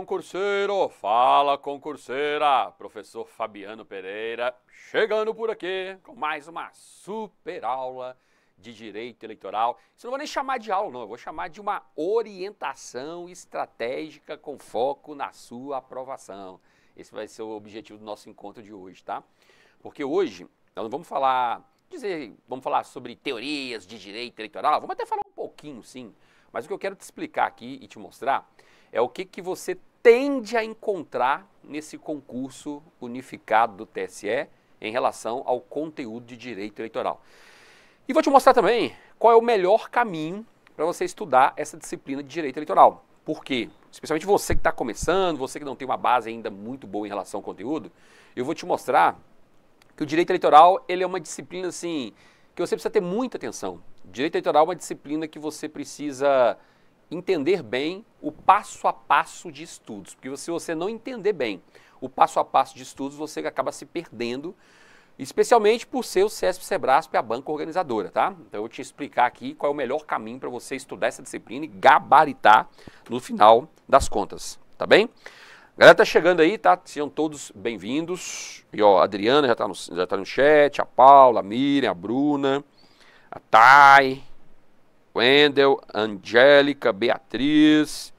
concurseiro, fala concurseira, professor Fabiano Pereira, chegando por aqui com mais uma super aula de direito eleitoral. Isso não vou nem chamar de aula, não, eu vou chamar de uma orientação estratégica com foco na sua aprovação. Esse vai ser o objetivo do nosso encontro de hoje, tá? Porque hoje nós não vamos falar, dizer, vamos falar sobre teorias de direito eleitoral, vamos até falar um pouquinho, sim. Mas o que eu quero te explicar aqui e te mostrar é o que, que você tende a encontrar nesse concurso unificado do TSE em relação ao conteúdo de direito eleitoral. E vou te mostrar também qual é o melhor caminho para você estudar essa disciplina de direito eleitoral. Porque, especialmente você que está começando, você que não tem uma base ainda muito boa em relação ao conteúdo, eu vou te mostrar que o direito eleitoral ele é uma disciplina assim que você precisa ter muita atenção. Direito eleitoral é uma disciplina que você precisa entender bem o passo a passo de estudos, porque se você não entender bem o passo a passo de estudos, você acaba se perdendo, especialmente por ser o CESP Sebrasp a banca organizadora, tá? Então eu vou te explicar aqui qual é o melhor caminho para você estudar essa disciplina e gabaritar no final das contas, tá bem? A galera tá chegando aí, tá? Sejam todos bem-vindos. E ó, a Adriana já tá, no, já tá no chat, a Paula, a Miriam, a Bruna, a Thay, Wendel, Angélica, Beatriz,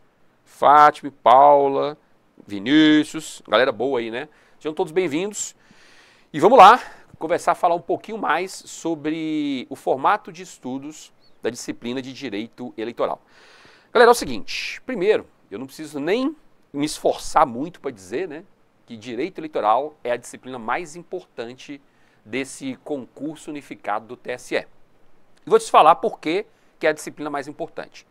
Fátima, Paula, Vinícius, galera boa aí, né? Sejam todos bem-vindos. E vamos lá conversar, falar um pouquinho mais sobre o formato de estudos da disciplina de Direito Eleitoral. Galera, é o seguinte: primeiro, eu não preciso nem me esforçar muito para dizer, né, que Direito Eleitoral é a disciplina mais importante desse concurso unificado do TSE. E vou te falar por que que é a disciplina mais importante.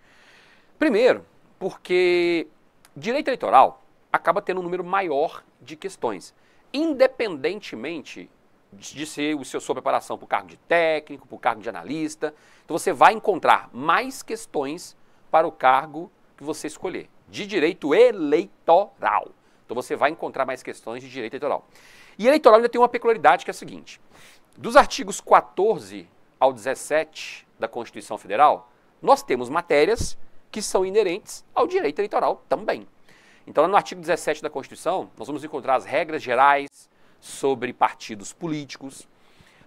Primeiro, porque direito eleitoral acaba tendo um número maior de questões, independentemente de ser o seu, sua preparação para o cargo de técnico, para o cargo de analista. Então você vai encontrar mais questões para o cargo que você escolher, de direito eleitoral. Então você vai encontrar mais questões de direito eleitoral. E eleitoral ainda tem uma peculiaridade que é a seguinte: dos artigos 14 ao 17 da Constituição Federal, nós temos matérias que são inerentes ao direito eleitoral também. Então, no artigo 17 da Constituição, nós vamos encontrar as regras gerais sobre partidos políticos.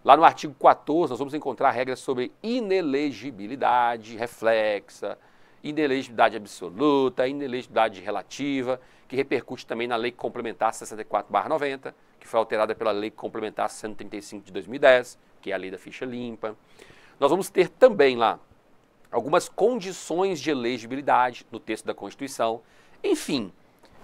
Lá no artigo 14, nós vamos encontrar regras sobre inelegibilidade reflexa, inelegibilidade absoluta, inelegibilidade relativa, que repercute também na Lei Complementar 64-90, que foi alterada pela Lei Complementar 135 de 2010, que é a Lei da Ficha Limpa. Nós vamos ter também lá algumas condições de elegibilidade no texto da Constituição. Enfim,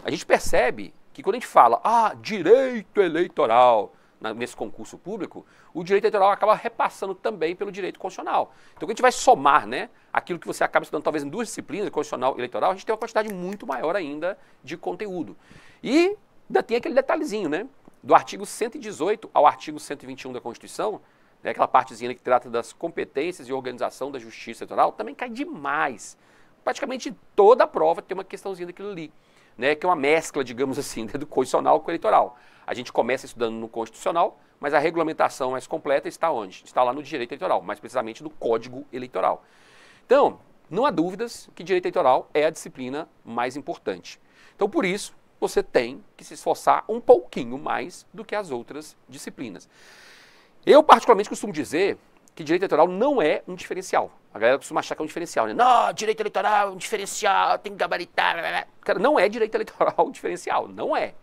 a gente percebe que quando a gente fala, ah, direito eleitoral, nesse concurso público, o direito eleitoral acaba repassando também pelo direito constitucional. Então, quando a gente vai somar né, aquilo que você acaba estudando, talvez em duas disciplinas, constitucional e eleitoral, a gente tem uma quantidade muito maior ainda de conteúdo. E ainda tem aquele detalhezinho, né? Do artigo 118 ao artigo 121 da Constituição, né, aquela partezinha que trata das competências e organização da justiça eleitoral, também cai demais. Praticamente toda a prova tem uma questãozinha daquilo ali, né, que é uma mescla, digamos assim, né, do constitucional com o eleitoral. A gente começa estudando no constitucional, mas a regulamentação mais completa está onde? Está lá no direito eleitoral, mais precisamente no Código Eleitoral. Então, não há dúvidas que direito eleitoral é a disciplina mais importante. Então, por isso, você tem que se esforçar um pouquinho mais do que as outras disciplinas. Eu, particularmente, costumo dizer que direito eleitoral não é um diferencial. A galera costuma achar que é um diferencial, né? Não, direito eleitoral é um diferencial, tem que gabaritar. Blá, blá. Cara, não é direito eleitoral um diferencial, não é.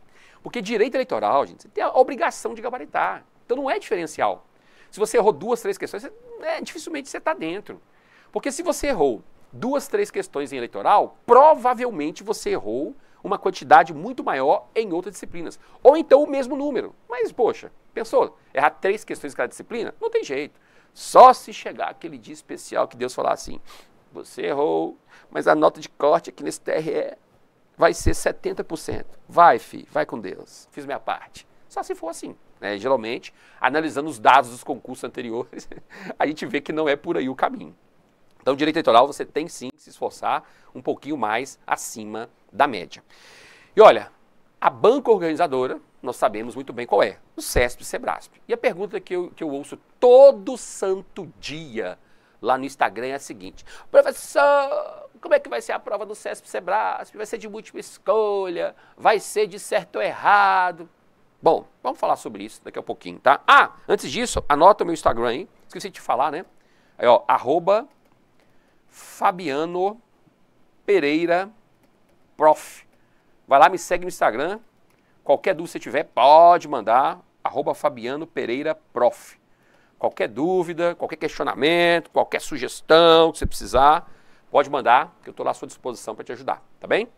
Porque direito eleitoral, gente, você tem a obrigação de gabaritar. Então não é diferencial. Se você errou duas, três questões, você, é, dificilmente você está dentro. Porque se você errou duas, três questões em eleitoral, provavelmente você errou uma quantidade muito maior em outras disciplinas. Ou então o mesmo número. Mas, poxa, pensou? Errar três questões em cada disciplina? Não tem jeito. Só se chegar aquele dia especial que Deus falar assim: você errou, mas a nota de corte aqui nesse TRE vai ser 70%. Vai, fi, vai com Deus. Fiz minha parte. Só se for assim. Né? Geralmente, analisando os dados dos concursos anteriores, a gente vê que não é por aí o caminho. Então, direito eleitoral você tem sim que se esforçar um pouquinho mais acima da média. E olha, a banca organizadora, nós sabemos muito bem qual é, o CESP e o SEBRASP. E a pergunta que eu, que eu ouço todo santo dia lá no Instagram é a seguinte: professor, como é que vai ser a prova do CESP SEBRASP? Vai ser de múltipla escolha? Vai ser de certo ou errado? Bom, vamos falar sobre isso daqui a pouquinho, tá? Ah, antes disso, anota o meu Instagram aí. Esqueci de te falar, né? Aí, é, ó, arroba Fabiano Pereira Prof. Vai lá, me segue no Instagram. Qualquer dúvida que você tiver, pode mandar, arroba Fabiano Pereira Prof. Qualquer dúvida, qualquer questionamento, qualquer sugestão que você precisar, pode mandar, que eu estou lá à sua disposição para te ajudar, tá bem?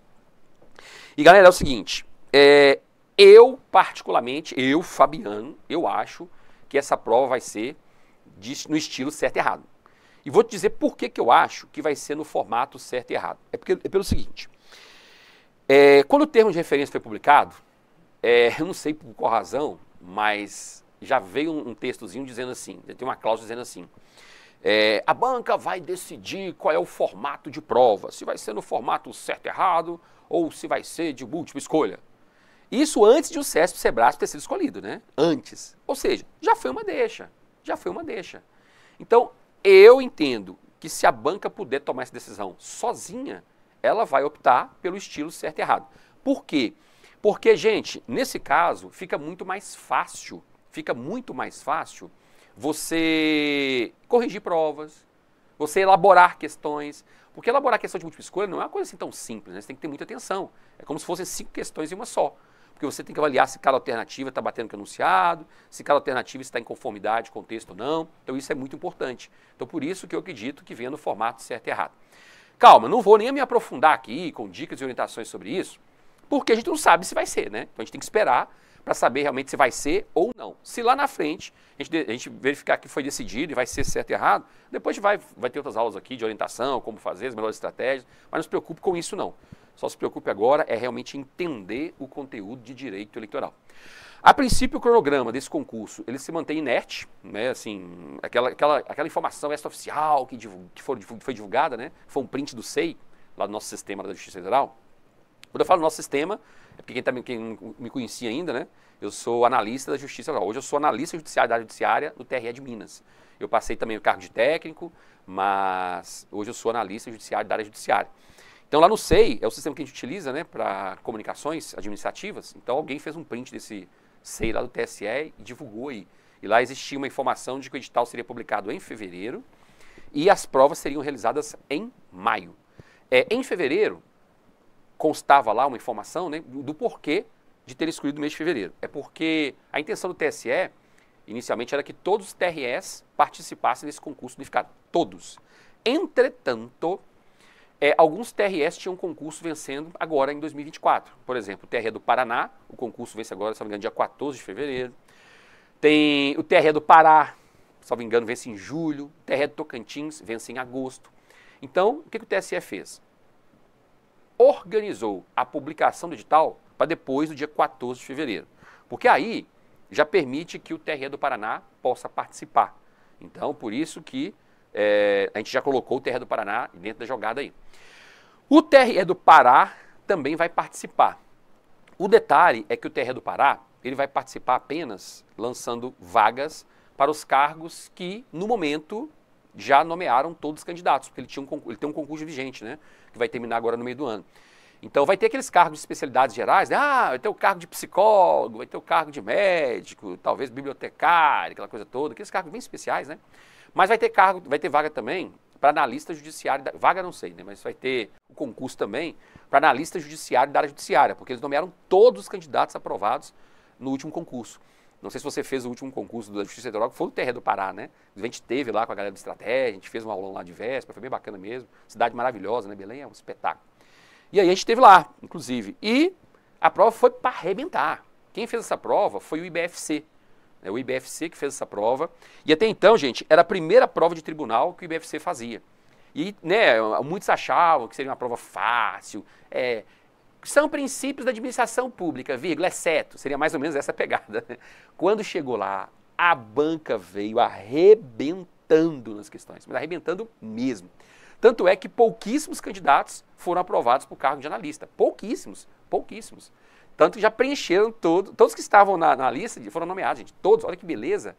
E galera, é o seguinte, é, eu particularmente, eu, Fabiano, eu acho que essa prova vai ser de, no estilo certo e errado. E vou te dizer por que, que eu acho que vai ser no formato certo e errado. É, porque, é pelo seguinte: é, quando o termo de referência foi publicado, é, eu não sei por qual razão, mas já veio um, um textozinho dizendo assim, tem uma cláusula dizendo assim. É, a banca vai decidir qual é o formato de prova, se vai ser no formato certo e errado ou se vai ser de múltipla escolha. Isso antes de o CESP Sebrasp ter sido escolhido, né? Antes. Ou seja, já foi uma deixa. Já foi uma deixa. Então, eu entendo que se a banca puder tomar essa decisão sozinha, ela vai optar pelo estilo certo e errado. Por quê? Porque, gente, nesse caso, fica muito mais fácil, fica muito mais fácil você corrigir provas, você elaborar questões, porque elaborar questão de múltipla escolha não é uma coisa assim tão simples, né? você tem que ter muita atenção. É como se fossem cinco questões em uma só porque você tem que avaliar se cada alternativa está batendo com o enunciado, se cada alternativa está em conformidade com o texto ou não. Então isso é muito importante. Então por isso que eu acredito que venha no formato certo e errado. Calma, não vou nem me aprofundar aqui com dicas e orientações sobre isso, porque a gente não sabe se vai ser, né? Então a gente tem que esperar para saber realmente se vai ser ou não. Se lá na frente a gente, a gente, verificar que foi decidido e vai ser certo e errado, depois vai, vai ter outras aulas aqui de orientação, como fazer, as melhores estratégias, mas não se preocupe com isso não. Só se preocupe agora é realmente entender o conteúdo de direito eleitoral. A princípio, o cronograma desse concurso, ele se mantém inerte, né, assim, aquela, aquela, aquela informação extraoficial que, que foi, foi divulgada, né, foi um print do SEI, lá do nosso sistema da Justiça Federal. Quando eu falo nosso sistema, é porque quem, tá, quem me conhecia ainda, né, eu sou analista da Justiça Federal. Hoje eu sou analista judiciário da área judiciária do TRE de Minas. Eu passei também o cargo de técnico, mas hoje eu sou analista judiciário da área judiciária. Então lá no SEI, é o sistema que a gente utiliza né, para comunicações administrativas, então alguém fez um print desse SEI lá do TSE e divulgou aí. E lá existia uma informação de que o edital seria publicado em fevereiro e as provas seriam realizadas em maio. É, em fevereiro, constava lá uma informação né, do porquê de ter excluído o mês de fevereiro. É porque a intenção do TSE, inicialmente, era que todos os TRS participassem desse concurso unificado. Todos. Entretanto, é, alguns TRS tinham concurso vencendo agora em 2024. Por exemplo, o TRE do Paraná, o concurso vence agora, se não me engano, dia 14 de fevereiro. Tem o TRE do Pará, se não me engano, vence em julho. O TRE do Tocantins vence em agosto. Então, o que, que o TSE fez? Organizou a publicação do edital para depois do dia 14 de fevereiro. Porque aí já permite que o TRE do Paraná possa participar. Então, por isso que é, a gente já colocou o TRE do Paraná dentro da jogada aí. O TRE do Pará também vai participar. O detalhe é que o TRE do Pará ele vai participar apenas lançando vagas para os cargos que, no momento, já nomearam todos os candidatos, porque ele, tinha um, ele tem um concurso vigente, né? Que vai terminar agora no meio do ano. Então vai ter aqueles cargos de especialidades gerais, né? ah, vai ter o cargo de psicólogo, vai ter o cargo de médico, talvez bibliotecário, aquela coisa toda, aqueles cargos bem especiais, né? Mas vai ter cargo, vai ter vaga também para analista judiciário, da, vaga não sei, né, mas vai ter o concurso também para analista judiciário da área judiciária, porque eles nomearam todos os candidatos aprovados no último concurso. Não sei se você fez o último concurso da Justiça Federal, que foi no Terreiro do Pará, né? A gente teve lá com a galera do Estratégia, a gente fez um aulão lá de véspera, foi bem bacana mesmo. Cidade maravilhosa, né? Belém é um espetáculo. E aí a gente teve lá, inclusive. E a prova foi para arrebentar. Quem fez essa prova foi o IBFC, é o IBFC que fez essa prova. E até então, gente, era a primeira prova de tribunal que o IBFC fazia. E né, muitos achavam que seria uma prova fácil. É, são princípios da administração pública, vírgula, exceto. É seria mais ou menos essa pegada. Né? Quando chegou lá, a banca veio arrebentando nas questões, mas arrebentando mesmo. Tanto é que pouquíssimos candidatos foram aprovados para o cargo de analista. Pouquíssimos, pouquíssimos. Tanto que já preencheram todos, todos que estavam na, na lista foram nomeados, gente. Todos, olha que beleza.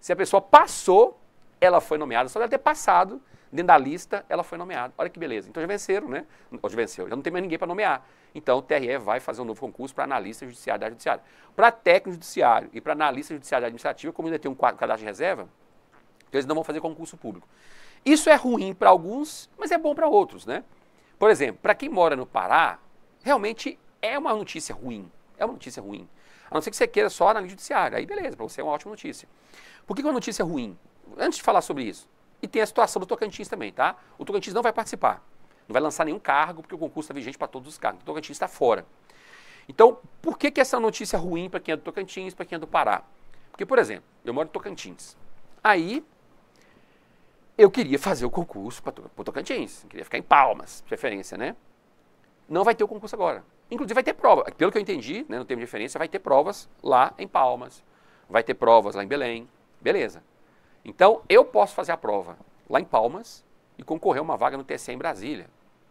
Se a pessoa passou, ela foi nomeada. Só ela ter passado dentro da lista, ela foi nomeada. Olha que beleza. Então já venceram, né? Ou já venceu, já não tem mais ninguém para nomear. Então o TRE vai fazer um novo concurso para analista judiciário da judiciária. Para técnico judiciário e para analista judiciário administrativa, como ainda tem um cadastro de reserva, então eles não vão fazer concurso público. Isso é ruim para alguns, mas é bom para outros, né? Por exemplo, para quem mora no Pará, realmente é uma notícia ruim. É uma notícia ruim. A não ser que você queira só análise judiciária. Aí beleza, para você é uma ótima notícia. Por que, que é uma notícia ruim? Antes de falar sobre isso, e tem a situação do Tocantins também, tá? O Tocantins não vai participar. Não vai lançar nenhum cargo, porque o concurso está vigente para todos os cargos. O Tocantins está fora. Então, por que, que essa notícia é ruim para quem é do Tocantins, para quem é do Pará? Porque, por exemplo, eu moro em Tocantins. Aí, eu queria fazer o concurso para o Tocantins. Queria ficar em Palmas, preferência, né? Não vai ter o concurso agora. Inclusive vai ter prova. Pelo que eu entendi, né, no termo de referência, vai ter provas lá em Palmas, vai ter provas lá em Belém. Beleza. Então, eu posso fazer a prova lá em Palmas e concorrer a uma vaga no TSE em Brasília,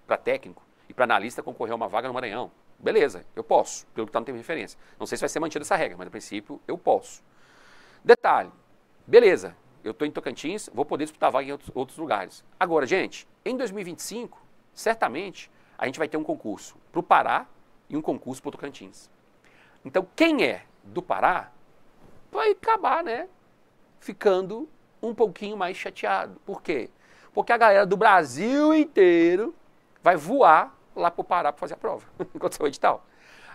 para técnico, e para analista concorrer a uma vaga no Maranhão. Beleza, eu posso, pelo que está no termo de referência. Não sei se vai ser mantida essa regra, mas no princípio eu posso. Detalhe, beleza, eu estou em Tocantins, vou poder disputar vaga em outros, outros lugares. Agora, gente, em 2025, certamente, a gente vai ter um concurso para o Pará em um concurso para o Tocantins. Então, quem é do Pará vai acabar, né? Ficando um pouquinho mais chateado. Por quê? Porque a galera do Brasil inteiro vai voar lá para o Pará para fazer a prova, enquanto seu edital.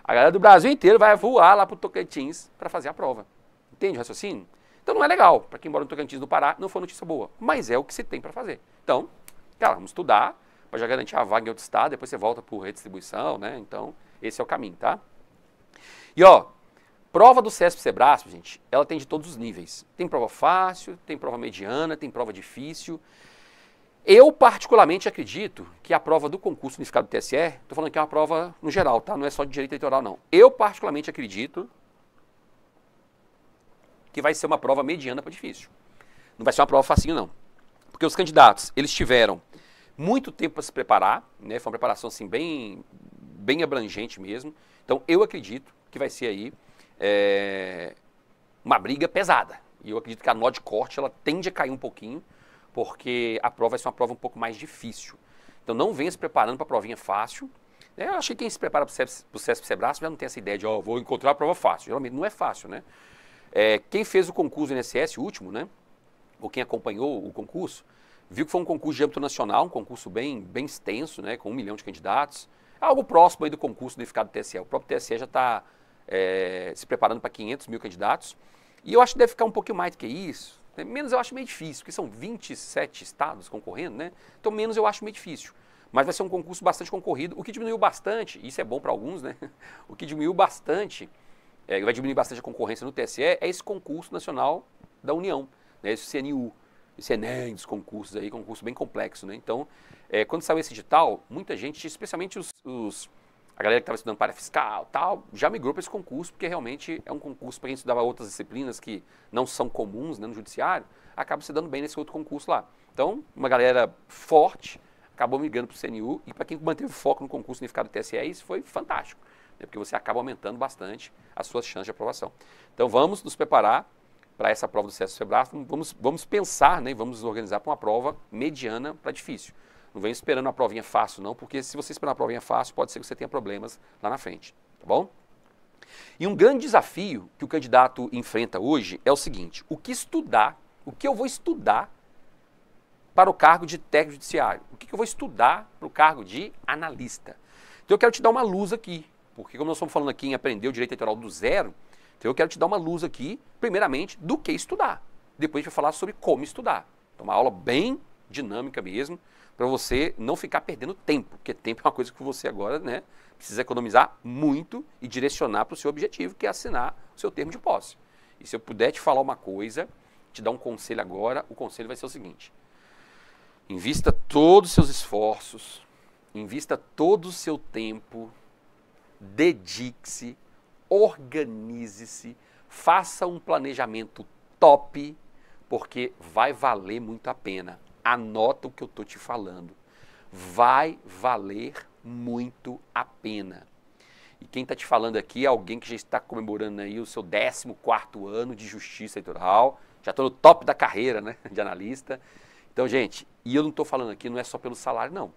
A galera do Brasil inteiro vai voar lá para o Tocantins para fazer a prova. Entende o raciocínio? Então não é legal. Para quem mora no Tocantins do Pará, não foi notícia boa. Mas é o que se tem para fazer. Então, cara, tá vamos estudar para já garantir a vaga em outro estado, depois você volta por redistribuição, né? Então, esse é o caminho, tá? E ó, prova do CESP Sebrasp, gente, ela tem de todos os níveis. Tem prova fácil, tem prova mediana, tem prova difícil. Eu particularmente acredito que a prova do concurso unificado do TSE, tô falando que é uma prova no geral, tá? Não é só de direito eleitoral não. Eu particularmente acredito que vai ser uma prova mediana para difícil. Não vai ser uma prova facinho não. Porque os candidatos, eles tiveram muito tempo para se preparar, né? Foi uma preparação assim bem bem abrangente mesmo. Então, eu acredito que vai ser aí é, uma briga pesada. E eu acredito que a nó de corte ela tende a cair um pouquinho, porque a prova vai ser uma prova um pouco mais difícil. Então, não venha se preparando para a provinha fácil. Né? Eu acho que quem se prepara para o CESP Sebraço já não tem essa ideia de, ó, oh, vou encontrar a prova fácil. Geralmente não é fácil, né? É, quem fez o concurso do INSS, o último, né? Ou quem acompanhou o concurso, viu que foi um concurso de âmbito nacional, um concurso bem, bem extenso, né? Com um milhão de candidatos. Algo próximo aí do concurso unificado do TSE. O próprio TSE já está é, se preparando para 500 mil candidatos. E eu acho que deve ficar um pouquinho mais do que isso. Menos eu acho meio difícil, porque são 27 estados concorrendo, né? Então menos eu acho meio difícil. Mas vai ser um concurso bastante concorrido, o que diminuiu bastante, isso é bom para alguns, né? O que diminuiu bastante, é, vai diminuir bastante a concorrência no TSE, é esse concurso nacional da União, né? esse CNU, esse Enem dos concursos aí, concurso bem complexo, né? Então, é, quando saiu esse edital, muita gente, especialmente os, os a galera que estava estudando para fiscal tal, já migrou para esse concurso, porque realmente é um concurso para quem estudava outras disciplinas que não são comuns né, no judiciário, acaba se dando bem nesse outro concurso lá. Então, uma galera forte acabou migrando para o CNU e para quem manteve foco no concurso unificado do TSE, isso foi fantástico, né, porque você acaba aumentando bastante as suas chances de aprovação. Então, vamos nos preparar para essa prova do CES Sebrae, vamos, vamos pensar, né, vamos nos organizar para uma prova mediana para difícil. Não vem esperando a provinha fácil, não, porque se você esperar a provinha fácil, pode ser que você tenha problemas lá na frente, tá bom? E um grande desafio que o candidato enfrenta hoje é o seguinte: o que estudar, o que eu vou estudar para o cargo de técnico judiciário? O que eu vou estudar para o cargo de analista? Então eu quero te dar uma luz aqui, porque como nós estamos falando aqui em aprender o direito eleitoral do zero, então eu quero te dar uma luz aqui, primeiramente, do que estudar. Depois a gente vai falar sobre como estudar. Então, uma aula bem dinâmica mesmo para você não ficar perdendo tempo, porque tempo é uma coisa que você agora né, precisa economizar muito e direcionar para o seu objetivo, que é assinar o seu termo de posse. E se eu puder te falar uma coisa, te dar um conselho agora, o conselho vai ser o seguinte: invista todos os seus esforços, invista todo o seu tempo, dedique-se, organize-se, faça um planejamento top, porque vai valer muito a pena. Anota o que eu estou te falando. Vai valer muito a pena. E quem está te falando aqui é alguém que já está comemorando aí o seu 14 ano de justiça eleitoral. Já estou no top da carreira né, de analista. Então, gente, e eu não estou falando aqui, não é só pelo salário, não.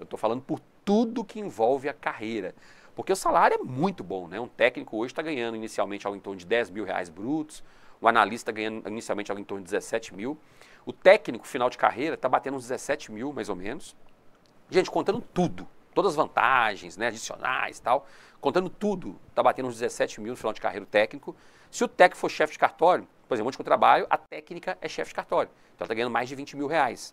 Eu estou falando por tudo que envolve a carreira. Porque o salário é muito bom, né? Um técnico hoje está ganhando inicialmente algo em torno de 10 mil reais brutos, um analista ganhando inicialmente algo em torno de 17 mil. O técnico, final de carreira, está batendo uns 17 mil, mais ou menos. Gente, contando tudo, todas as vantagens, né, adicionais e tal, contando tudo, está batendo uns 17 mil no final de carreira o técnico. Se o técnico for chefe de cartório, por exemplo, onde eu trabalho, a técnica é chefe de cartório. Então ela está ganhando mais de 20 mil reais,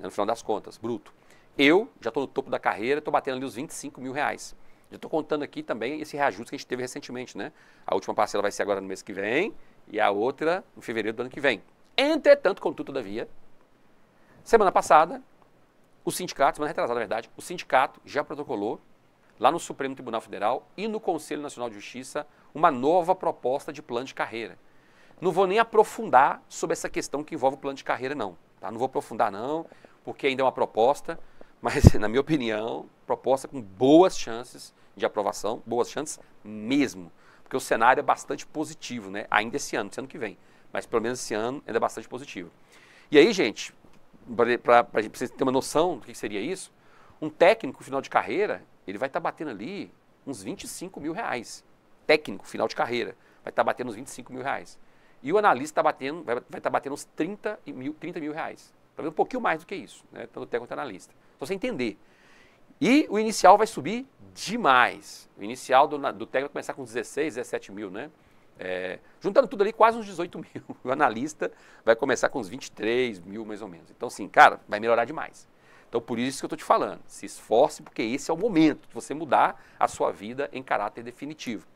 né, no final das contas, bruto. Eu já estou no topo da carreira, estou batendo ali os 25 mil reais. Já estou contando aqui também esse reajuste que a gente teve recentemente, né? A última parcela vai ser agora no mês que vem e a outra em fevereiro do ano que vem. Entretanto, contudo, todavia, semana passada, o sindicato, semana retrasada, na verdade, o sindicato já protocolou lá no Supremo Tribunal Federal e no Conselho Nacional de Justiça uma nova proposta de plano de carreira. Não vou nem aprofundar sobre essa questão que envolve o plano de carreira, não. Tá? Não vou aprofundar, não, porque ainda é uma proposta, mas, na minha opinião, proposta com boas chances de aprovação, boas chances mesmo, porque o cenário é bastante positivo, né? ainda esse ano, esse ano que vem. Mas pelo menos esse ano ainda é bastante positivo. E aí, gente, para vocês gente ter uma noção do que seria isso, um técnico final de carreira, ele vai estar tá batendo ali uns 25 mil reais. Técnico final de carreira, vai estar tá batendo uns 25 mil reais. E o analista tá batendo, vai estar tá batendo uns 30 mil, 30 mil reais. Talvez tá um pouquinho mais do que isso, né? tanto técnico quanto analista. Só você entender. E o inicial vai subir demais. O inicial do, do técnico vai começar com 16, 17 mil, né? É, juntando tudo ali, quase uns 18 mil. O analista vai começar com uns 23 mil, mais ou menos. Então, assim, cara, vai melhorar demais. Então, por isso que eu estou te falando. Se esforce, porque esse é o momento de você mudar a sua vida em caráter definitivo.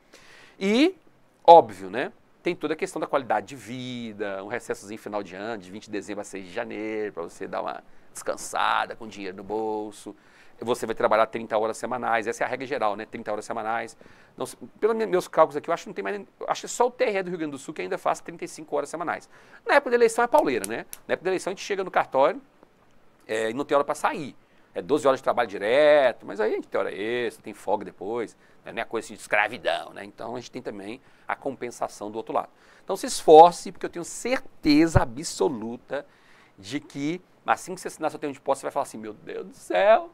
E, óbvio, né? Tem toda a questão da qualidade de vida, um recessozinho final de ano, de 20 de dezembro a 6 de janeiro, para você dar uma descansada com dinheiro no bolso você vai trabalhar 30 horas semanais, essa é a regra geral, né? 30 horas semanais. Não, pelos meus cálculos aqui, eu acho que não tem mais. acho que é só o TRE do Rio Grande do Sul que ainda faz 35 horas semanais. Na época da eleição é pauleira, né? Na época da eleição a gente chega no cartório é, e não tem hora para sair. É 12 horas de trabalho direto, mas aí a gente tem hora extra, tem folga depois, né? não é coisa assim de escravidão, né? Então a gente tem também a compensação do outro lado. Então se esforce, porque eu tenho certeza absoluta de que mas assim que você assinar seu termo de posse, você vai falar assim: meu Deus do céu,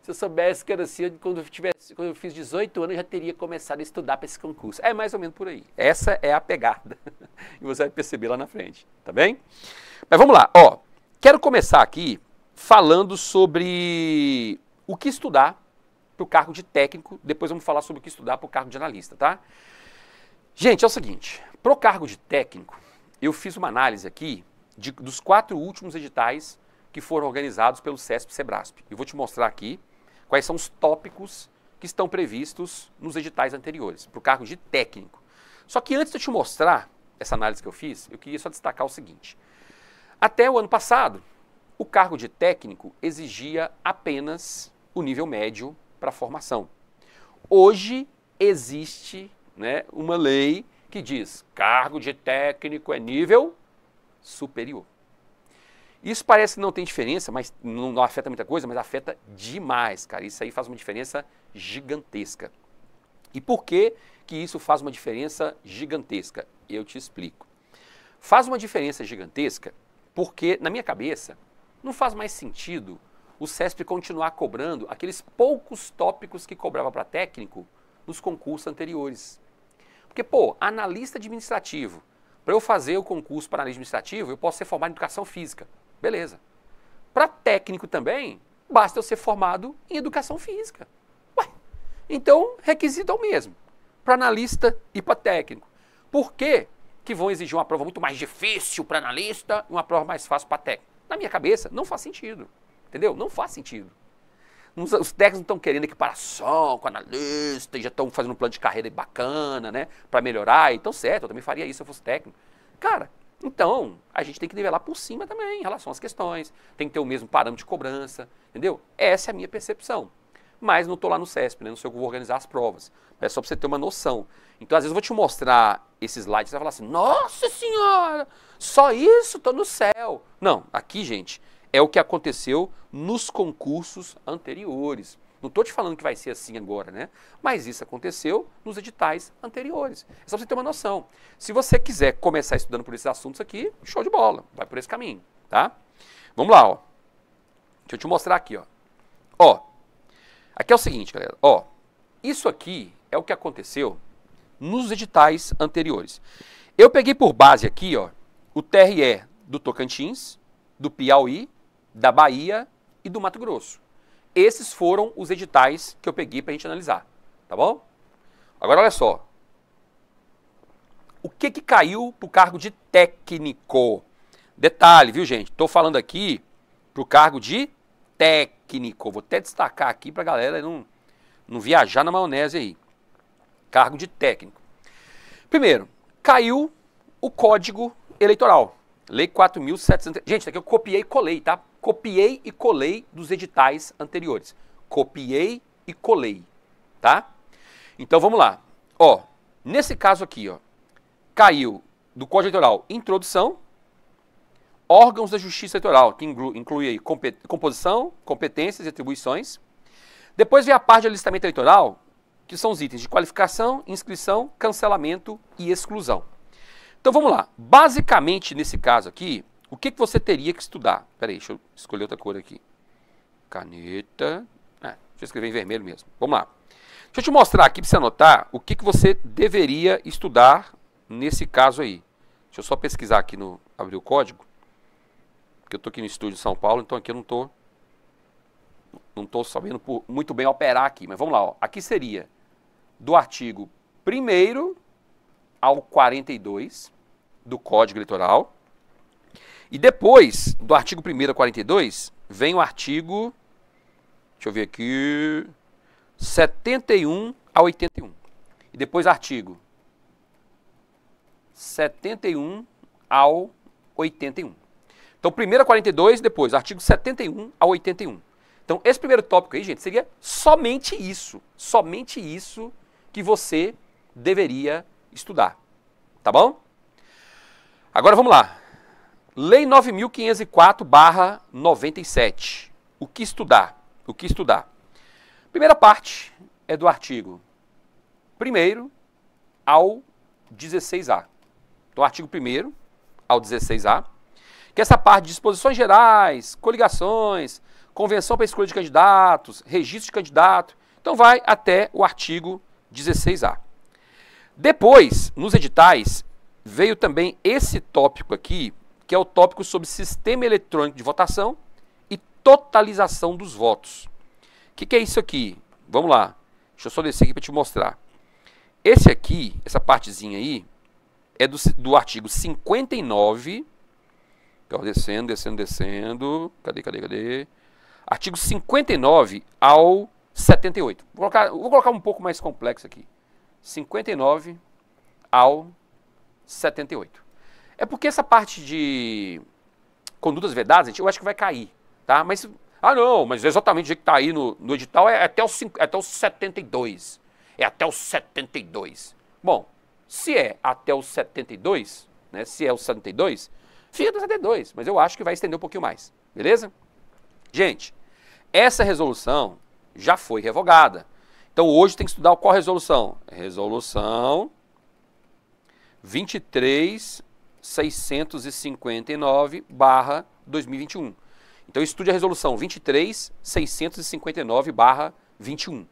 se eu soubesse que era assim, quando eu, tivesse, quando eu fiz 18 anos, eu já teria começado a estudar para esse concurso. É mais ou menos por aí. Essa é a pegada. e você vai perceber lá na frente, tá bem? Mas vamos lá, ó. Quero começar aqui falando sobre o que estudar para o cargo de técnico, depois vamos falar sobre o que estudar para o cargo de analista, tá? Gente, é o seguinte, para o cargo de técnico, eu fiz uma análise aqui de, dos quatro últimos editais que foram organizados pelo CESP e SEBRASP. E vou te mostrar aqui quais são os tópicos que estão previstos nos editais anteriores, para o cargo de técnico. Só que antes de eu te mostrar essa análise que eu fiz, eu queria só destacar o seguinte. Até o ano passado, o cargo de técnico exigia apenas o nível médio para a formação. Hoje existe né, uma lei que diz cargo de técnico é nível superior. Isso parece que não tem diferença, mas não, não afeta muita coisa, mas afeta demais, cara. Isso aí faz uma diferença gigantesca. E por que que isso faz uma diferença gigantesca? Eu te explico. Faz uma diferença gigantesca porque, na minha cabeça, não faz mais sentido o CESP continuar cobrando aqueles poucos tópicos que cobrava para técnico nos concursos anteriores. Porque, pô, analista administrativo. Para eu fazer o concurso para analista administrativo, eu posso ser formado em educação física. Beleza. Para técnico também, basta eu ser formado em educação física. Ué, então, requisito é o mesmo. Para analista e para técnico. Por quê? que vão exigir uma prova muito mais difícil para analista e uma prova mais fácil para técnico? Na minha cabeça, não faz sentido. Entendeu? Não faz sentido. Os, os técnicos não estão querendo equiparação com analista e já estão fazendo um plano de carreira bacana, né? Para melhorar. Então, certo, eu também faria isso se eu fosse técnico. Cara, então, a gente tem que nivelar por cima também em relação às questões, tem que ter o mesmo parâmetro de cobrança, entendeu? Essa é a minha percepção. Mas não estou lá no CESP, né? não sei como vou organizar as provas. É só para você ter uma noção. Então, às vezes, eu vou te mostrar esses slides e você vai falar assim: Nossa Senhora, só isso, estou no céu. Não, aqui, gente, é o que aconteceu nos concursos anteriores. Não estou te falando que vai ser assim agora, né? Mas isso aconteceu nos editais anteriores. É só para você ter uma noção. Se você quiser começar estudando por esses assuntos aqui, show de bola, vai por esse caminho, tá? Vamos lá, ó. Deixa eu te mostrar aqui, ó. Ó. Aqui é o seguinte, galera, ó. Isso aqui é o que aconteceu nos editais anteriores. Eu peguei por base aqui, ó, o TRE do Tocantins, do Piauí, da Bahia e do Mato Grosso. Esses foram os editais que eu peguei para a gente analisar, tá bom? Agora olha só. O que, que caiu para o cargo de técnico? Detalhe, viu gente? Estou falando aqui para o cargo de técnico. Vou até destacar aqui para a galera não, não viajar na maionese aí. Cargo de técnico. Primeiro, caiu o código eleitoral. Lei 4.700. Gente, isso aqui eu copiei e colei, tá? copiei e colei dos editais anteriores. Copiei e colei, tá? Então vamos lá. Ó, nesse caso aqui, ó, caiu do Código Eleitoral Introdução, órgãos da Justiça Eleitoral, que inclui aí composição, competências e atribuições. Depois vem a parte de alistamento eleitoral, que são os itens de qualificação, inscrição, cancelamento e exclusão. Então vamos lá. Basicamente, nesse caso aqui, o que, que você teria que estudar? Peraí, deixa eu escolher outra cor aqui. Caneta. É, deixa eu escrever em vermelho mesmo. Vamos lá. Deixa eu te mostrar aqui para você anotar o que, que você deveria estudar nesse caso aí. Deixa eu só pesquisar aqui no. abrir o código. Porque eu estou aqui no estúdio de São Paulo, então aqui eu não estou. Tô não estou sabendo por, muito bem operar aqui, mas vamos lá. Ó. Aqui seria do artigo 1 ao 42 do Código Eleitoral. E depois do artigo 1 a 42, vem o artigo, deixa eu ver aqui, 71 a 81. E depois artigo 71 ao 81. Então, primeiro a 42, depois artigo 71 a 81. Então, esse primeiro tópico aí, gente, seria somente isso, somente isso que você deveria estudar, tá bom? Agora vamos lá. Lei 9504/97. O que estudar? O que estudar? Primeira parte é do artigo 1 ao 16A. Do artigo 1 ao 16A, que essa parte de disposições gerais, coligações, convenção para escolha de candidatos, registro de candidato, então vai até o artigo 16A. Depois, nos editais, veio também esse tópico aqui, que é o tópico sobre sistema eletrônico de votação e totalização dos votos. O que, que, é isso aqui? Vamos lá. Deixa eu só descer aqui para te mostrar. Esse aqui, essa partezinha aí, é do, do artigo 59. Então, descendo, descendo, descendo. Cadê, cadê, cadê? Artigo 59 ao 78. Vou colocar, vou colocar um pouco mais complexo aqui. 59 ao 78. É porque essa parte de condutas vedadas, gente, eu acho que vai cair, tá? Mas, ah não, mas exatamente o jeito que está aí no, no edital é até, os, até os 72. É até os 72. Bom, se é até os 72, né, se é os 72, fica nos 72, mas eu acho que vai estender um pouquinho mais, beleza? Gente, essa resolução já foi revogada. Então hoje tem que estudar qual resolução? Resolução 23 659/2021. Então estude a resolução 23659 21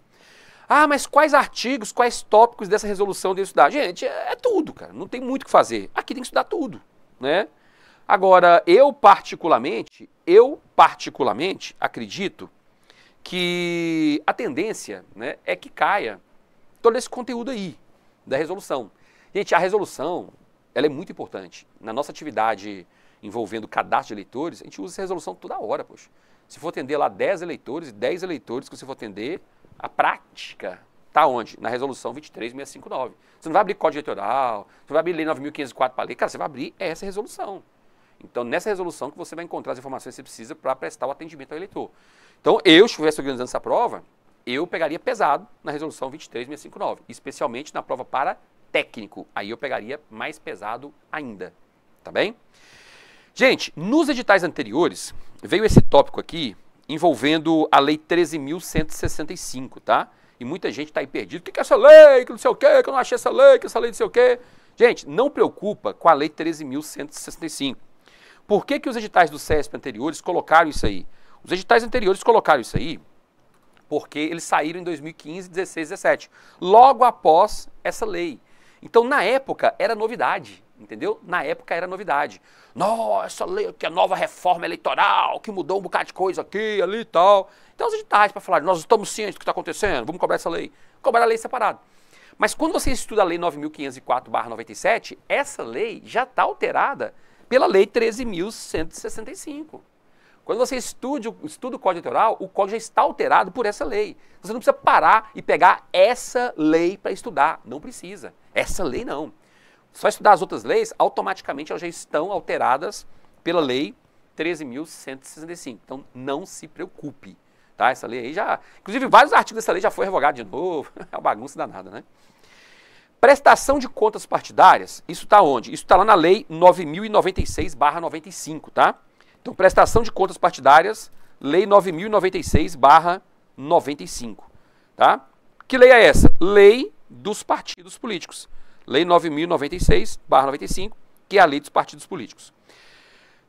Ah, mas quais artigos, quais tópicos dessa resolução devo estudar? Gente, é, é tudo, cara. Não tem muito o que fazer. Aqui tem que estudar tudo, né? Agora, eu particularmente, eu particularmente acredito que a tendência né, é que caia todo esse conteúdo aí da resolução. Gente, a resolução ela é muito importante. Na nossa atividade envolvendo cadastro de eleitores, a gente usa essa resolução toda hora, poxa. Se for atender lá 10 eleitores, 10 eleitores que você for atender, a prática está onde? Na resolução 23659. Você não vai abrir código eleitoral, você não vai abrir lei 9504 para ler, cara, você vai abrir essa resolução. Então, nessa resolução que você vai encontrar as informações que você precisa para prestar o atendimento ao eleitor. Então, eu, se estivesse organizando essa prova, eu pegaria pesado na resolução 23659, especialmente na prova para técnico. Aí eu pegaria mais pesado ainda, tá bem? Gente, nos editais anteriores veio esse tópico aqui envolvendo a Lei 13.165, tá? E muita gente está aí perdido. O que é essa lei? Que não sei o quê, que eu não achei essa lei, que essa lei não sei o quê. Gente, não preocupa com a Lei 13.165. Por que, que os editais do CESP anteriores colocaram isso aí? Os editais anteriores colocaram isso aí porque eles saíram em 2015, 16, 17, logo após essa lei. Então, na época, era novidade, entendeu? Na época era novidade. Nossa, que a nova reforma eleitoral, que mudou um bocado de coisa aqui, ali e tal. Então, os editais tá para falar, nós estamos cientes do que está acontecendo, vamos cobrar essa lei. Cobrar a lei separada. Mas quando você estuda a Lei 9.504-97, essa lei já está alterada pela Lei 13.165. Quando você estuda, estuda o Código Eleitoral, o Código já está alterado por essa lei. Você não precisa parar e pegar essa lei para estudar. Não precisa. Essa lei não. Só estudar as outras leis, automaticamente elas já estão alteradas pela lei 13.165. Então não se preocupe. Tá? Essa lei aí já. Inclusive, vários artigos dessa lei já foi revogado de novo. É uma bagunça danada, né? Prestação de contas partidárias, isso está onde? Isso está lá na Lei 9096-95, tá? Então, prestação de contas partidárias, Lei 9096-95, tá? Que lei é essa? Lei dos partidos políticos. Lei 9.096/95, que é a lei dos partidos políticos.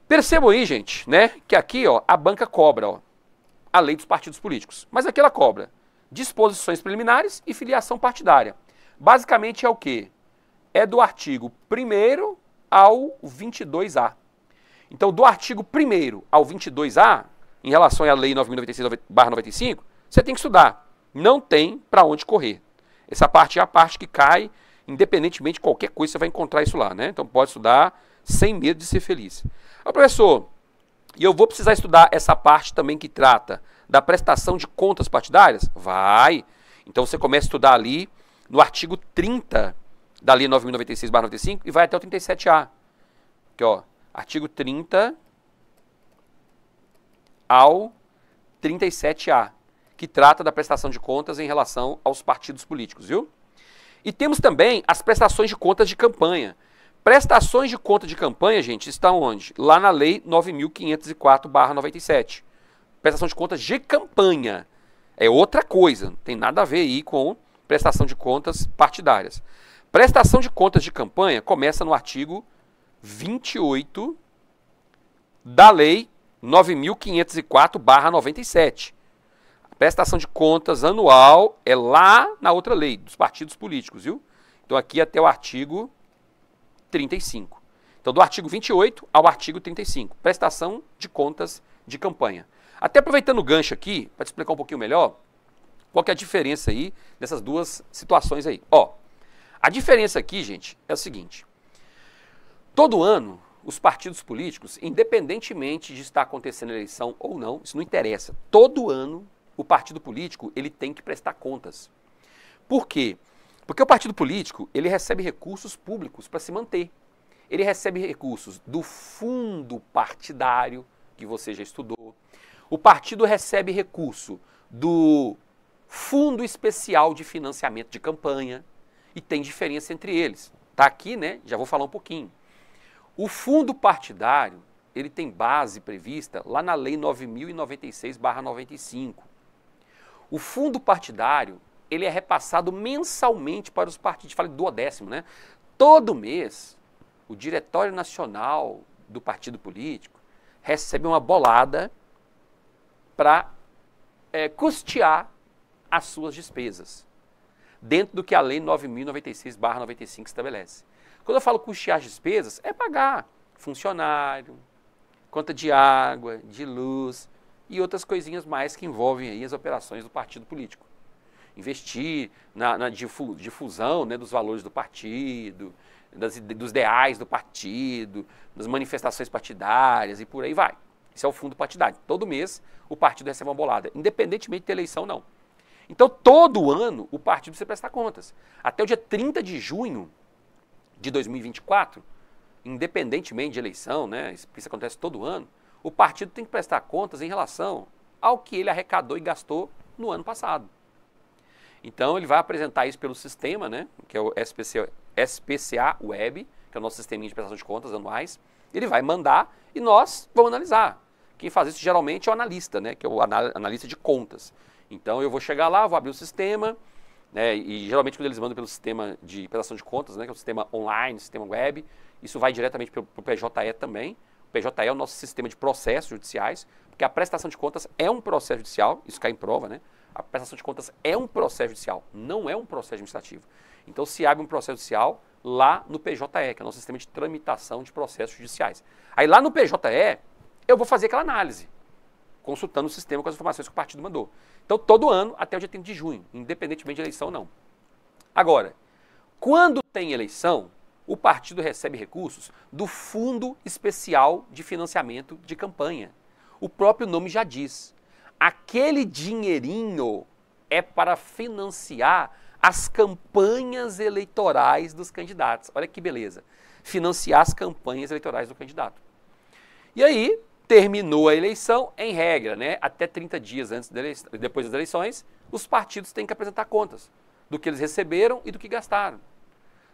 Percebam aí, gente, né, que aqui ó, a banca cobra ó, a lei dos partidos políticos. Mas aquela cobra disposições preliminares e filiação partidária. Basicamente é o que? É do artigo 1 ao 22A. Então, do artigo 1 ao 22A, em relação à lei 9.096-95, você tem que estudar. Não tem para onde correr. Essa parte é a parte que cai, independentemente de qualquer coisa, você vai encontrar isso lá, né? Então pode estudar sem medo de ser feliz. Ah, professor, e eu vou precisar estudar essa parte também que trata da prestação de contas partidárias? Vai! Então você começa a estudar ali no artigo 30 da Lei 9.096-95 e vai até o 37A. Aqui, ó, artigo 30 ao 37A que trata da prestação de contas em relação aos partidos políticos, viu? E temos também as prestações de contas de campanha. Prestações de conta de campanha, gente, está onde? Lá na Lei 9504-97. Prestação de contas de campanha. É outra coisa, não tem nada a ver aí com prestação de contas partidárias. Prestação de contas de campanha começa no artigo 28 da Lei 9504-97. Prestação de contas anual é lá na outra lei, dos partidos políticos, viu? Então aqui até o artigo 35. Então do artigo 28 ao artigo 35, prestação de contas de campanha. Até aproveitando o gancho aqui, para te explicar um pouquinho melhor, qual que é a diferença aí dessas duas situações aí. Ó, a diferença aqui, gente, é o seguinte. Todo ano, os partidos políticos, independentemente de estar acontecendo eleição ou não, isso não interessa. Todo ano, o partido político ele tem que prestar contas. Por quê? Porque o partido político ele recebe recursos públicos para se manter. Ele recebe recursos do fundo partidário, que você já estudou. O partido recebe recurso do Fundo Especial de Financiamento de Campanha e tem diferença entre eles. Está aqui, né? Já vou falar um pouquinho. O fundo partidário, ele tem base prevista lá na lei 9096/95, o fundo partidário, ele é repassado mensalmente para os partidos, falei décimo, né? Todo mês, o Diretório Nacional do Partido Político recebe uma bolada para é, custear as suas despesas, dentro do que a Lei 9.096-95 estabelece. Quando eu falo custear as despesas, é pagar funcionário, conta de água, de luz, e outras coisinhas mais que envolvem aí as operações do partido político. Investir na, na difusão né, dos valores do partido, das, dos ideais do partido, das manifestações partidárias e por aí vai. Isso é o fundo partidário. Todo mês o partido recebe uma bolada, independentemente de eleição não. Então, todo ano, o partido precisa prestar contas. Até o dia 30 de junho de 2024, independentemente de eleição, né, isso acontece todo ano, o partido tem que prestar contas em relação ao que ele arrecadou e gastou no ano passado. Então ele vai apresentar isso pelo sistema, né, que é o SPCA, SPCA Web, que é o nosso sistema de prestação de contas anuais. Ele vai mandar e nós vamos analisar. Quem faz isso geralmente é o analista, né, que é o analista de contas. Então eu vou chegar lá, vou abrir o sistema, né, e geralmente quando eles mandam pelo sistema de prestação de contas, né, que é o sistema online, sistema web, isso vai diretamente para o PJE também. PJE é o nosso sistema de processos judiciais, porque a prestação de contas é um processo judicial, isso cai em prova, né? A prestação de contas é um processo judicial, não é um processo administrativo. Então se abre um processo judicial lá no PJE, que é o nosso sistema de tramitação de processos judiciais. Aí lá no PJE, eu vou fazer aquela análise, consultando o sistema com as informações que o partido mandou. Então todo ano até o dia 30 de junho, independentemente de eleição ou não. Agora, quando tem eleição, o partido recebe recursos do Fundo Especial de Financiamento de Campanha. O próprio nome já diz. Aquele dinheirinho é para financiar as campanhas eleitorais dos candidatos. Olha que beleza. Financiar as campanhas eleitorais do candidato. E aí, terminou a eleição, em regra, né? Até 30 dias antes da eleição, depois das eleições, os partidos têm que apresentar contas do que eles receberam e do que gastaram.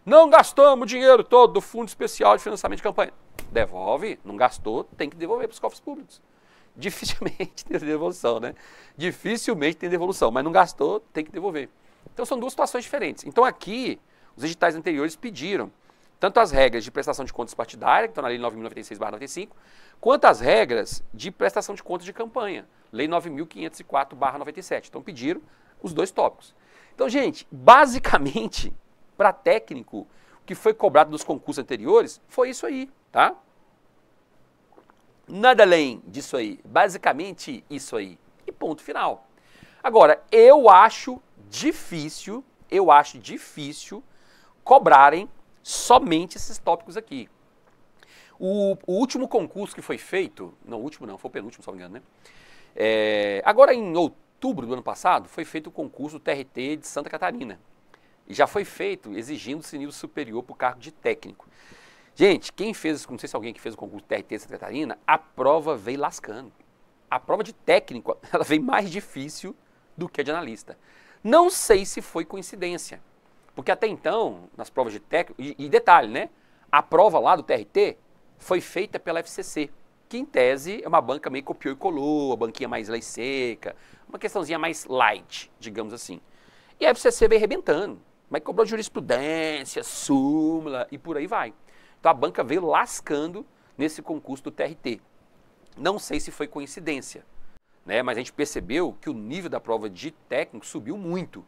Não gastamos o dinheiro todo do Fundo Especial de Financiamento de Campanha. Devolve, não gastou, tem que devolver para os cofres públicos. Dificilmente tem devolução, né? Dificilmente tem devolução, mas não gastou, tem que devolver. Então são duas situações diferentes. Então aqui, os editais anteriores pediram tanto as regras de prestação de contas partidária, que estão na Lei 9.096-95, quanto as regras de prestação de contas de campanha, Lei 9.504-97. Então pediram os dois tópicos. Então, gente, basicamente, para técnico, o que foi cobrado nos concursos anteriores foi isso aí, tá? Nada além disso aí, basicamente isso aí. E ponto final. Agora, eu acho difícil, eu acho difícil cobrarem somente esses tópicos aqui. O, o, último concurso que foi feito, não, o último não, foi o penúltimo, se não me engano, né? É, agora em outubro do ano passado, foi feito o concurso TRT de Santa Catarina. E já foi feito exigindo-se nível superior para o cargo de técnico. Gente, quem fez, não sei se alguém que fez o concurso TRT Santa Catarina, a prova veio lascando. A prova de técnico, ela veio mais difícil do que a de analista. Não sei se foi coincidência, porque até então, nas provas de técnico, e, e detalhe, né? A prova lá do TRT foi feita pela FCC, que em tese é uma banca meio copiou e colou, a banquinha mais lei seca, uma questãozinha mais light, digamos assim. E a FCC veio arrebentando mas cobrou jurisprudência, súmula e por aí vai. Então a banca veio lascando nesse concurso do TRT. Não sei se foi coincidência, né? mas a gente percebeu que o nível da prova de técnico subiu muito.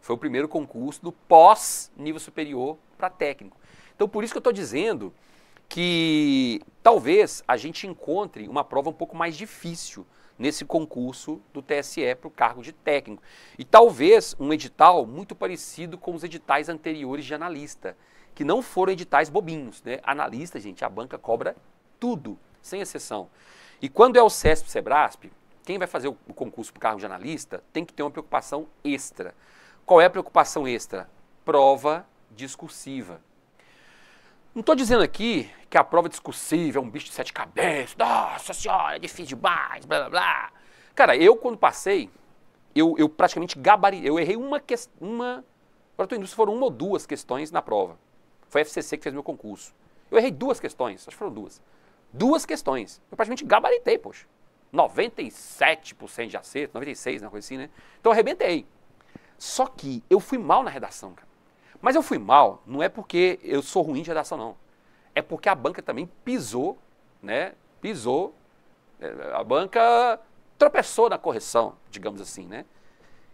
Foi o primeiro concurso do pós-nível superior para técnico. Então por isso que eu estou dizendo que talvez a gente encontre uma prova um pouco mais difícil nesse concurso do TSE para o cargo de técnico. E talvez um edital muito parecido com os editais anteriores de analista, que não foram editais bobinhos. Né? Analista, gente, a banca cobra tudo, sem exceção. E quando é o CESP Sebrasp, quem vai fazer o concurso para o cargo de analista tem que ter uma preocupação extra. Qual é a preocupação extra? Prova discursiva. Não estou dizendo aqui que a prova é discursiva é um bicho de sete cabeças, nossa senhora, é difícil demais, blá blá blá. Cara, eu quando passei, eu, eu praticamente gabaritei, eu errei uma questão, uma, para a tua indústria foram uma ou duas questões na prova. Foi a FCC que fez meu concurso. Eu errei duas questões, acho que foram duas. Duas questões. Eu praticamente gabaritei, poxa. 97% de acerto, 96%, uma né, coisa assim, né? Então eu arrebentei. Só que eu fui mal na redação, cara. Mas eu fui mal, não é porque eu sou ruim de redação, não. É porque a banca também pisou, né? Pisou. É, a banca tropeçou na correção, digamos assim, né?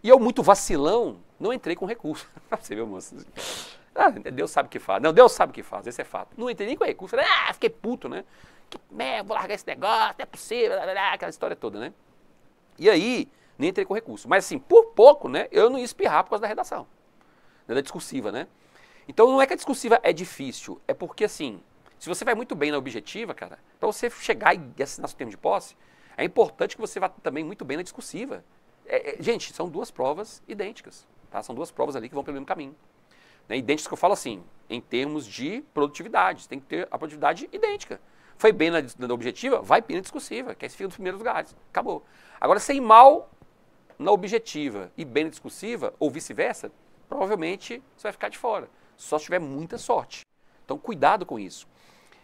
E eu, muito vacilão, não entrei com recurso. Você viu, moço? Ah, Deus sabe o que faz. Não, Deus sabe o que faz, esse é fato. Não entrei nem com recurso. Ah, fiquei puto, né? Que merda, vou largar esse negócio, não é possível, aquela história toda, né? E aí, nem entrei com recurso. Mas assim, por pouco, né? Eu não ia espirrar por causa da redação né, da discursiva, né? Então não é que a discursiva é difícil, é porque assim, se você vai muito bem na objetiva, cara, para você chegar e assinar seu termo de posse, é importante que você vá também muito bem na discursiva. É, é, gente, são duas provas idênticas, tá? São duas provas ali que vão pelo mesmo caminho. Né? Idênticas que eu falo assim, em termos de produtividade, você tem que ter a produtividade idêntica. Foi bem na, na objetiva, vai bem na discursiva, que aí você fica nos primeiros lugares. Acabou. Agora, sem mal na objetiva e bem na discursiva, ou vice-versa, provavelmente você vai ficar de fora, só se tiver muita sorte. Então, cuidado com isso.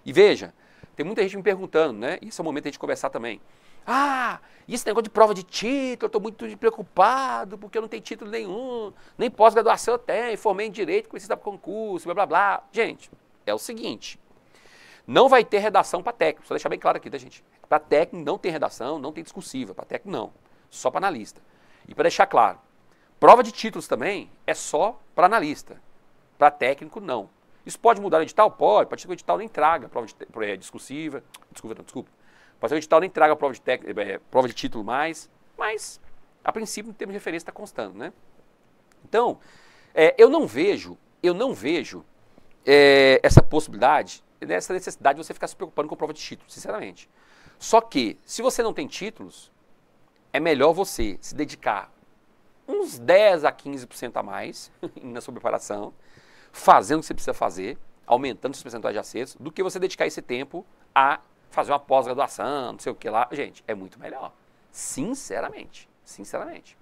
E veja, tem muita gente me perguntando, né? Isso é o momento de a gente conversar também. Ah, e esse negócio de prova de título, eu estou muito preocupado porque eu não tenho título nenhum, nem pós-graduação eu tenho, formei em direito, comecei a concurso, blá blá blá. Gente, é o seguinte, não vai ter redação para técnico, só deixar bem claro aqui, tá gente? Para técnico não tem redação, não tem discursiva, para técnico não, só para analista. E para deixar claro, Prova de títulos também é só para analista. Para técnico, não. Isso pode mudar o edital? Pode. Pode ser edital nem traga prova de, é, discursiva. Desculpa, não, desculpa. Pode ser edital nem traga prova de, tec, é, é, prova de título mais. Mas, a princípio, no termo de referência está constando, né? Então, é, eu não vejo, eu não vejo é, essa possibilidade, essa necessidade de você ficar se preocupando com prova de título, sinceramente. Só que, se você não tem títulos, é melhor você se dedicar uns 10 a 15% a mais na sua preparação, fazendo o que você precisa fazer, aumentando seus percentuais de acertos, do que você dedicar esse tempo a fazer uma pós-graduação, não sei o que lá. Gente, é muito melhor. Sinceramente. Sinceramente.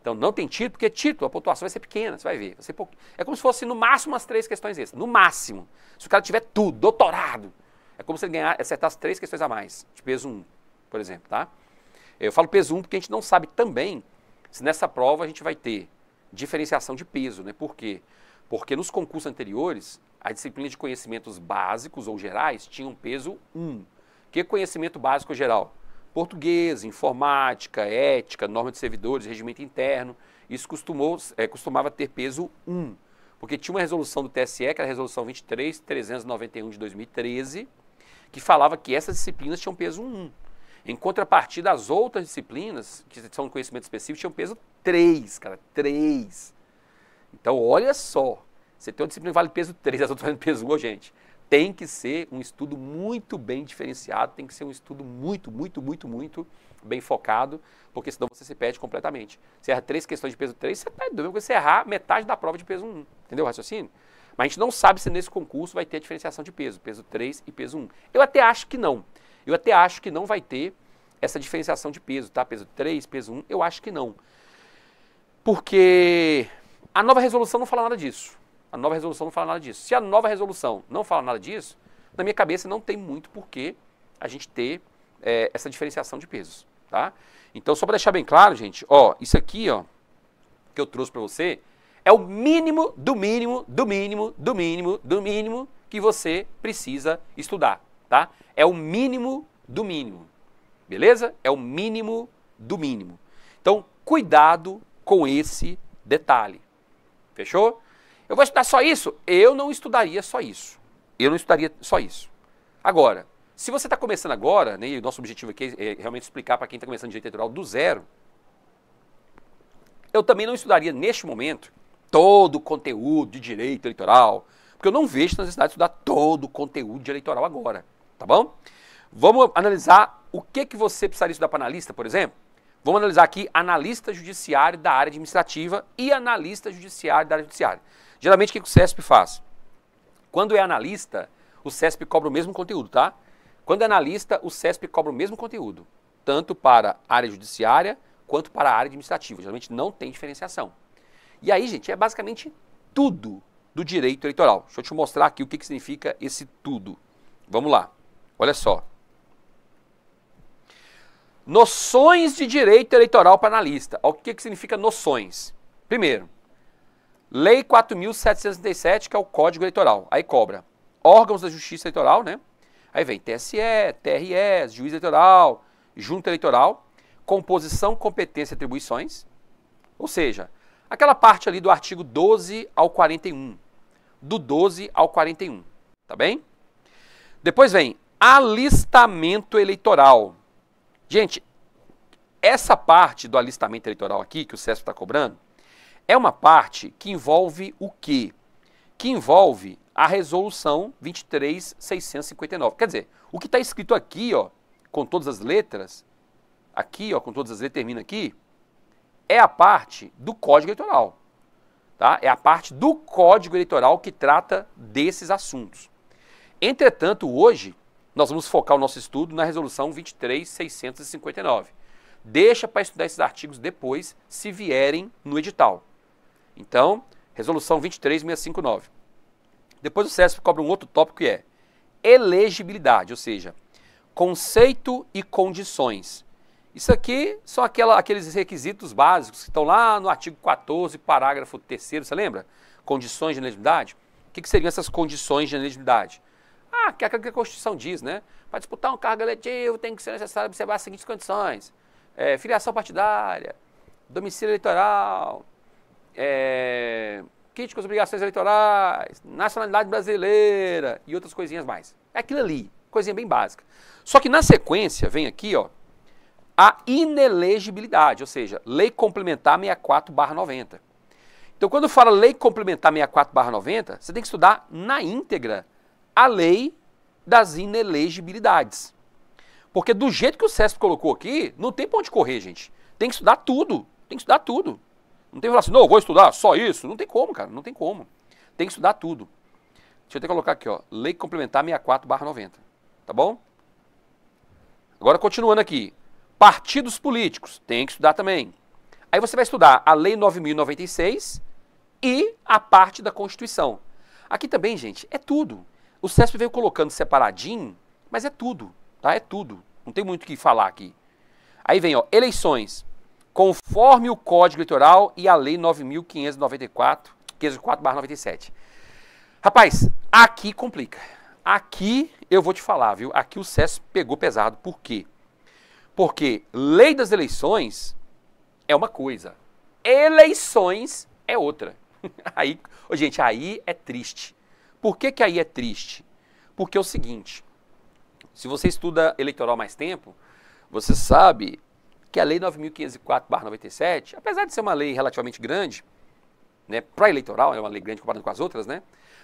Então não tem título, porque título, a pontuação vai ser pequena, você vai ver. Vai É como se fosse no máximo umas três questões extras. No máximo. Se o cara tiver tudo, doutorado, é como se ele ganhar, as três questões a mais, de peso 1, por exemplo, tá? Eu falo peso 1 porque a gente não sabe também Nessa prova a gente vai ter diferenciação de peso, né? Por quê? Porque nos concursos anteriores, a disciplina de conhecimentos básicos ou gerais tinha um peso 1. Que conhecimento básico geral? Português, informática, ética, norma de servidores, regimento interno. Isso costumou, é, costumava ter peso 1. Porque tinha uma resolução do TSE, que era a resolução 23391 de 2013, que falava que essas disciplinas tinham peso 1. Em contrapartida, as outras disciplinas, que são um conhecimento específico, tinham peso 3, cara, 3. Então, olha só, você tem uma disciplina que vale peso 3, as outras valem peso 1, gente. Tem que ser um estudo muito bem diferenciado, tem que ser um estudo muito, muito, muito, muito bem focado, porque senão você se perde completamente. Você erra três questões de peso 3, você perde tá do mesmo que você errar metade da prova é de peso 1. Entendeu o raciocínio? Mas a gente não sabe se nesse concurso vai ter a diferenciação de peso, peso 3 e peso 1. Eu até acho que não. Eu até acho que não vai ter essa diferenciação de peso, tá? Peso 3, peso 1, eu acho que não. Porque a nova resolução não fala nada disso. A nova resolução não fala nada disso. Se a nova resolução não fala nada disso, na minha cabeça não tem muito porquê a gente ter é, essa diferenciação de pesos, tá? Então, só para deixar bem claro, gente, ó, isso aqui, ó, que eu trouxe para você, é o mínimo do mínimo, do mínimo, do mínimo, do mínimo que você precisa estudar tá? É o mínimo do mínimo, beleza? É o mínimo do mínimo. Então, cuidado com esse detalhe, fechou? Eu vou estudar só isso? Eu não estudaria só isso. Eu não estudaria só isso. Agora, se você está começando agora, né, e nosso objetivo aqui é, é realmente explicar para quem está começando direito eleitoral do zero, eu também não estudaria neste momento todo o conteúdo de direito eleitoral, porque eu não vejo necessidade de estudar todo o conteúdo de eleitoral agora tá bom? Vamos analisar o que, que você precisaria estudar para analista, por exemplo? Vamos analisar aqui analista judiciário da área administrativa e analista judiciário da área judiciária. Geralmente, o que o CESP faz? Quando é analista, o CESP cobra o mesmo conteúdo, tá? Quando é analista, o CESP cobra o mesmo conteúdo, tanto para a área judiciária quanto para a área administrativa. Geralmente não tem diferenciação. E aí, gente, é basicamente tudo do direito eleitoral. Deixa eu te mostrar aqui o que, que significa esse tudo. Vamos lá. Olha só. Noções de direito eleitoral para analista. O que, que significa noções? Primeiro, Lei 4.767, que é o Código Eleitoral. Aí cobra órgãos da Justiça Eleitoral, né? Aí vem TSE, TRE, Juiz Eleitoral, Junta Eleitoral, composição, competência e atribuições. Ou seja, aquela parte ali do artigo 12 ao 41. Do 12 ao 41, tá bem? Depois vem Alistamento eleitoral. Gente, essa parte do alistamento eleitoral aqui que o CESP está cobrando é uma parte que envolve o quê? Que envolve a resolução 23659. Quer dizer, o que está escrito aqui, ó, com todas as letras, aqui, ó, com todas as letras, termina aqui, é a parte do Código Eleitoral. Tá? É a parte do Código Eleitoral que trata desses assuntos. Entretanto, hoje, nós vamos focar o nosso estudo na resolução 23659. Deixa para estudar esses artigos depois, se vierem no edital. Então, resolução 23659. Depois o CESP cobra um outro tópico que é elegibilidade, ou seja, conceito e condições. Isso aqui são aquela, aqueles requisitos básicos que estão lá no artigo 14, parágrafo 3, você lembra? Condições de elegibilidade. O que, que seriam essas condições de elegibilidade? Ah, que é aquilo que a Constituição diz, né? Para disputar um cargo eletivo tem que ser necessário observar as seguintes condições. É, filiação partidária, domicílio eleitoral, é, kit com as obrigações eleitorais, nacionalidade brasileira e outras coisinhas mais. É aquilo ali, coisinha bem básica. Só que na sequência vem aqui, ó, a inelegibilidade, ou seja, lei complementar 64/90. Então, quando fala lei complementar 64/90, você tem que estudar na íntegra a lei das inelegibilidades. Porque do jeito que o CESP colocou aqui, não tem pra onde correr, gente. Tem que estudar tudo. Tem que estudar tudo. Não tem que falar assim, não, vou estudar só isso. Não tem como, cara. Não tem como. Tem que estudar tudo. Deixa eu até colocar aqui, ó. Lei complementar 64/90. Tá bom? Agora continuando aqui. Partidos políticos, tem que estudar também. Aí você vai estudar a Lei 9096 e a parte da Constituição. Aqui também, gente, é tudo. O CESP veio colocando separadinho, mas é tudo, tá? É tudo. Não tem muito o que falar aqui. Aí vem, ó, eleições. Conforme o Código Eleitoral e a Lei 9594, 504/97. Rapaz, aqui complica. Aqui eu vou te falar, viu? Aqui o CESP pegou pesado. Por quê? Porque lei das eleições é uma coisa, eleições é outra. aí, gente, aí é triste. Por que, que aí é triste? Porque é o seguinte: se você estuda eleitoral mais tempo, você sabe que a Lei 9.504-97, apesar de ser uma lei relativamente grande, né, para eleitoral, é uma lei grande comparada com as outras, né?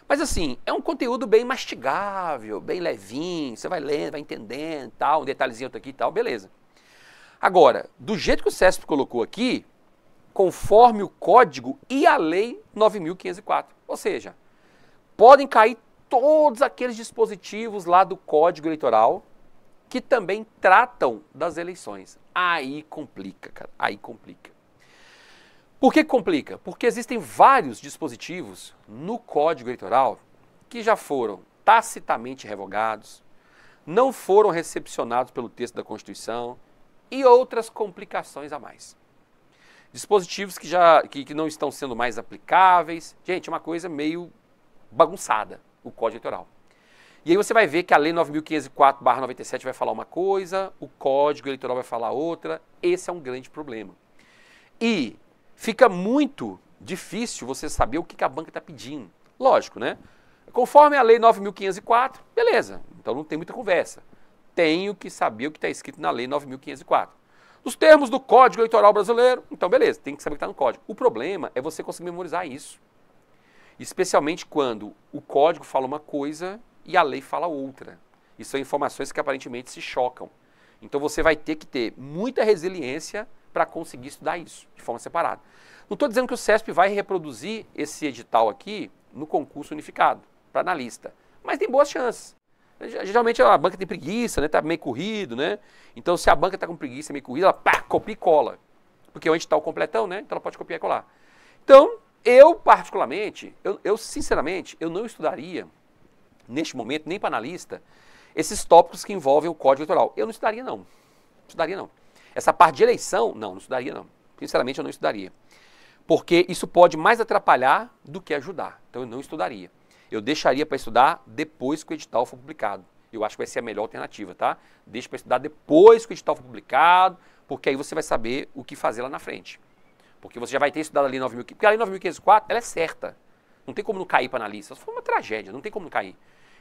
Mas assim, é um conteúdo bem mastigável, bem levinho, você vai lendo, vai entendendo, tal, um detalhezinho outro aqui e tal, beleza. Agora, do jeito que o CESP colocou aqui, conforme o código e a lei 9504. Ou seja, podem cair todos aqueles dispositivos lá do Código Eleitoral que também tratam das eleições. Aí complica, cara. Aí complica. Por que complica? Porque existem vários dispositivos no Código Eleitoral que já foram tacitamente revogados, não foram recepcionados pelo texto da Constituição e outras complicações a mais. Dispositivos que já que, que não estão sendo mais aplicáveis. Gente, uma coisa meio bagunçada o Código Eleitoral. E aí você vai ver que a Lei 9.504-97 vai falar uma coisa, o Código Eleitoral vai falar outra. Esse é um grande problema. E fica muito difícil você saber o que a banca está pedindo. Lógico, né? Conforme a Lei 9.504, beleza, então não tem muita conversa. Tenho que saber o que está escrito na Lei 9.504. Nos termos do Código Eleitoral Brasileiro, então beleza, tem que saber o que está no código. O problema é você conseguir memorizar isso especialmente quando o código fala uma coisa e a lei fala outra. E são informações que aparentemente se chocam. Então você vai ter que ter muita resiliência para conseguir estudar isso de forma separada. Não estou dizendo que o CESP vai reproduzir esse edital aqui no concurso unificado para analista, mas tem boas chances. Geralmente a banca tem preguiça, né? Tá meio corrido, né? Então se a banca está com preguiça, meio corrida, ela pá, copia e cola. Porque é um edital completão, né? Então ela pode copiar e colar. Então, eu, particularmente, eu, eu sinceramente, eu não estudaria, neste momento, nem para analista, esses tópicos que envolvem o Código Eleitoral. Eu não estudaria, não. não estudaria, não. Essa parte de eleição, não, não estudaria, não. Sinceramente, eu não estudaria. Porque isso pode mais atrapalhar do que ajudar. Então, eu não estudaria. Eu deixaria para estudar depois que o edital for publicado. Eu acho que vai ser a melhor alternativa, tá? Deixa para estudar depois que o edital for publicado, porque aí você vai saber o que fazer lá na frente. Porque você já vai ter estudado a Lei 9.500, porque a Lei 9.504 ela é certa. Não tem como não cair para analista. Isso foi uma tragédia, não tem como não cair.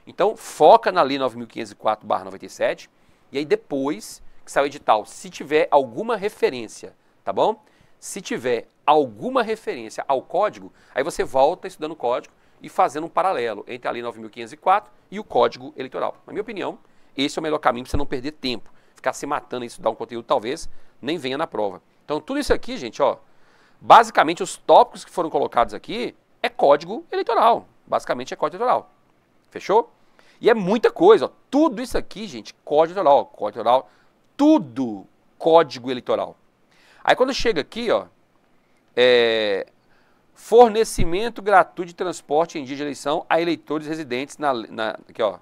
Então, foca na Lei 9.504-97 e aí depois que sair o edital, se tiver alguma referência, tá bom? Se tiver alguma referência ao código, aí você volta estudando o código e fazendo um paralelo entre a Lei 9.504 e o Código Eleitoral. Na minha opinião, esse é o melhor caminho para você não perder tempo. Ficar se matando e estudar um conteúdo talvez nem venha na prova. Então, tudo isso aqui, gente, ó, Basicamente, os tópicos que foram colocados aqui é código eleitoral. Basicamente é código eleitoral. Fechou? E é muita coisa. Ó. Tudo isso aqui, gente, código eleitoral, código eleitoral, tudo código eleitoral. Aí quando chega aqui, ó, é, fornecimento gratuito de transporte em dia de eleição a eleitores residentes na, na aqui, ó.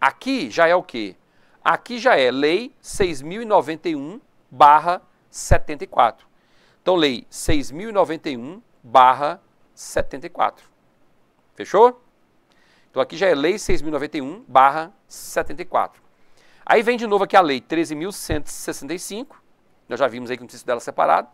Aqui já é o quê? Aqui já é Lei 6091/74. Então, lei 6091 barra 74. Fechou? Então aqui já é lei 6091 barra 74. Aí vem de novo aqui a lei 13165. Nós já vimos aí que não precisa dela separado.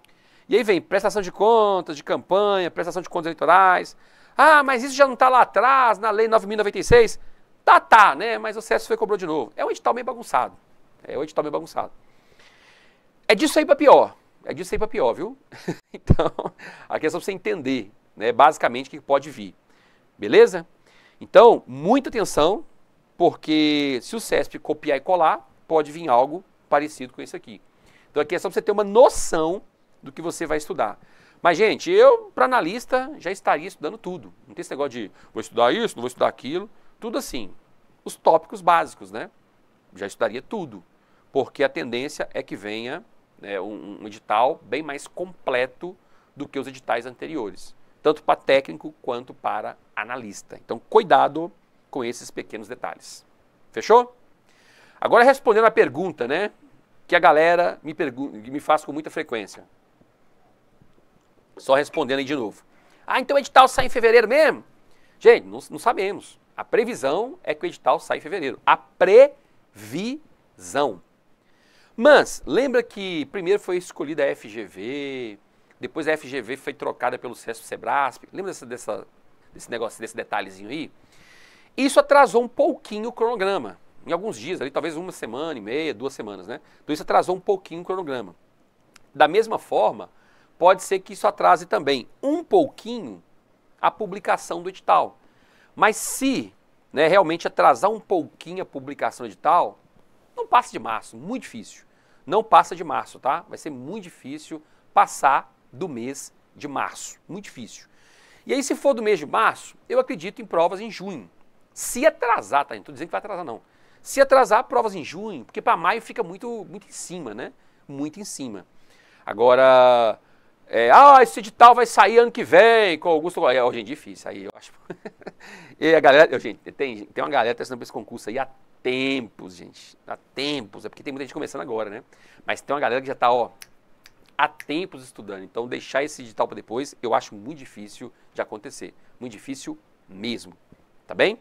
E aí vem prestação de contas de campanha, prestação de contas eleitorais. Ah, mas isso já não está lá atrás, na lei 9096? Tá, tá, né? Mas o CES foi cobrou de novo. É um edital meio bagunçado. É um edital meio bagunçado. É disso aí para pior. É disso aí para pior, viu? então, aqui é só você entender, né, basicamente, o que pode vir. Beleza? Então, muita atenção, porque se o CESP copiar e colar, pode vir algo parecido com isso aqui. Então, aqui é só para você ter uma noção do que você vai estudar. Mas, gente, eu, para analista, já estaria estudando tudo. Não tem esse negócio de vou estudar isso, não vou estudar aquilo. Tudo assim. Os tópicos básicos, né? Já estudaria tudo. Porque a tendência é que venha né, um, um edital bem mais completo do que os editais anteriores, tanto para técnico quanto para analista. Então, cuidado com esses pequenos detalhes. Fechou? Agora, respondendo a pergunta, né? Que a galera me, me faz com muita frequência. Só respondendo aí de novo. Ah, então o edital sai em fevereiro mesmo? Gente, não, não sabemos. A previsão é que o edital sai em fevereiro. A previsão. Mas lembra que primeiro foi escolhida a FGV, depois a FGV foi trocada pelo Cesso Sebrasp. Lembra dessa, dessa, desse negócio, desse detalhezinho aí? Isso atrasou um pouquinho o cronograma. Em alguns dias, ali talvez uma semana e meia, duas semanas, né? Então isso atrasou um pouquinho o cronograma. Da mesma forma, pode ser que isso atrase também um pouquinho a publicação do edital. Mas se né, realmente atrasar um pouquinho a publicação do edital, não passa de março, muito difícil. Não passa de março, tá? Vai ser muito difícil passar do mês de março, muito difícil. E aí, se for do mês de março, eu acredito em provas em junho. Se atrasar, tá? Não estou dizendo que vai atrasar, não. Se atrasar, provas em junho, porque para maio fica muito, muito em cima, né? Muito em cima. Agora, é, ah, esse edital vai sair ano que vem com Augusto é Hoje é difícil, aí eu acho. e a galera, eu, gente, tem, tem uma galera testando tá para esse concurso aí há tempos, gente. Há tempos. É porque tem muita gente começando agora, né? Mas tem uma galera que já está, ó, há tempos estudando. Então, deixar esse digital para depois, eu acho muito difícil de acontecer. Muito difícil mesmo. Tá bem?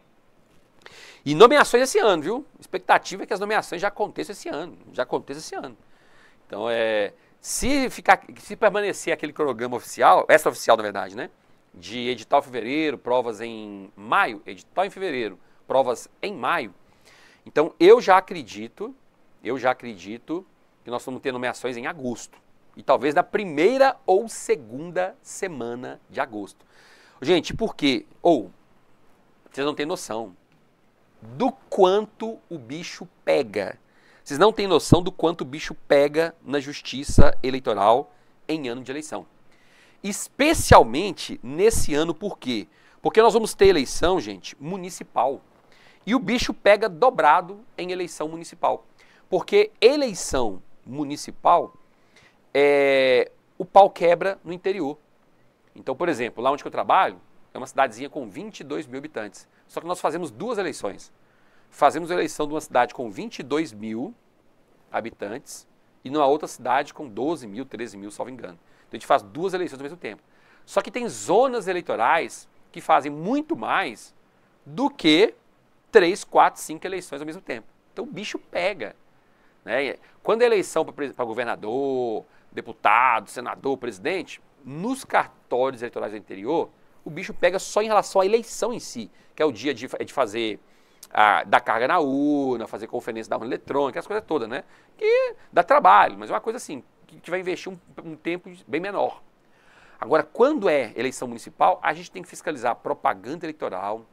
E nomeações esse ano, viu? A expectativa é que as nomeações já aconteçam esse ano. Já aconteçam esse ano. Então, é, se, ficar, se permanecer aquele cronograma oficial, essa oficial na verdade, né? De edital em fevereiro, provas em maio, edital em fevereiro, provas em maio, então, eu já acredito, eu já acredito que nós vamos ter nomeações em agosto. E talvez na primeira ou segunda semana de agosto. Gente, por quê? Ou, vocês não têm noção do quanto o bicho pega. Vocês não têm noção do quanto o bicho pega na justiça eleitoral em ano de eleição. Especialmente nesse ano, por quê? Porque nós vamos ter eleição, gente, municipal. E o bicho pega dobrado em eleição municipal. Porque eleição municipal, é, o pau quebra no interior. Então, por exemplo, lá onde eu trabalho, é uma cidadezinha com 22 mil habitantes. Só que nós fazemos duas eleições. Fazemos a eleição de uma cidade com 22 mil habitantes e numa outra cidade com 12 mil, 13 mil, salvo engano. Então a gente faz duas eleições ao mesmo tempo. Só que tem zonas eleitorais que fazem muito mais do que três, quatro, cinco eleições ao mesmo tempo. Então o bicho pega. Né? Quando é eleição para governador, deputado, senador, presidente, nos cartórios eleitorais do interior, o bicho pega só em relação à eleição em si, que é o dia de, de fazer ah, dar carga na urna, fazer conferência da urna eletrônica, as coisas todas, né? Que dá trabalho, mas é uma coisa assim, que, que vai investir um, um tempo bem menor. Agora, quando é eleição municipal, a gente tem que fiscalizar propaganda eleitoral,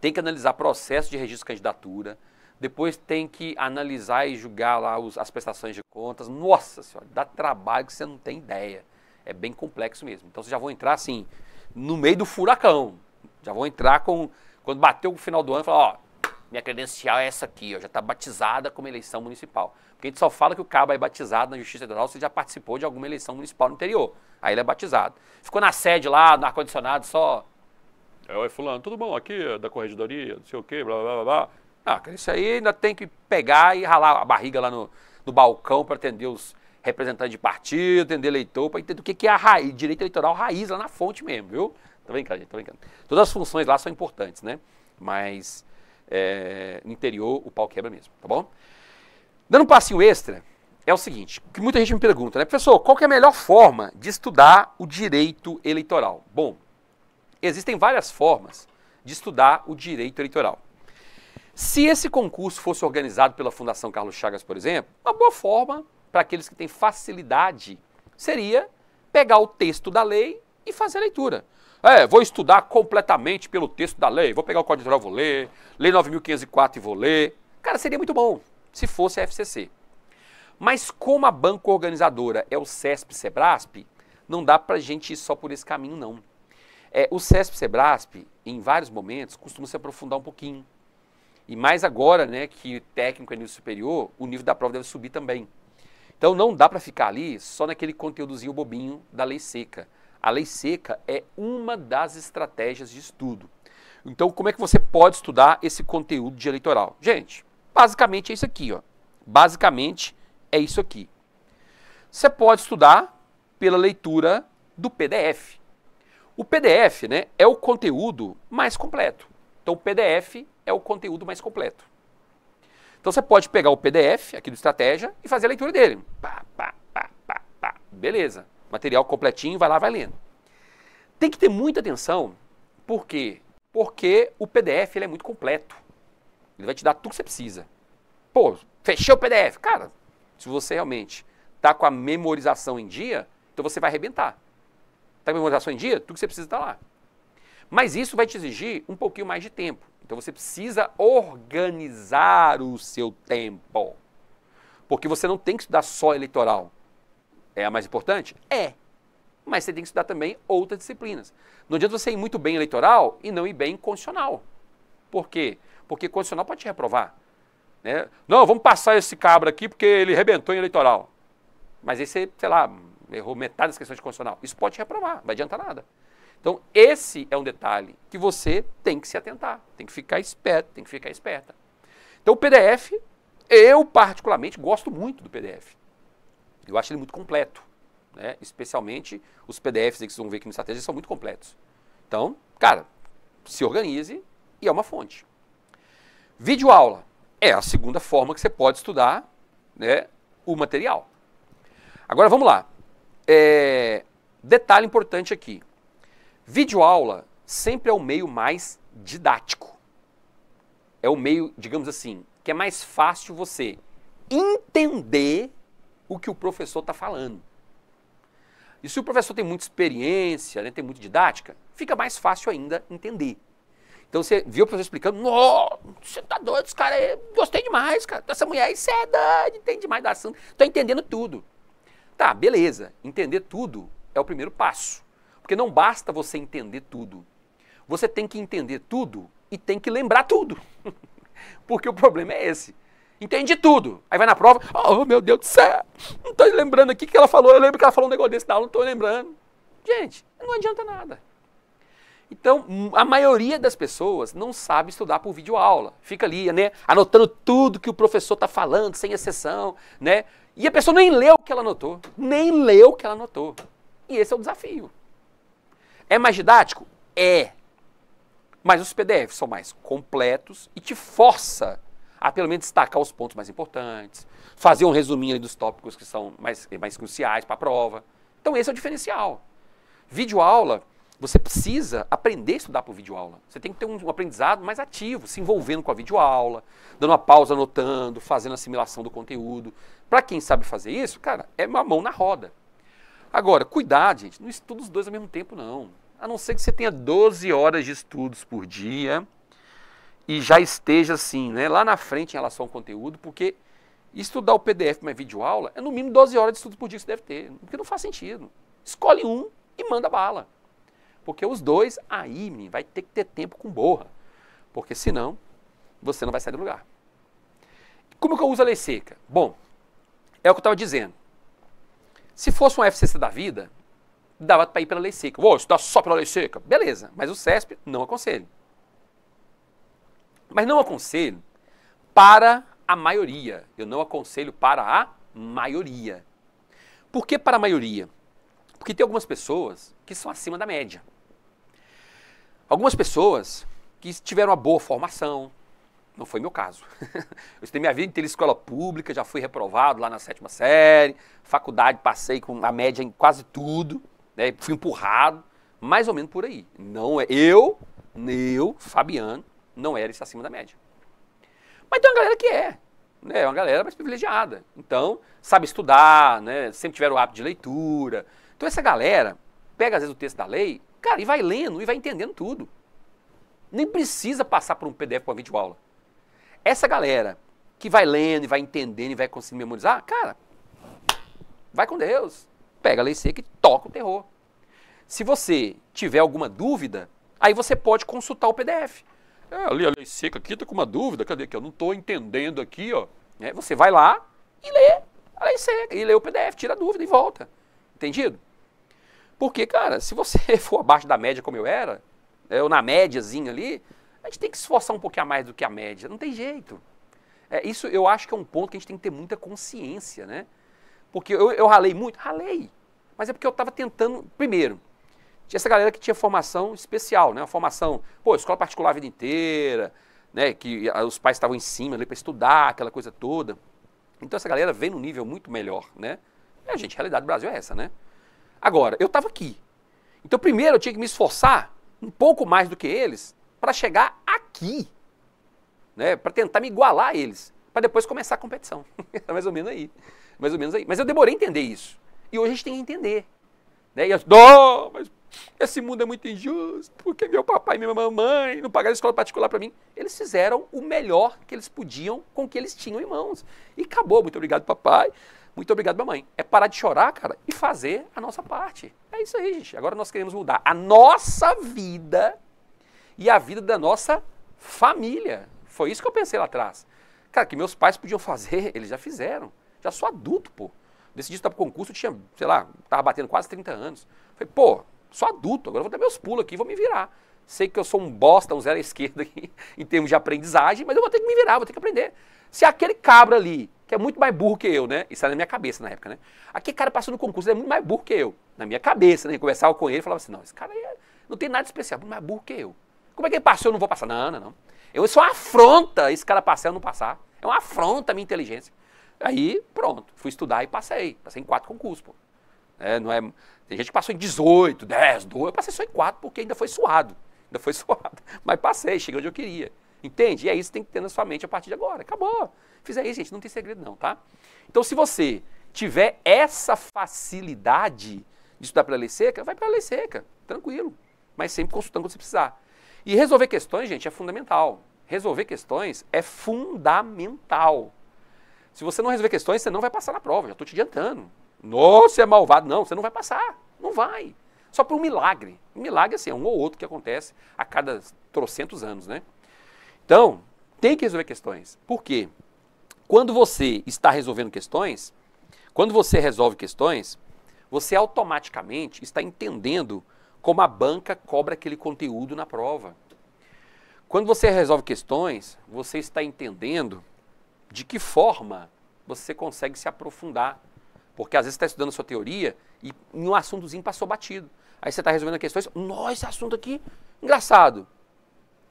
tem que analisar processo de registro de candidatura, depois tem que analisar e julgar lá os, as prestações de contas. Nossa senhora, dá trabalho que você não tem ideia. É bem complexo mesmo. Então vocês já vão entrar assim, no meio do furacão. Já vão entrar com. Quando bateu o final do ano, falar, ó, minha credencial é essa aqui, ó, já está batizada como eleição municipal. Porque a gente só fala que o cabo é batizado na Justiça Federal se já participou de alguma eleição municipal no interior. Aí ele é batizado. Ficou na sede lá, no ar-condicionado, só é, oi, fulano, tudo bom? Aqui é da corregedoria, não sei o quê, blá, blá, blá, blá. Ah, cara, isso aí ainda tem que pegar e ralar a barriga lá no, no balcão para atender os representantes de partido, atender eleitor, para entender o que, que é a raiz, direito eleitoral raiz lá na fonte mesmo, viu? Tô brincando, gente, tô brincando. Todas as funções lá são importantes, né? Mas é, no interior o pau quebra mesmo, tá bom? Dando um passinho extra, é o seguinte, que muita gente me pergunta, né? Professor, qual é a melhor forma de estudar o direito eleitoral? Bom, Existem várias formas de estudar o direito eleitoral. Se esse concurso fosse organizado pela Fundação Carlos Chagas, por exemplo, uma boa forma para aqueles que têm facilidade seria pegar o texto da lei e fazer a leitura. É, vou estudar completamente pelo texto da lei, vou pegar o Código Eleitoral, vou ler, Lei 9.504 e vou ler. Cara, seria muito bom se fosse a FCC. Mas como a banca organizadora é o CESP-SEBRASP, não dá para gente ir só por esse caminho, não. É, o CESP Sebrasp, em vários momentos, costuma se aprofundar um pouquinho. E mais agora, né, que técnico é nível superior, o nível da prova deve subir também. Então não dá para ficar ali só naquele conteúdozinho bobinho da lei seca. A lei seca é uma das estratégias de estudo. Então, como é que você pode estudar esse conteúdo de eleitoral? Gente, basicamente é isso aqui, ó. Basicamente é isso aqui. Você pode estudar pela leitura do PDF. O PDF né, é o conteúdo mais completo. Então, o PDF é o conteúdo mais completo. Então, você pode pegar o PDF aqui do Estratégia e fazer a leitura dele. Pá, pá, pá, pá, pá. Beleza. Material completinho, vai lá, vai lendo. Tem que ter muita atenção, por quê? Porque o PDF ele é muito completo. Ele vai te dar tudo que você precisa. Pô, fechei o PDF. Cara, se você realmente está com a memorização em dia, então você vai arrebentar. Está com a imunização em dia? Tudo que você precisa está lá. Mas isso vai te exigir um pouquinho mais de tempo. Então você precisa organizar o seu tempo. Porque você não tem que estudar só eleitoral. É a mais importante? É. Mas você tem que estudar também outras disciplinas. Não adianta você ir muito bem eleitoral e não ir bem constitucional. Por quê? Porque constitucional pode te reprovar. Né? Não, vamos passar esse cabra aqui porque ele rebentou em eleitoral. Mas esse, sei lá, errou metade das questões de constitucional. Isso pode reprovar, não vai adiantar nada. Então, esse é um detalhe que você tem que se atentar, tem que ficar esperto, tem que ficar esperta. Então, o PDF, eu particularmente gosto muito do PDF. Eu acho ele muito completo. Né? Especialmente os PDFs que vocês vão ver aqui no Estratégia são muito completos. Então, cara, se organize e é uma fonte. Vídeo aula é a segunda forma que você pode estudar né, o material. Agora vamos lá. É, detalhe importante aqui: videoaula sempre é o meio mais didático. É o meio, digamos assim, que é mais fácil você entender o que o professor está falando. E se o professor tem muita experiência, né, tem muita didática, fica mais fácil ainda entender. Então você viu o professor explicando, você tá doido, esse cara, gostei demais, cara, essa mulher, isso é doido, entende demais do assunto, tô entendendo tudo. Tá, beleza. Entender tudo é o primeiro passo. Porque não basta você entender tudo. Você tem que entender tudo e tem que lembrar tudo. porque o problema é esse. Entende tudo. Aí vai na prova, oh meu Deus do céu, não estou lembrando aqui o que ela falou. Eu lembro que ela falou um negócio desse, não, não estou lembrando. Gente, não adianta nada. Então, hum, a maioria das pessoas não sabe estudar por videoaula. Fica ali, né, anotando tudo que o professor está falando, sem exceção, né? E a pessoa nem leu o que ela anotou. Nem leu o que ela anotou. E esse é o desafio. É mais didático? É. Mas os PDFs são mais completos e te força a pelo menos destacar os pontos mais importantes, fazer um resuminho dos tópicos que são mais, mais cruciais para a prova. Então esse é o diferencial. Vídeo aula você precisa aprender a estudar por videoaula. Você tem que ter um aprendizado mais ativo, se envolvendo com a videoaula, dando uma pausa, anotando, fazendo assimilação do conteúdo. Para quem sabe fazer isso, cara, é uma mão na roda. Agora, cuidado, gente, não estuda os dois ao mesmo tempo, não. A não ser que você tenha 12 horas de estudos por dia e já esteja assim, né, lá na frente em relação ao conteúdo, porque estudar o PDF para uma videoaula é no mínimo 12 horas de estudo por dia que você deve ter, porque não faz sentido. Escolhe um e manda bala. Porque os dois, aí, menino, vai ter que ter tempo com borra. Porque senão, você não vai sair do lugar. Como que eu uso a lei seca? Bom, é o que eu estava dizendo. Se fosse um FCC da vida, dava para ir pela lei seca. Vou estudar só pela lei seca. Beleza, mas o CESP não aconselho. Mas não aconselho para a maioria. Eu não aconselho para a maioria. Por que para a maioria? Porque tem algumas pessoas que são acima da média. Algumas pessoas que tiveram uma boa formação, não foi meu caso. eu estudei minha vida inteira em escola pública, já fui reprovado lá na sétima série, faculdade passei com a média em quase tudo, né? fui empurrado, mais ou menos por aí. Não é eu, eu, Fabiano, não era isso acima da média. Mas tem uma galera que é, né? É uma galera mais privilegiada. Então, sabe estudar, né? sempre tiveram o hábito de leitura. Então essa galera pega às vezes o texto da lei Cara, e vai lendo e vai entendendo tudo. Nem precisa passar por um PDF com uma videoaula. Essa galera que vai lendo e vai entendendo e vai conseguindo memorizar, cara, vai com Deus. Pega a lei seca e toca o terror. Se você tiver alguma dúvida, aí você pode consultar o PDF. É, ali a lei seca aqui, tá com uma dúvida, cadê aqui? Eu não estou entendendo aqui, ó. É, você vai lá e lê a lei seca, e lê o PDF, tira a dúvida e volta. Entendido? Porque, cara, se você for abaixo da média como eu era, né, ou na médiazinha ali, a gente tem que se esforçar um pouquinho a mais do que a média. Não tem jeito. É, isso eu acho que é um ponto que a gente tem que ter muita consciência, né? Porque eu, eu ralei muito, ralei. Mas é porque eu estava tentando, primeiro, tinha essa galera que tinha formação especial, né? Uma formação, pô, escola particular a vida inteira, né? Que os pais estavam em cima ali para estudar, aquela coisa toda. Então essa galera vem num nível muito melhor, né? É, a gente, a realidade do Brasil é essa, né? Agora, eu estava aqui. Então, primeiro eu tinha que me esforçar um pouco mais do que eles para chegar aqui, né? para tentar me igualar a eles, para depois começar a competição. Tá mais ou menos aí. Mais ou menos aí. Mas eu demorei a entender isso. E hoje a gente tem que entender. Né? E eu, oh, mas esse mundo é muito injusto, porque meu papai e minha mamãe não pagaram escola particular para mim. Eles fizeram o melhor que eles podiam com o que eles tinham em mãos. E acabou. Muito obrigado, papai. Muito obrigado, mamãe. É parar de chorar, cara, e fazer a nossa parte. É isso aí, gente. Agora nós queremos mudar a nossa vida e a vida da nossa família. Foi isso que eu pensei lá atrás. Cara, que meus pais podiam fazer, eles já fizeram. Já sou adulto, pô. Decidi estudar para concurso, eu tinha, sei lá, estava batendo quase 30 anos. Falei, pô, sou adulto, agora vou dar meus pulos aqui, vou me virar. Sei que eu sou um bosta, um zero à esquerda aqui, em termos de aprendizagem, mas eu vou ter que me virar, vou ter que aprender. Se aquele cabra ali, que é muito mais burro que eu, né? Isso era na minha cabeça na época, né? Aquele cara passou no concurso, ele é muito mais burro que eu. Na minha cabeça, né? Eu conversava com ele e falava assim: não, esse cara é, não tem nada especial, muito mais burro que eu. Como é que ele passou? Eu não vou passar. Não, não, não. Eu, sou uma afronta esse cara passar ou não passar. É uma afronta à minha inteligência. Aí, pronto, fui estudar e passei. Passei em quatro concursos, pô. É, não é, tem gente que passou em 18, 10, 12, eu passei só em quatro porque ainda foi suado ainda foi suado, mas passei, cheguei onde eu queria. Entende? E é isso que tem que ter na sua mente a partir de agora. Acabou. Fizer isso, gente, não tem segredo não, tá? Então, se você tiver essa facilidade de estudar pela lei seca, vai pela lei seca, tranquilo. Mas sempre consultando quando você precisar. E resolver questões, gente, é fundamental. Resolver questões é fundamental. Se você não resolver questões, você não vai passar na prova, já estou te adiantando. Nossa, é malvado. Não, você não vai passar. Não vai. Só por um milagre. Um milagre, assim, é um ou outro que acontece a cada trocentos anos, né? Então, tem que resolver questões. Por quê? Quando você está resolvendo questões, quando você resolve questões, você automaticamente está entendendo como a banca cobra aquele conteúdo na prova. Quando você resolve questões, você está entendendo de que forma você consegue se aprofundar. Porque às vezes você está estudando a sua teoria e um assuntozinho passou batido. Aí você está resolvendo questões, nossa, esse assunto aqui, engraçado.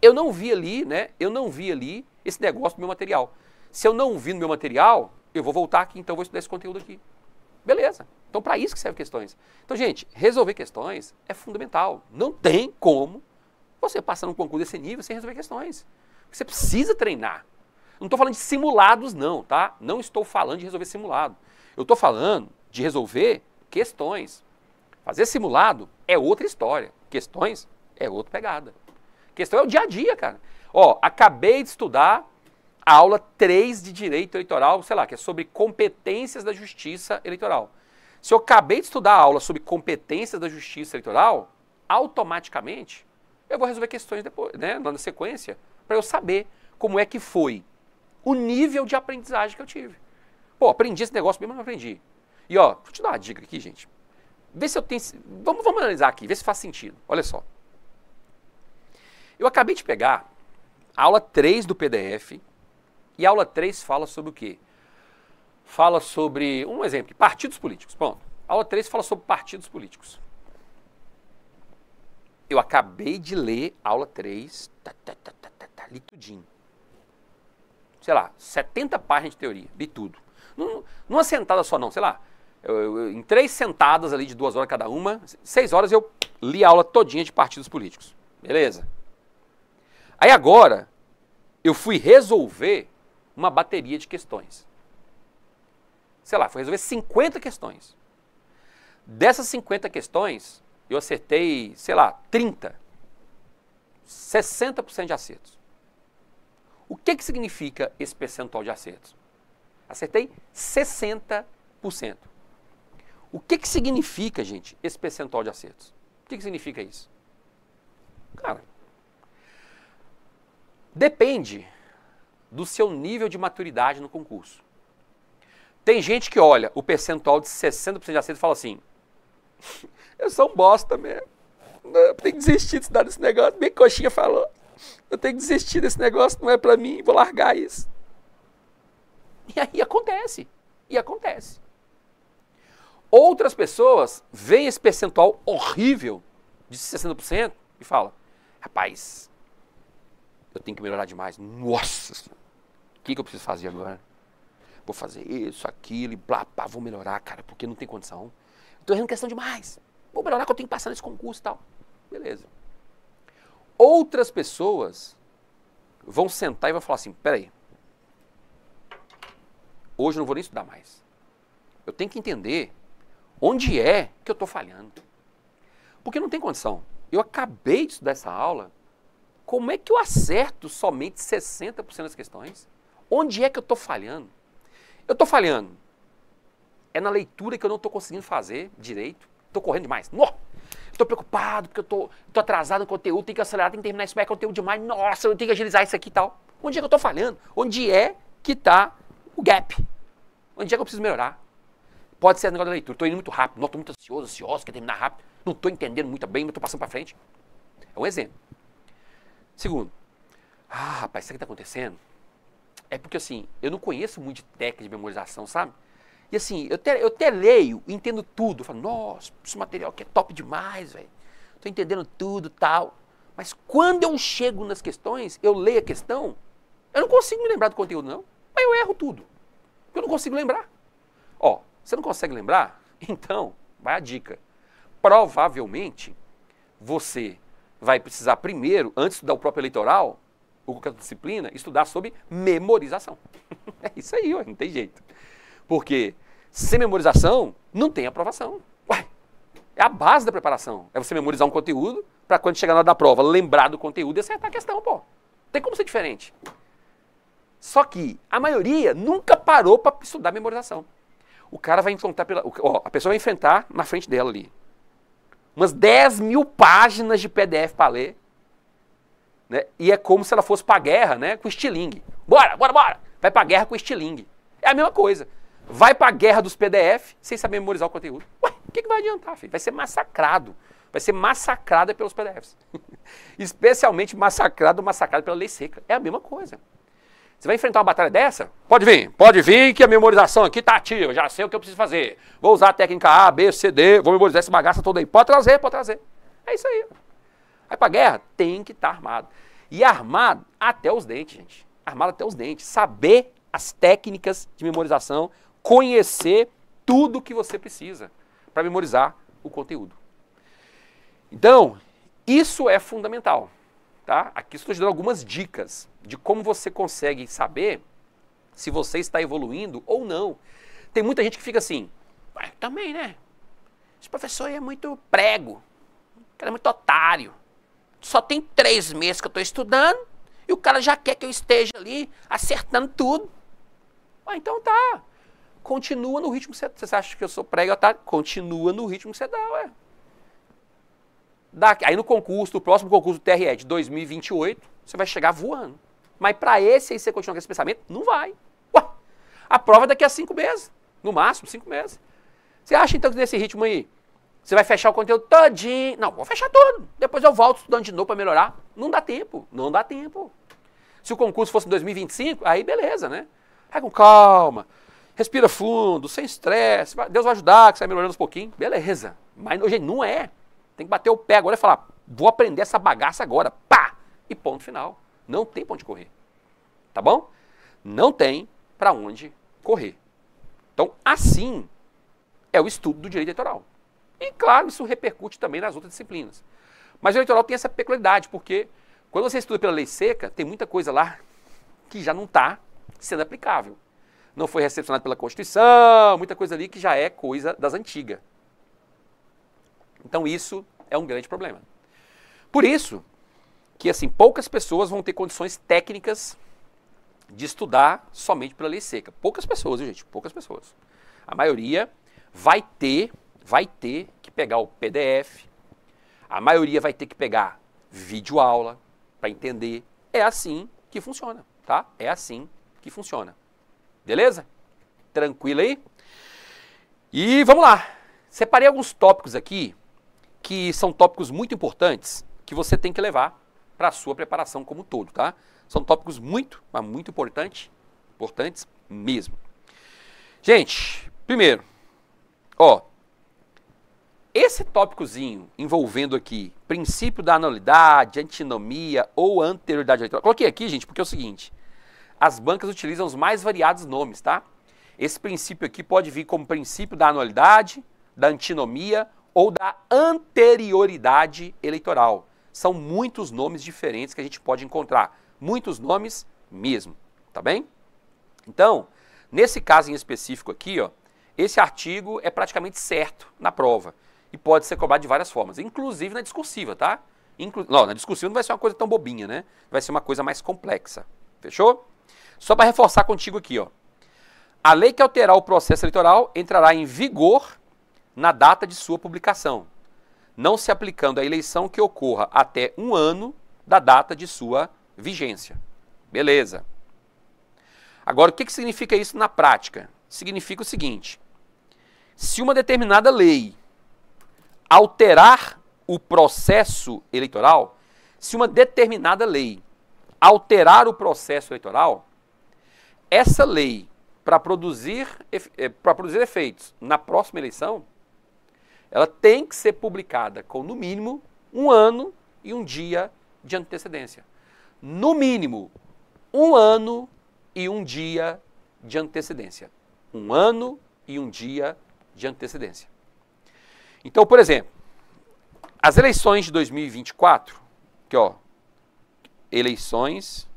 Eu não vi ali, né? Eu não vi ali esse negócio do meu material. Se eu não vi no meu material, eu vou voltar aqui, então vou estudar esse conteúdo aqui. Beleza. Então, para isso que serve questões. Então, gente, resolver questões é fundamental. Não tem como você passar num concurso desse nível sem resolver questões. Você precisa treinar. Não estou falando de simulados, não, tá? Não estou falando de resolver simulado. Eu estou falando de resolver questões. Fazer simulado é outra história. Questões é outra pegada. Questão é o dia a dia, cara. Ó, acabei de estudar a aula 3 de Direito Eleitoral, sei lá, que é sobre competências da Justiça Eleitoral. Se eu acabei de estudar a aula sobre competências da Justiça Eleitoral, automaticamente eu vou resolver questões depois, né, na sequência, para eu saber como é que foi o nível de aprendizagem que eu tive. Pô, aprendi esse negócio mesmo, não aprendi. E ó, vou te dar uma dica aqui, gente. Vê se eu tenho. Vamos, vamos analisar aqui, ver se faz sentido. Olha só. Eu acabei de pegar a aula 3 do PDF, e a aula 3 fala sobre o quê? Fala sobre. Um exemplo, partidos políticos. Bom, a aula 3 fala sobre partidos políticos. Eu acabei de ler a aula 3, tá, tá, tá, tá, tá, tá, li tudinho. Sei lá, 70 páginas de teoria, li tudo. numa sentada só não, sei lá, eu, eu, em três sentadas ali de duas horas cada uma, seis horas eu li a aula todinha de partidos políticos. Beleza? Aí agora, eu fui resolver uma bateria de questões. Sei lá, fui resolver 50 questões. Dessas 50 questões, eu acertei, sei lá, 30. 60% de acertos. O que, que significa esse percentual de acertos? Acertei 60%. O que, que significa, gente, esse percentual de acertos? O que, que significa isso? Cara, depende do seu nível de maturidade no concurso. Tem gente que olha o percentual de 60% de acertos e fala assim: eu sou um bosta mesmo. Eu tenho que desistir de desse negócio. Bem coxinha falou. Eu tenho que desistir desse negócio, não é para mim, vou largar isso. E aí acontece. E acontece. Outras pessoas veem esse percentual horrível de 60% e falam: rapaz, eu tenho que melhorar demais. Nossa, o que, que eu preciso fazer agora? Vou fazer isso, aquilo e blá, blá, vou melhorar, cara, porque não tem condição. Estou errando questão demais. Vou melhorar que eu tenho que passar nesse concurso e tal. Beleza. Outras pessoas vão sentar e vão falar assim: peraí, hoje eu não vou nem estudar mais. Eu tenho que entender Onde é que eu estou falhando? Porque não tem condição. Eu acabei de estudar essa aula. Como é que eu acerto somente 60% das questões? Onde é que eu estou falhando? Eu estou falhando. É na leitura que eu não estou conseguindo fazer direito. Estou correndo demais. Estou preocupado porque eu estou atrasado no conteúdo, tenho que acelerar, tenho que terminar isso, é conteúdo demais. Nossa, eu tenho que agilizar isso aqui e tal. Onde é que eu estou falhando? Onde é que está o gap? Onde é que eu preciso melhorar? Pode ser negócio da leitura. Estou indo muito rápido, estou muito ansioso, ansioso, quer terminar rápido, não estou entendendo muito bem, mas estou passando para frente. É um exemplo. Segundo, ah, rapaz, sabe o que está acontecendo? É porque assim, eu não conheço muito de técnica de memorização, sabe? E assim, eu até, eu até leio, entendo tudo. falo, nossa, esse material aqui é top demais, velho. Estou entendendo tudo tal. Mas quando eu chego nas questões, eu leio a questão, eu não consigo me lembrar do conteúdo, não. Mas eu erro tudo. Eu não consigo lembrar. Ó, você não consegue lembrar? Então, vai a dica. Provavelmente, você vai precisar primeiro, antes de estudar o próprio eleitoral, ou qualquer disciplina, estudar sobre memorização. é isso aí, ué, não tem jeito. Porque sem memorização, não tem aprovação. Ué, é a base da preparação. É você memorizar um conteúdo para quando chegar na hora da prova, lembrar do conteúdo e acertar a questão, pô. Tem como ser diferente. Só que a maioria nunca parou para estudar memorização. O cara vai enfrentar pela. Ó, a pessoa vai enfrentar na frente dela ali. Umas 10 mil páginas de PDF para ler. Né? E é como se ela fosse pra guerra, né? Com estilingue. Bora, bora, bora! Vai pra guerra com estilingue. É a mesma coisa. Vai pra guerra dos PDF sem saber memorizar o conteúdo. Ué, o que, que vai adiantar, filho? Vai ser massacrado. Vai ser massacrada pelos PDFs. Especialmente massacrado, massacrado pela lei seca. É a mesma coisa. Você vai enfrentar uma batalha dessa? Pode vir, pode vir que a memorização aqui está ativa, já sei o que eu preciso fazer. Vou usar a técnica A, B, C, D, vou memorizar essa bagaça toda aí. Pode trazer, pode trazer. É isso aí. Aí para guerra tem que estar tá armado. E armado até os dentes, gente. Armado até os dentes. Saber as técnicas de memorização, conhecer tudo que você precisa para memorizar o conteúdo. Então, isso é fundamental. Tá? Aqui estou te dando algumas dicas de como você consegue saber se você está evoluindo ou não. Tem muita gente que fica assim, ah, também, né? Esse professor é muito prego, cara é muito otário. Só tem três meses que eu estou estudando e o cara já quer que eu esteja ali acertando tudo. Ah, então tá. Continua no ritmo que você, você acha que eu sou prego e otário? Continua no ritmo que você dá, ué aí no concurso, o próximo concurso do TRE de 2028, você vai chegar voando. Mas para esse aí você continuar com esse pensamento, não vai. Ué, a prova é daqui a cinco meses, no máximo cinco meses. Você acha então que nesse ritmo aí, você vai fechar o conteúdo todinho? Não, vou fechar todo. Depois eu volto estudando de novo para melhorar. Não dá tempo, não dá tempo. Se o concurso fosse em 2025, aí beleza, né? Vai com calma, respira fundo, sem estresse. Deus vai ajudar, que você vai melhorando uns pouquinho. Beleza. Mas hoje não é. Tem que bater o pé agora e falar, vou aprender essa bagaça agora, pá! E ponto final. Não tem para onde correr. Tá bom? Não tem para onde correr. Então, assim é o estudo do direito eleitoral. E claro, isso repercute também nas outras disciplinas. Mas o eleitoral tem essa peculiaridade, porque quando você estuda pela lei seca, tem muita coisa lá que já não está sendo aplicável. Não foi recepcionado pela Constituição, muita coisa ali que já é coisa das antigas. Então isso é um grande problema. Por isso que assim poucas pessoas vão ter condições técnicas de estudar somente pela lei seca. Poucas pessoas, gente, poucas pessoas. A maioria vai ter, vai ter que pegar o PDF. A maioria vai ter que pegar vídeo aula para entender. É assim que funciona, tá? É assim que funciona. Beleza? Tranquilo aí? E vamos lá. Separei alguns tópicos aqui que são tópicos muito importantes que você tem que levar para a sua preparação como um todo, tá? São tópicos muito, mas muito importantes, importantes mesmo. Gente, primeiro, ó, esse tópicozinho envolvendo aqui princípio da anualidade, antinomia ou anterioridade eleitoral. Coloquei aqui, gente, porque é o seguinte: as bancas utilizam os mais variados nomes, tá? Esse princípio aqui pode vir como princípio da anualidade, da antinomia ou da anterioridade eleitoral. São muitos nomes diferentes que a gente pode encontrar. Muitos nomes mesmo, tá bem? Então, nesse caso em específico aqui, ó, esse artigo é praticamente certo na prova e pode ser cobrado de várias formas, inclusive na discursiva, tá? Inclu não, na discursiva não vai ser uma coisa tão bobinha, né? Vai ser uma coisa mais complexa. Fechou? Só para reforçar contigo aqui, ó. A lei que alterar o processo eleitoral entrará em vigor na data de sua publicação, não se aplicando à eleição que ocorra até um ano da data de sua vigência. Beleza. Agora, o que, que significa isso na prática? Significa o seguinte: se uma determinada lei alterar o processo eleitoral, se uma determinada lei alterar o processo eleitoral, essa lei, para produzir, eh, para produzir efeitos na próxima eleição, ela tem que ser publicada com, no mínimo, um ano e um dia de antecedência. No mínimo, um ano e um dia de antecedência. Um ano e um dia de antecedência. Então, por exemplo, as eleições de 2024, que ó, eleições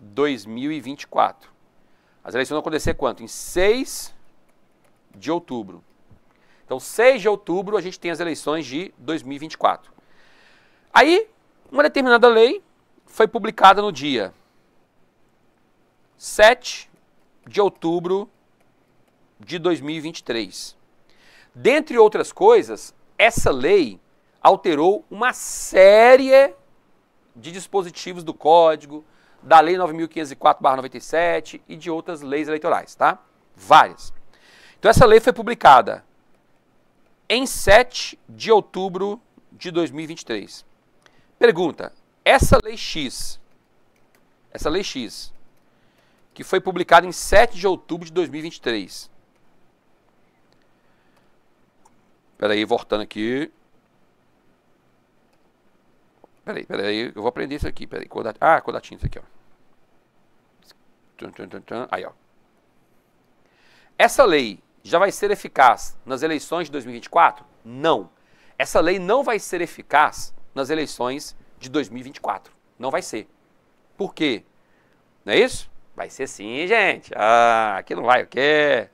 2024. As eleições vão acontecer quanto? Em 6 de outubro. Então, 6 de outubro, a gente tem as eleições de 2024. Aí, uma determinada lei foi publicada no dia 7 de outubro de 2023. Dentre outras coisas, essa lei alterou uma série de dispositivos do código, da Lei 9.504-97 e de outras leis eleitorais, tá? Várias. Então, essa lei foi publicada em 7 de outubro de 2023. Pergunta: essa lei X, essa lei X, que foi publicada em 7 de outubro de 2023. Espera aí, voltando aqui. Peraí, peraí, eu vou aprender isso aqui. Peraí, cor da, ah, cor da tinta aqui, ó. Aí, ó. Essa lei já vai ser eficaz nas eleições de 2024? Não. Essa lei não vai ser eficaz nas eleições de 2024. Não vai ser. Por quê? Não é isso? Vai ser sim, gente. Ah, aqui não vai o quê?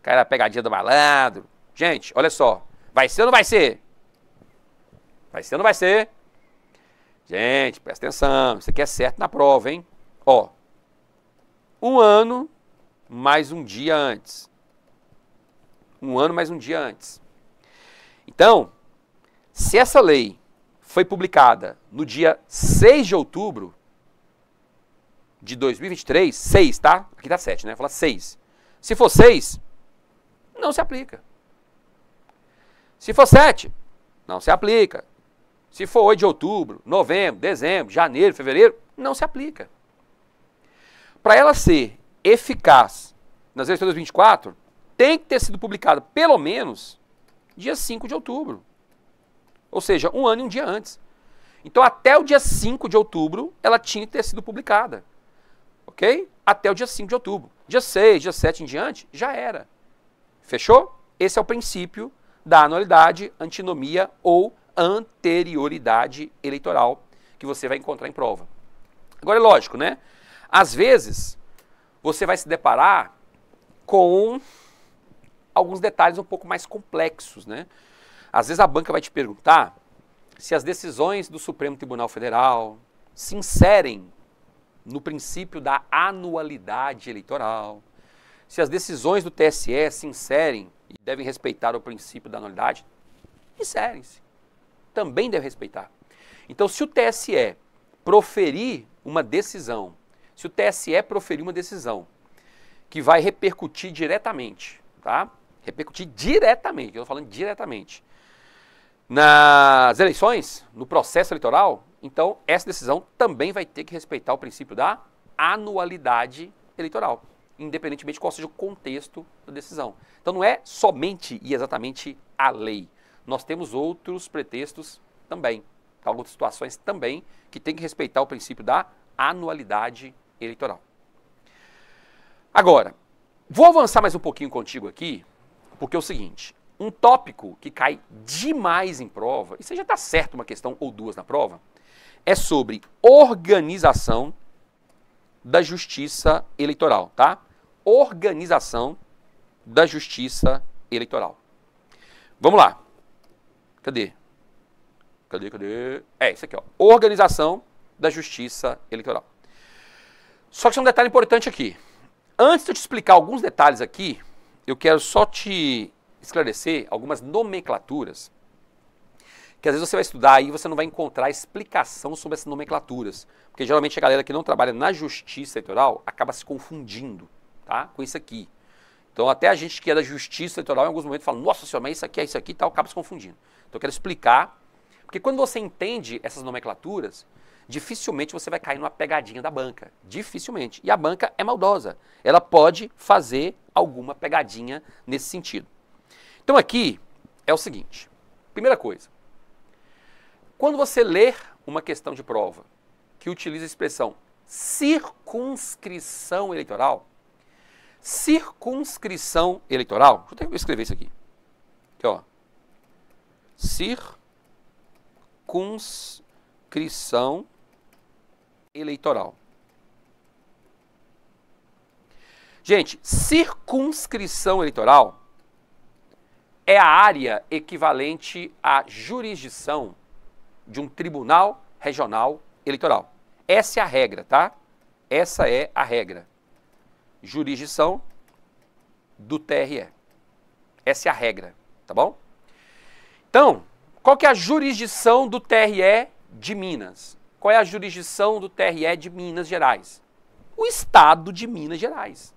Cai na pegadinha do malandro. Gente, olha só. Vai ser ou não vai ser? Vai ser ou não vai ser? Gente, presta atenção, isso aqui é certo na prova, hein? Ó, um ano mais um dia antes. Um ano mais um dia antes. Então, se essa lei foi publicada no dia 6 de outubro de 2023, 6, tá? Aqui tá 7, né? Fala 6. Se for 6, não se aplica. Se for 7, não se aplica. Se for 8 de outubro, novembro, dezembro, janeiro, fevereiro, não se aplica. Para ela ser eficaz nas eleições de 2024, tem que ter sido publicada pelo menos dia 5 de outubro. Ou seja, um ano e um dia antes. Então, até o dia 5 de outubro, ela tinha que ter sido publicada. Ok? Até o dia 5 de outubro. Dia 6, dia 7 em diante, já era. Fechou? Esse é o princípio da anualidade, antinomia ou anterioridade eleitoral que você vai encontrar em prova. Agora é lógico, né? Às vezes, você vai se deparar com alguns detalhes um pouco mais complexos, né? Às vezes a banca vai te perguntar se as decisões do Supremo Tribunal Federal se inserem no princípio da anualidade eleitoral, se as decisões do TSE se inserem e devem respeitar o princípio da anualidade, inserem-se também deve respeitar. Então, se o TSE proferir uma decisão, se o TSE proferir uma decisão que vai repercutir diretamente, tá? Repercutir diretamente, eu estou falando diretamente, nas eleições, no processo eleitoral, então essa decisão também vai ter que respeitar o princípio da anualidade eleitoral, independentemente de qual seja o contexto da decisão. Então não é somente e exatamente a lei nós temos outros pretextos também, algumas outras situações também, que tem que respeitar o princípio da anualidade eleitoral. Agora, vou avançar mais um pouquinho contigo aqui, porque é o seguinte: um tópico que cai demais em prova, e você já está certo uma questão ou duas na prova, é sobre organização da justiça eleitoral, tá? Organização da justiça eleitoral. Vamos lá. Cadê? Cadê, cadê? É, isso aqui, ó. Organização da Justiça Eleitoral. Só que tem é um detalhe importante aqui. Antes de eu te explicar alguns detalhes aqui, eu quero só te esclarecer algumas nomenclaturas que às vezes você vai estudar e você não vai encontrar explicação sobre essas nomenclaturas, porque geralmente a galera que não trabalha na justiça eleitoral acaba se confundindo, tá? Com isso aqui. Então até a gente que é da justiça eleitoral em alguns momentos fala: "Nossa senhora, mas isso aqui é isso aqui", e tal, acaba se confundindo. Então eu quero explicar, porque quando você entende essas nomenclaturas, dificilmente você vai cair numa pegadinha da banca. Dificilmente. E a banca é maldosa. Ela pode fazer alguma pegadinha nesse sentido. Então aqui é o seguinte: primeira coisa, quando você ler uma questão de prova que utiliza a expressão circunscrição eleitoral, circunscrição eleitoral, deixa eu escrever isso aqui. Aqui, ó circunscrição eleitoral. Gente, circunscrição eleitoral é a área equivalente à jurisdição de um tribunal regional eleitoral. Essa é a regra, tá? Essa é a regra. Jurisdição do TRE. Essa é a regra, tá bom? Então, qual que é a jurisdição do TRE de Minas? Qual é a jurisdição do TRE de Minas Gerais? O Estado de Minas Gerais.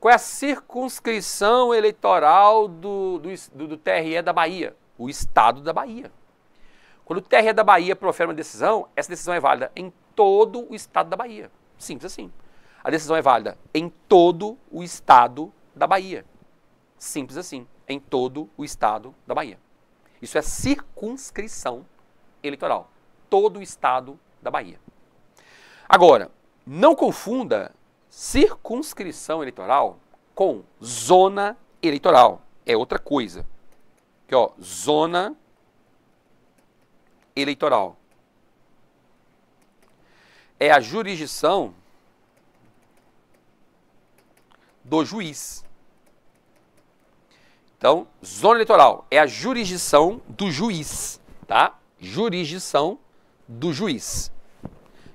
Qual é a circunscrição eleitoral do, do, do TRE da Bahia? O Estado da Bahia. Quando o TRE da Bahia profere uma decisão, essa decisão é válida em todo o Estado da Bahia. Simples assim. A decisão é válida em todo o Estado da Bahia. Simples assim em todo o estado da Bahia. Isso é circunscrição eleitoral. Todo o estado da Bahia. Agora, não confunda circunscrição eleitoral com zona eleitoral. É outra coisa. Aqui, ó, zona eleitoral. É a jurisdição do juiz. Então, zona eleitoral é a jurisdição do juiz, tá? Jurisdição do juiz.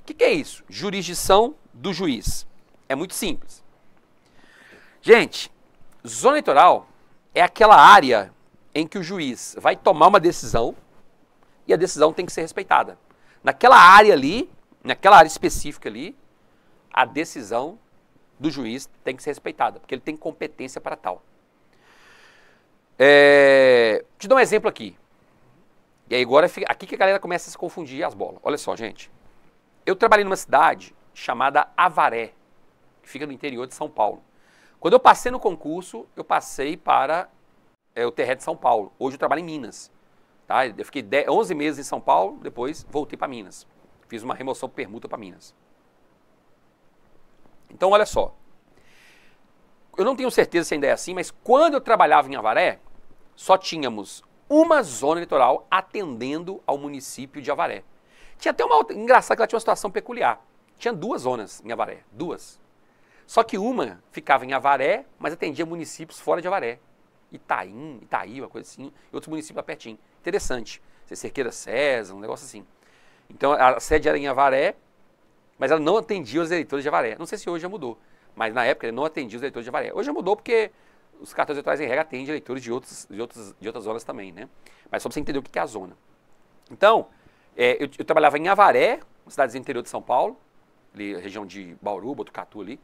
O que, que é isso? Jurisdição do juiz. É muito simples. Gente, zona eleitoral é aquela área em que o juiz vai tomar uma decisão e a decisão tem que ser respeitada. Naquela área ali, naquela área específica ali, a decisão do juiz tem que ser respeitada, porque ele tem competência para tal. É, te dar um exemplo aqui. E aí agora fica, aqui que a galera começa a se confundir as bolas. Olha só, gente. Eu trabalhei numa cidade chamada Avaré, que fica no interior de São Paulo. Quando eu passei no concurso, eu passei para é, o TRE de São Paulo. Hoje eu trabalho em Minas. Tá? Eu fiquei 10, 11 meses em São Paulo, depois voltei para Minas. Fiz uma remoção permuta para Minas. Então, olha só. Eu não tenho certeza se ainda é assim, mas quando eu trabalhava em Avaré, só tínhamos uma zona eleitoral atendendo ao município de Avaré. Tinha até uma. Engraçado que ela tinha uma situação peculiar. Tinha duas zonas em Avaré, duas. Só que uma ficava em Avaré, mas atendia municípios fora de Avaré. Itaim, Itaí, uma coisa assim, e outros municípios lá pertinho. Interessante. É Cerqueira César, um negócio assim. Então a sede era em Avaré, mas ela não atendia os eleitores de Avaré. Não sei se hoje já mudou, mas na época ele não atendia os eleitores de Avaré. Hoje já mudou porque os cartões eleitorais, em regra, atendem eleitores de, outros, de, outros, de outras zonas também, né? Mas só para você entender o que é a zona. Então, é, eu, eu, trabalhava em Avaré, uma cidade do interior de São Paulo, ali, região de Bauru, Botucatu ali.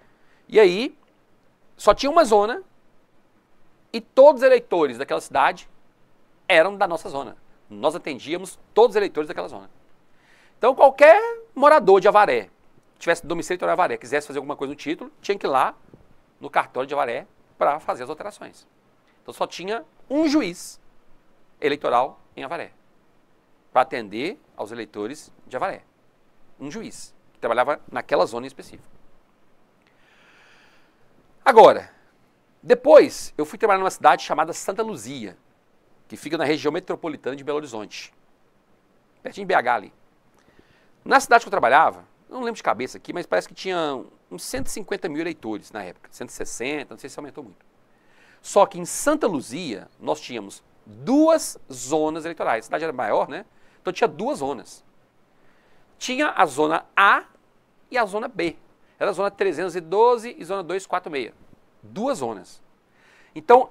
E aí, só tinha uma zona e todos os eleitores daquela cidade eram da nossa zona. Nós atendíamos todos os eleitores daquela zona. Então, qualquer morador de Avaré, tivesse domicílio em Avaré, quisesse fazer alguma coisa no título, tinha que ir lá no cartório de Avaré para fazer as alterações. Então só tinha um juiz eleitoral em Avaré para atender aos eleitores de Avaré. Um juiz que trabalhava naquela zona em específico. Agora, depois eu fui trabalhar numa cidade chamada Santa Luzia, que fica na região metropolitana de Belo Horizonte, pertinho de BH ali. Na cidade que eu trabalhava, não lembro de cabeça aqui, mas parece que tinha uns 150 mil eleitores na época, 160, não sei se aumentou muito. Só que em Santa Luzia nós tínhamos duas zonas eleitorais. A cidade era maior, né? Então tinha duas zonas. Tinha a zona A e a zona B. Era a zona 312 e zona 246. Duas zonas. Então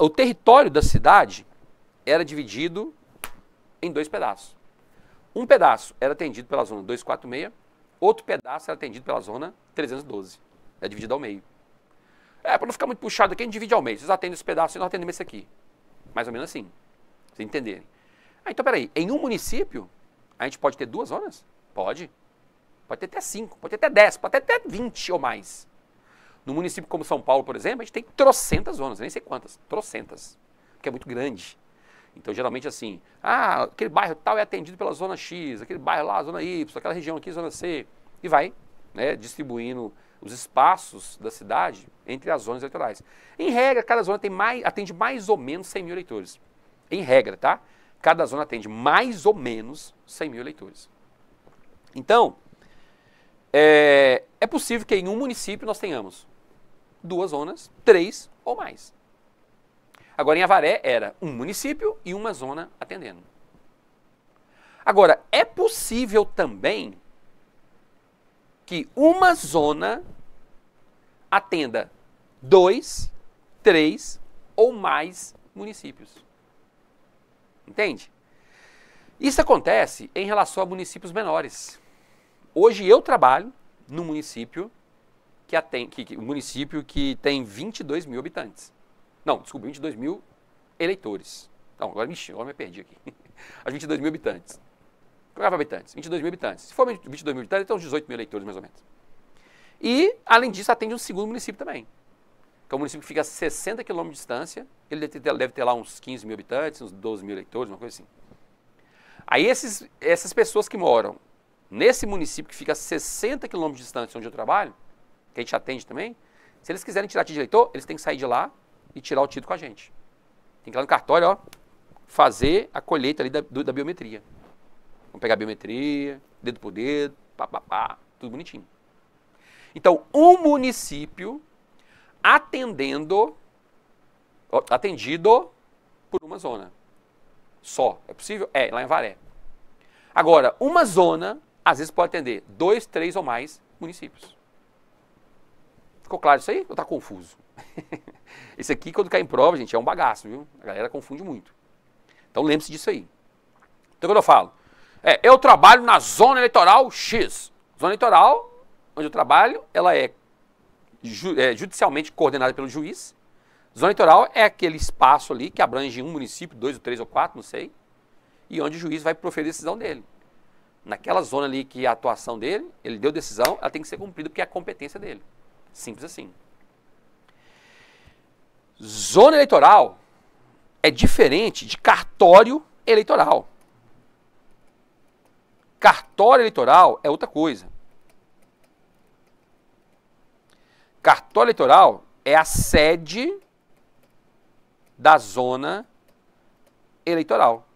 o território da cidade era dividido em dois pedaços. Um pedaço era atendido pela zona 246 Outro pedaço é atendido pela zona 312. É dividido ao meio. É, para não ficar muito puxado aqui, a gente divide ao meio. Vocês atendem esse pedaço e nós atendemos esse aqui. Mais ou menos assim. Vocês entenderem. Ah, então, peraí. Em um município, a gente pode ter duas zonas? Pode. Pode ter até cinco, pode ter até dez, pode ter até vinte ou mais. No município como São Paulo, por exemplo, a gente tem trocentas zonas, nem sei quantas, trocentas, porque é muito grande. Então, geralmente assim, ah, aquele bairro tal é atendido pela zona X, aquele bairro lá, zona Y, aquela região aqui, zona C, e vai né, distribuindo os espaços da cidade entre as zonas eleitorais. Em regra, cada zona tem mais, atende mais ou menos 100 mil eleitores. Em regra, tá? Cada zona atende mais ou menos 100 mil eleitores. Então, é, é possível que em um município nós tenhamos duas zonas, três ou mais. Agora, em Avaré, era um município e uma zona atendendo. Agora, é possível também que uma zona atenda dois, três ou mais municípios. Entende? Isso acontece em relação a municípios menores. Hoje eu trabalho no município que, atende, que, que, município que tem 22 mil habitantes. Não, desculpa, 22 mil eleitores. Não, tá agora, ixi, agora me perdi aqui. As 22 mil habitantes. Grava é habitantes, 22 mil habitantes. Se for 22 mil habitantes, então uns 18 mil eleitores, mais ou menos. E, além disso, atende um segundo município também. Que é um município que fica a 60 quilômetros de distância. Ele deve ter lá uns 15 mil habitantes, uns 12 mil eleitores, uma coisa assim. Aí, esses, essas pessoas que moram nesse município que fica a 60 quilômetros de distância onde eu trabalho, que a gente atende também, se eles quiserem tirar título de eleitor, eles têm que sair de lá e tirar o título com a gente. Tem que ir lá no cartório, ó, fazer a colheita ali da, do, da biometria. Vamos pegar a biometria, dedo por dedo, pá, pá, pá, tudo bonitinho. Então, um município atendendo, atendido por uma zona. Só. É possível? É, lá em Varé. Agora, uma zona, às vezes, pode atender dois, três ou mais municípios. Ficou claro isso aí? Ou está confuso? Esse aqui, quando cai em prova, gente, é um bagaço, viu? A galera confunde muito. Então lembre-se disso aí. Então quando eu falo, é, eu trabalho na zona eleitoral X. Zona eleitoral, onde eu trabalho, ela é, ju é judicialmente coordenada pelo juiz. Zona eleitoral é aquele espaço ali que abrange um município, dois ou três ou quatro, não sei, e onde o juiz vai proferir a decisão dele. Naquela zona ali que é a atuação dele, ele deu decisão, ela tem que ser cumprida porque é a competência dele. Simples assim. Zona eleitoral é diferente de cartório eleitoral. Cartório eleitoral é outra coisa. Cartório eleitoral é a sede da zona eleitoral.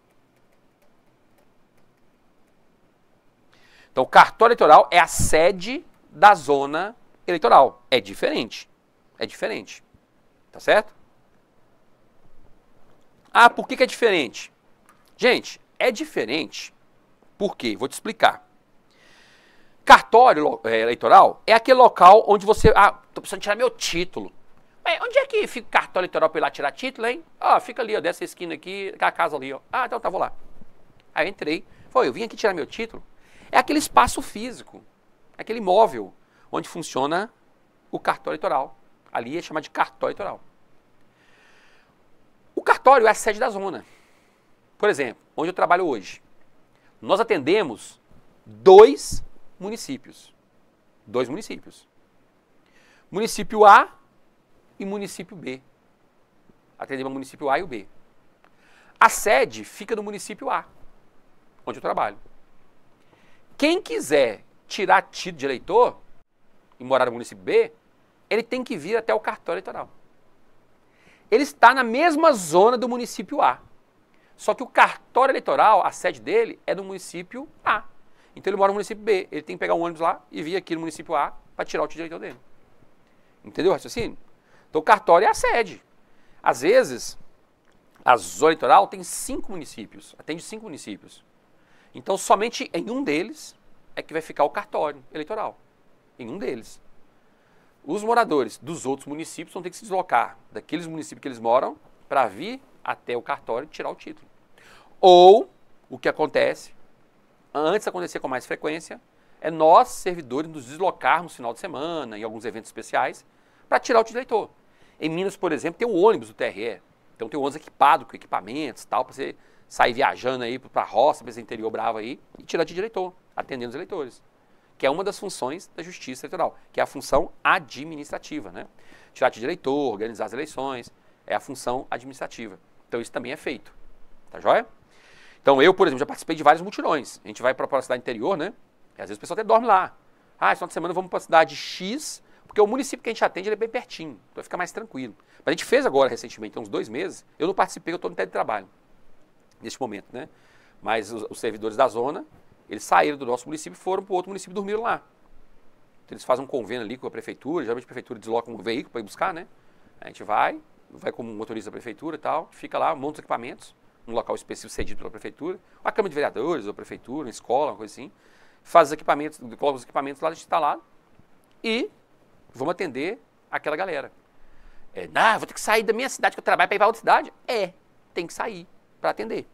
Então, cartório eleitoral é a sede da zona eleitoral. É diferente. É diferente. Tá certo? Ah, por que, que é diferente? Gente, é diferente por quê? Vou te explicar. Cartório é, eleitoral é aquele local onde você. Ah, tô precisando tirar meu título. onde é que fica o cartório eleitoral para ir lá tirar título, hein? Ah, fica ali, ó, dessa esquina aqui, aquela casa ali, ó. Ah, então tá, vou lá. Aí eu entrei. Foi, eu vim aqui tirar meu título. É aquele espaço físico, aquele imóvel onde funciona o cartório eleitoral. Ali é chamado de cartório eleitoral. O cartório é a sede da zona. Por exemplo, onde eu trabalho hoje. Nós atendemos dois municípios. Dois municípios. Município A e município B. Atendemos o município A e o B. A sede fica no município A, onde eu trabalho. Quem quiser tirar título de eleitor e morar no município B, ele tem que vir até o cartório eleitoral. Ele está na mesma zona do município A. Só que o cartório eleitoral, a sede dele, é no município A. Então ele mora no município B. Ele tem que pegar um ônibus lá e vir aqui no município A para tirar o título de dele. Entendeu o raciocínio? Então o cartório é a sede. Às vezes, a zona eleitoral tem cinco municípios, atende cinco municípios. Então somente em um deles é que vai ficar o cartório eleitoral. Em um deles. Os moradores dos outros municípios vão ter que se deslocar daqueles municípios que eles moram para vir até o cartório e tirar o título. Ou, o que acontece, antes acontecer com mais frequência, é nós, servidores, nos deslocarmos no final de semana, em alguns eventos especiais, para tirar o título eleitor. Em Minas, por exemplo, tem o ônibus do TRE. Então tem o ônibus equipado com equipamentos tal, para você sair viajando aí para a roça, para esse interior bravo aí, e tirar de eleitor, atendendo os eleitores que é uma das funções da justiça eleitoral, que é a função administrativa, né? Tirar de eleitor, organizar as eleições, é a função administrativa. Então isso também é feito. Tá joia? Então eu, por exemplo, já participei de vários mutirões. A gente vai para a cidade interior, né? E às vezes o pessoal até dorme lá. Ah, esse final de semana vamos para a cidade X, porque o município que a gente atende é bem pertinho, então fica mais tranquilo. Mas a gente fez agora recentemente, uns dois meses, eu não participei, eu estou no teletrabalho neste momento, né? Mas os, os servidores da zona eles saíram do nosso município e foram para outro município e dormiram lá. Então, eles fazem um convênio ali com a prefeitura, geralmente a prefeitura desloca um veículo para ir buscar, né? A gente vai, vai como motorista da prefeitura e tal, fica lá, monta os equipamentos, num local específico cedido pela prefeitura, a Câmara de Vereadores, a prefeitura, uma escola, uma coisa assim, faz os equipamentos, coloca os equipamentos lá, a gente está lá e vamos atender aquela galera. É, ah, vou ter que sair da minha cidade que eu trabalho para ir para outra cidade? É, tem que sair para atender.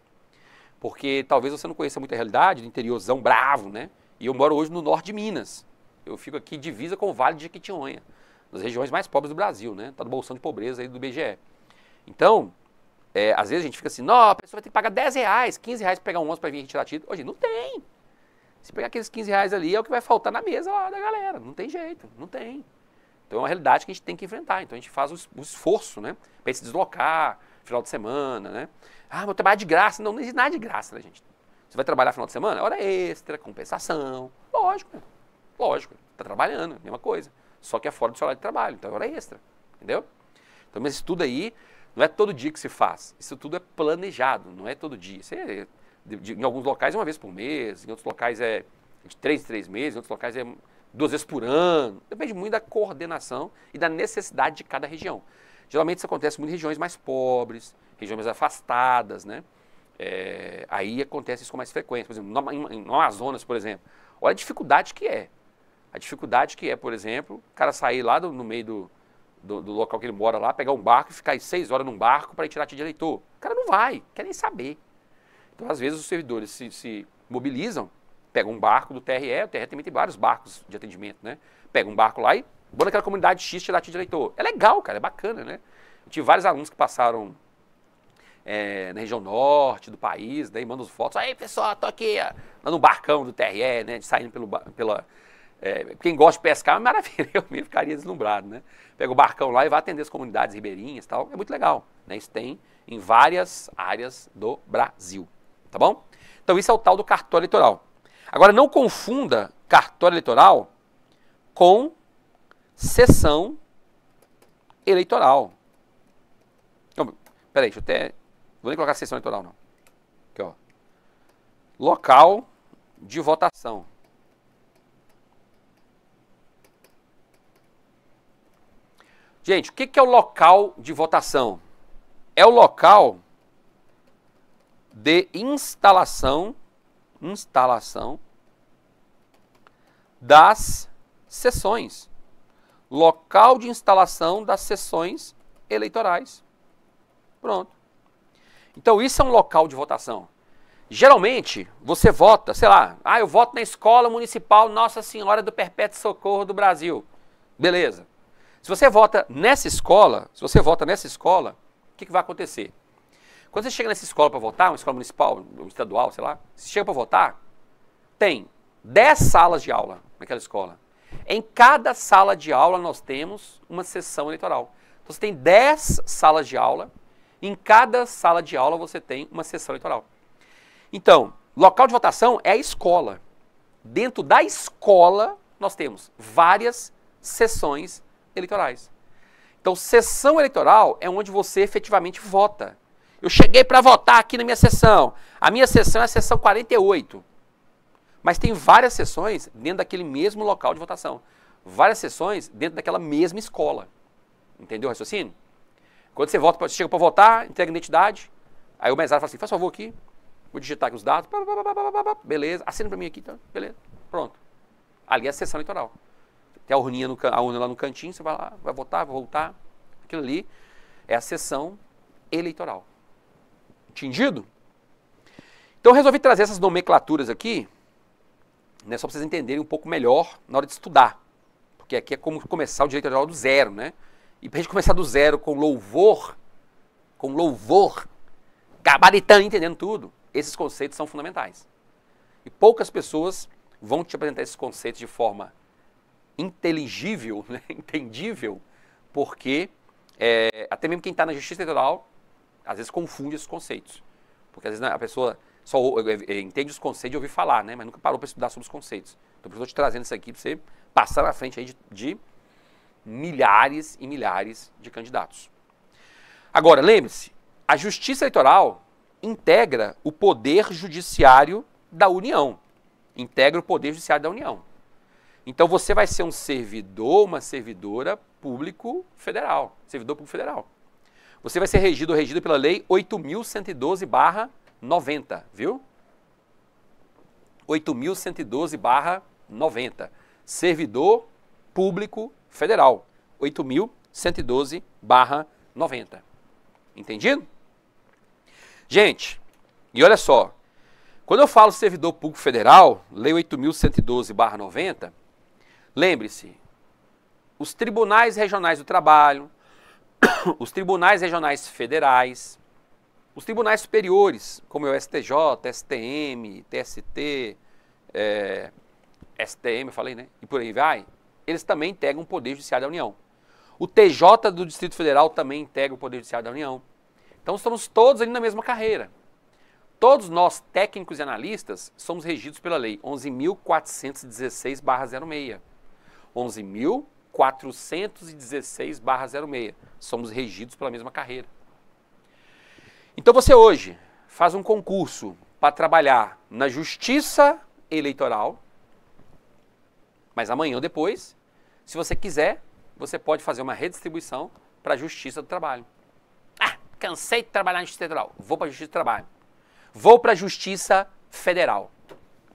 Porque talvez você não conheça muita realidade do interiorzão bravo, né? E eu moro hoje no norte de Minas. Eu fico aqui divisa com o Vale de Jequitinhonha, nas regiões mais pobres do Brasil, né? Tá no bolsão de pobreza aí do BGE. Então, é, às vezes a gente fica assim, não, a pessoa vai ter que pagar 10 reais, 15 reais para pegar um ônibus para vir retirar título. Hoje, não tem. Se pegar aqueles 15 reais ali, é o que vai faltar na mesa lá da galera. Não tem jeito, não tem. Então é uma realidade que a gente tem que enfrentar. Então a gente faz o esforço, né? Para se deslocar, final de semana, né? Ah, meu trabalho é de graça. Não, não existe nada de graça, né, gente? Você vai trabalhar final de semana? Hora extra, compensação. Lógico, né? lógico. Está trabalhando, é mesma coisa. Só que é fora do seu horário de trabalho, então é hora extra. Entendeu? Então, mas isso tudo aí não é todo dia que se faz. Isso tudo é planejado, não é todo dia. Você, é de, de, em alguns locais é uma vez por mês, em outros locais é de três em três meses, em outros locais é duas vezes por ano. Depende muito da coordenação e da necessidade de cada região. Geralmente isso acontece muito em regiões mais pobres, regiões mais afastadas, né? É, aí acontece isso com mais frequência. Por exemplo, no, no Amazonas, por exemplo, olha a dificuldade que é. A dificuldade que é, por exemplo, o cara sair lá do, no meio do, do, do, local que ele mora lá, pegar um barco e ficar aí seis horas num barco para ir tirar de eleitor. O cara não vai, quer nem saber. Então, às vezes, os servidores se, se mobilizam, pegam um barco do TRE, o TRE também tem vários barcos de atendimento, né? Pega um barco lá e Vou naquela comunidade X tirar de diretor. É legal, cara, é bacana, né? Eu tive vários alunos que passaram é, na região norte do país, daí mandam fotos. Aí, pessoal, tô aqui, ó, lá no barcão do TRE, né? Saindo pelo, pela. É, quem gosta de pescar é maravilha, eu me ficaria deslumbrado, né? Pega o barcão lá e vai atender as comunidades ribeirinhas e tal. É muito legal, né? Isso tem em várias áreas do Brasil, tá bom? Então, isso é o tal do cartório eleitoral. Agora, não confunda cartório eleitoral com sessão eleitoral. Então, peraí, deixa eu até. Vou nem colocar sessão eleitoral, não. Aqui, ó. Local de votação. Gente, o que é o local de votação? É o local de instalação, instalação das sessões local de instalação das sessões eleitorais. Pronto. Então isso é um local de votação. Geralmente, você vota, sei lá, ah, eu voto na Escola Municipal Nossa Senhora do Perpétuo Socorro do Brasil. Beleza. Se você vota nessa escola, se você vota nessa escola, o que, que vai acontecer? Quando você chega nessa escola para votar, uma escola municipal, estadual, sei lá, você chega para votar, tem 10 salas de aula naquela escola. Em cada sala de aula nós temos uma sessão eleitoral. Então você tem 10 salas de aula, em cada sala de aula você tem uma sessão eleitoral. Então, local de votação é a escola. Dentro da escola nós temos várias sessões eleitorais. Então, sessão eleitoral é onde você efetivamente vota. Eu cheguei para votar aqui na minha sessão. A minha sessão é a sessão 48. Mas tem várias sessões dentro daquele mesmo local de votação. Várias sessões dentro daquela mesma escola. Entendeu o raciocínio? Quando você vota, você chega para votar, entrega identidade, aí o mesário fala assim, faz favor aqui, vou digitar aqui os dados, beleza, assina para mim aqui, então, beleza, pronto. Ali é a sessão eleitoral. Tem a urninha, no, a urna lá no cantinho, você vai lá, vai votar, vai voltar, aquilo ali é a sessão eleitoral. Entendido? Então, resolvi trazer essas nomenclaturas aqui né, só para vocês entenderem um pouco melhor na hora de estudar. Porque aqui é como começar o direito autoral do zero, né? E para a gente começar do zero com louvor, com louvor, gabaritando, entendendo tudo, esses conceitos são fundamentais. E poucas pessoas vão te apresentar esses conceitos de forma inteligível, né? entendível, porque é, até mesmo quem está na justiça eleitoral às vezes confunde esses conceitos. Porque às vezes né, a pessoa só entende os conceitos de ouvir falar, né? Mas nunca parou para estudar sobre os conceitos. Então, estou te trazendo isso aqui para você passar na frente aí de, de milhares e milhares de candidatos. Agora, lembre-se, a justiça eleitoral integra o poder judiciário da União. Integra o poder judiciário da União. Então você vai ser um servidor, uma servidora público federal, servidor público federal. Você vai ser regido ou regida pela lei 8112/2000. 90, viu? 8.112 barra 90. Servidor Público Federal. 8.112 barra 90. Entendido? Gente, e olha só. Quando eu falo servidor público federal, lei 8.112 barra 90, lembre-se, os tribunais regionais do trabalho, os tribunais regionais federais, os tribunais superiores, como é o STJ, STM, TST, é, STM, eu falei, né? E por aí vai, eles também integram o Poder Judiciário da União. O TJ do Distrito Federal também integra o Poder Judiciário da União. Então estamos todos ali na mesma carreira. Todos nós, técnicos e analistas, somos regidos pela Lei 11.416-06. 11.416-06. Somos regidos pela mesma carreira. Então você hoje faz um concurso para trabalhar na justiça eleitoral, mas amanhã ou depois, se você quiser, você pode fazer uma redistribuição para a justiça do trabalho. Ah, cansei de trabalhar na justiça eleitoral, vou para a justiça do trabalho. Vou para a justiça federal.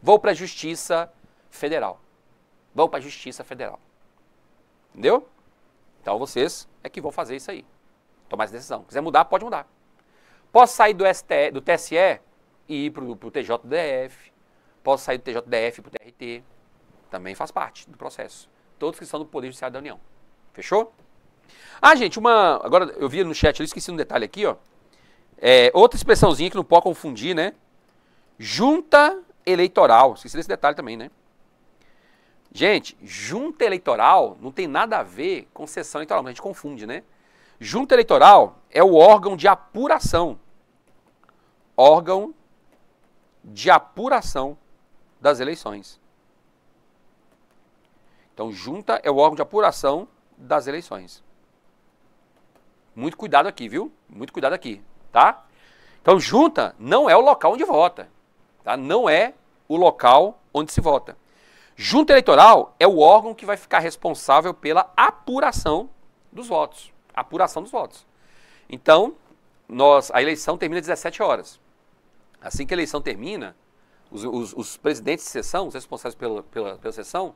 Vou para a justiça federal. Vou para a justiça federal. Entendeu? Então vocês é que vão fazer isso aí. Tomar essa decisão. Quiser mudar, pode mudar. Posso sair do, do TSE e ir para o TJDF. Posso sair do TJDF para o TRT. Também faz parte do processo. Todos que são do Poder Judiciário da União. Fechou? Ah, gente, uma. Agora eu vi no chat, eu esqueci um detalhe aqui, ó. É, outra expressãozinha que não pode confundir, né? Junta eleitoral. Esqueci desse detalhe também, né? Gente, junta eleitoral não tem nada a ver com sessão eleitoral, a gente confunde, né? Junta Eleitoral é o órgão de apuração. Órgão de apuração das eleições. Então, junta é o órgão de apuração das eleições. Muito cuidado aqui, viu? Muito cuidado aqui, tá? Então, junta não é o local onde vota, tá? Não é o local onde se vota. Junta eleitoral é o órgão que vai ficar responsável pela apuração dos votos apuração dos votos. Então, nós, a eleição termina às 17 horas. Assim que a eleição termina, os, os, os presidentes de sessão, os responsáveis pela, pela, pela sessão,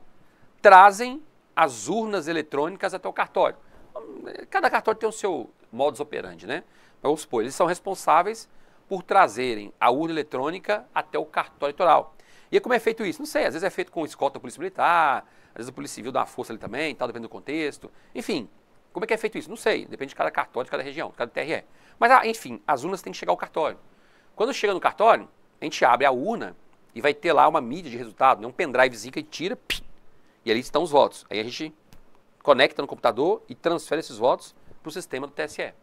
trazem as urnas eletrônicas até o cartório. Cada cartório tem o seu modus operandi, né? Mas então, vamos supor, eles são responsáveis por trazerem a urna eletrônica até o cartório eleitoral. E como é feito isso? Não sei, às vezes é feito com escolta da polícia militar, às vezes a polícia civil dá uma força ali também, tal, dependendo do contexto. Enfim, como é que é feito isso? Não sei, depende de cada cartório, de cada região, de cada TRE. Mas, ah, enfim, as urnas têm que chegar ao cartório. Quando chega no cartório, a gente abre a urna e vai ter lá uma mídia de resultado, né? um pendrivezinho que a gente tira pim, e ali estão os votos. Aí a gente conecta no computador e transfere esses votos para o sistema do TSE.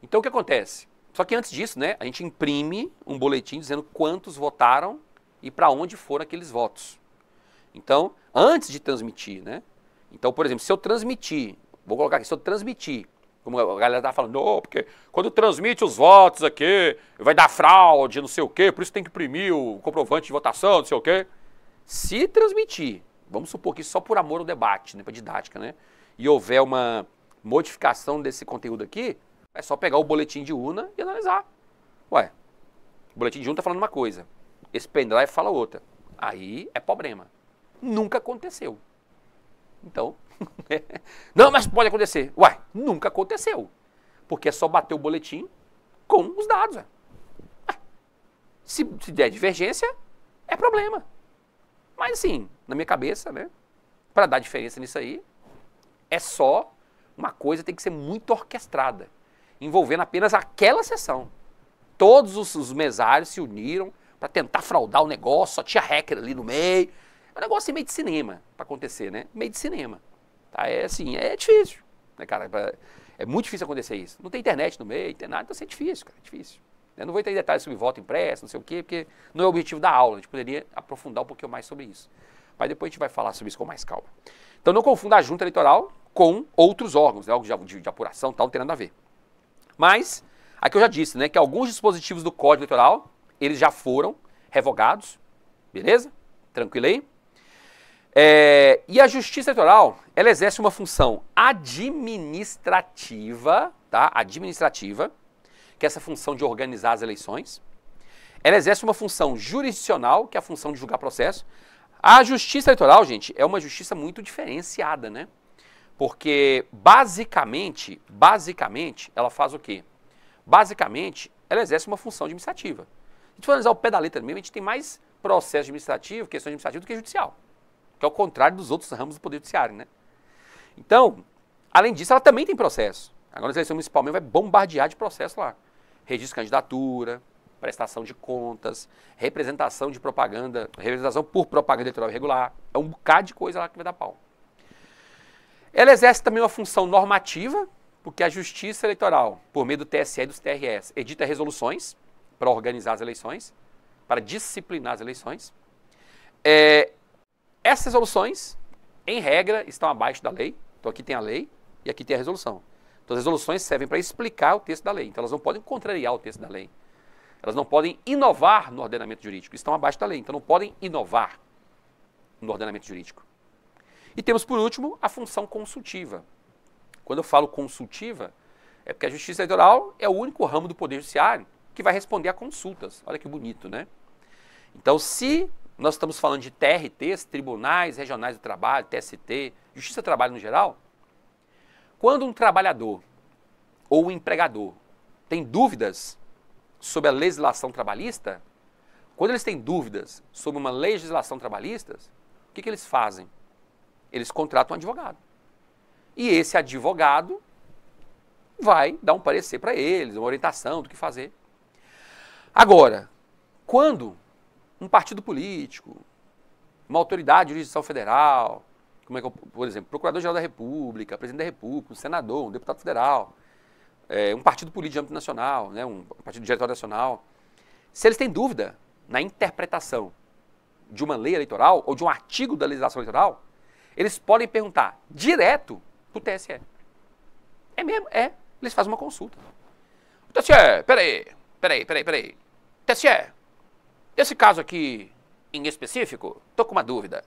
Então o que acontece? Só que antes disso, né, a gente imprime um boletim dizendo quantos votaram e para onde foram aqueles votos. Então, antes de transmitir, né? Então, por exemplo, se eu transmitir Vou colocar aqui, se eu transmitir, como a galera tá falando, não, porque quando transmite os votos aqui, vai dar fraude, não sei o quê, por isso tem que imprimir o comprovante de votação, não sei o quê. Se transmitir, vamos supor que só por amor ao debate, né, para didática, né, e houver uma modificação desse conteúdo aqui, é só pegar o boletim de urna e analisar. Ué, o boletim de urna tá falando uma coisa, esse pendrive fala outra. Aí é problema. Nunca aconteceu. Então, É. não, mas pode acontecer. Uai, nunca aconteceu. Porque é só bater o boletim com os dados. Ué. Ah, se, se der divergência, é problema. Mas assim, na minha cabeça, né? Para dar diferença nisso aí, é só uma coisa tem que ser muito orquestrada, envolvendo apenas aquela sessão. Todos os, os mesários se uniram para tentar fraudar o negócio, só tinha hacker ali no meio. É um negócio meio de cinema para acontecer, né? Meio de cinema. Tá? É assim, é difícil. Né, cara? É, é muito difícil acontecer isso. Não tem internet no meio, não tem nada, então assim, é difícil, cara, é difícil. Eu não vou entrar em detalhes sobre voto impresso, não sei o quê, porque não é o objetivo da aula. A gente poderia aprofundar um pouquinho mais sobre isso. Mas depois a gente vai falar sobre isso com mais calma. Então não confunda a junta eleitoral com outros órgãos, né, órgãos de, de, apuração tal, não tem nada a ver. Mas, aqui eu já disse, né, que alguns dispositivos do Código Eleitoral, eles já foram revogados, beleza? Tranquilo aí? É, e a justiça eleitoral, ela exerce uma função administrativa, tá? Administrativa, que é essa função de organizar as eleições. Ela exerce uma função jurisdicional, que é a função de julgar processo. A justiça eleitoral, gente, é uma justiça muito diferenciada, né? Porque basicamente, basicamente, ela faz o quê? Basicamente, ela exerce uma função administrativa. Se a gente for analisar o pé da letra mesmo, a gente tem mais processo administrativo, questões administrativas do que judicial que é o contrário dos outros ramos do Poder Judiciário, né? Então, além disso, ela também tem processo. Agora, a eleição municipal mesmo, vai é bombardear de processo lá. Registro de candidatura, prestação de contas, representação de propaganda, representação por propaganda eleitoral irregular. É um bocado de coisa lá que vai dar pau. Ela exerce também uma função normativa, porque a Justiça Eleitoral, por meio do TSE e dos TRS, edita resoluções para organizar as eleições, para disciplinar as eleições. É, essas resoluções, em regra, estão abaixo da lei. Então aqui tem a lei e aqui tem a resolução. Então as resoluções servem para explicar o texto da lei. Então elas não podem contrariar o texto da lei. Elas não podem inovar no ordenamento jurídico. Estão abaixo da lei. Então não podem inovar no ordenamento jurídico. E temos, por último, a função consultiva. Quando eu falo consultiva, é porque a justiça eleitoral é o único ramo do Poder Judiciário que vai responder a consultas. Olha que bonito, né? Então, se nós estamos falando de TRTs, Tribunais Regionais do Trabalho, TST, Justiça do Trabalho no geral, quando um trabalhador ou um empregador tem dúvidas sobre a legislação trabalhista, quando eles têm dúvidas sobre uma legislação trabalhista, o que, que eles fazem? Eles contratam um advogado. E esse advogado vai dar um parecer para eles, uma orientação do que fazer. Agora, quando um partido político, uma autoridade jurisdição federal, como é que eu, por exemplo, procurador-geral da República, presidente da República, um senador, um deputado federal, é, um partido político de âmbito nacional, né, um partido de diretório nacional, se eles têm dúvida na interpretação de uma lei eleitoral ou de um artigo da legislação eleitoral, eles podem perguntar direto para o TSE. É mesmo? É. Eles fazem uma consulta. TSE, peraí, peraí, peraí, peraí. TSE, esse caso aqui, em específico, estou com uma dúvida.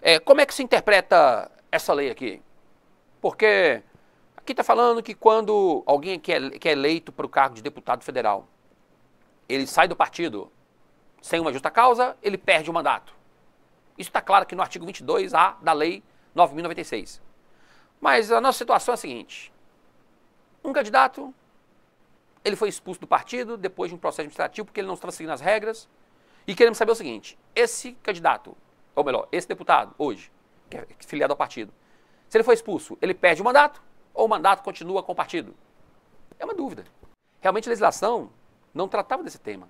É, como é que se interpreta essa lei aqui? Porque aqui está falando que quando alguém que é, que é eleito para o cargo de deputado federal, ele sai do partido sem uma justa causa, ele perde o mandato. Isso está claro que no artigo 22A da Lei 9.096. Mas a nossa situação é a seguinte. Um candidato, ele foi expulso do partido depois de um processo administrativo porque ele não estava seguindo as regras, e queremos saber o seguinte: esse candidato, ou melhor, esse deputado, hoje, que é filiado ao partido, se ele for expulso, ele perde o mandato ou o mandato continua com o partido? É uma dúvida. Realmente a legislação não tratava desse tema.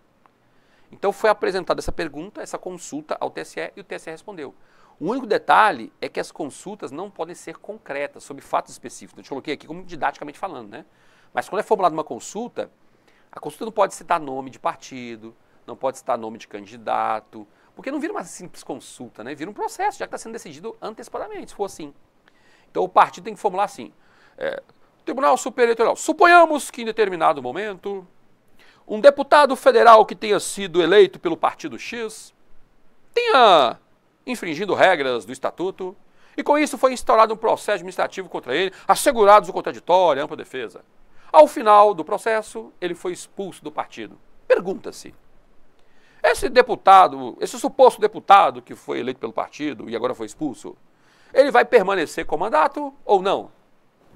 Então foi apresentada essa pergunta, essa consulta ao TSE e o TSE respondeu. O único detalhe é que as consultas não podem ser concretas, sobre fatos específicos. Eu te coloquei aqui como didaticamente falando, né? Mas quando é formulada uma consulta, a consulta não pode citar nome de partido, não pode estar nome de candidato, porque não vira uma simples consulta, né? Vira um processo, já que está sendo decidido antecipadamente, se for assim. Então o partido tem que formular assim: é, Tribunal Superior Eleitoral, suponhamos que em determinado momento um deputado federal que tenha sido eleito pelo partido X tenha infringido regras do estatuto e com isso foi instaurado um processo administrativo contra ele, assegurados o contraditório, ampla defesa. Ao final do processo, ele foi expulso do partido. Pergunta-se: esse deputado, esse suposto deputado que foi eleito pelo partido e agora foi expulso, ele vai permanecer com o mandato ou não?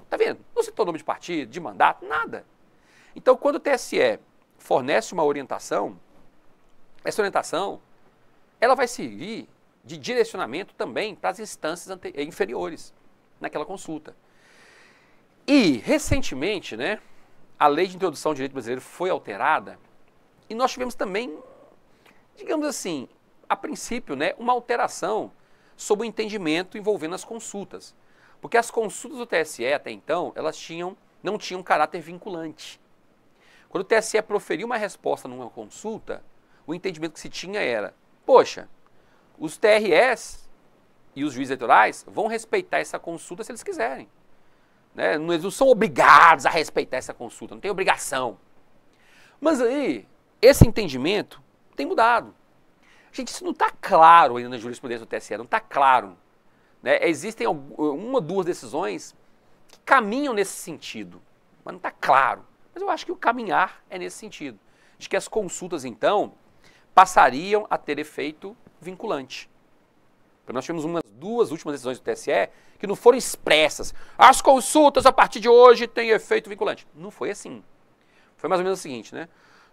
Tá vendo? Não citou nome de partido, de mandato, nada. Então, quando o TSE fornece uma orientação, essa orientação ela vai servir de direcionamento também para as instâncias eh, inferiores naquela consulta. E, recentemente, né, a lei de introdução ao direito brasileiro foi alterada e nós tivemos também digamos assim, a princípio, né, uma alteração sobre o entendimento envolvendo as consultas. Porque as consultas do TSE até então, elas tinham, não tinham caráter vinculante. Quando o TSE proferiu uma resposta numa consulta, o entendimento que se tinha era: poxa, os TRS e os juízes eleitorais vão respeitar essa consulta se eles quiserem. Né? Eles não são obrigados a respeitar essa consulta, não tem obrigação. Mas aí, esse entendimento tem mudado. Gente, isso não está claro ainda na jurisprudência do TSE, não está claro. Né? Existem uma ou duas decisões que caminham nesse sentido, mas não está claro. Mas eu acho que o caminhar é nesse sentido. De que as consultas, então, passariam a ter efeito vinculante. Então, nós tivemos umas duas últimas decisões do TSE que não foram expressas. As consultas a partir de hoje têm efeito vinculante. Não foi assim. Foi mais ou menos o seguinte, né?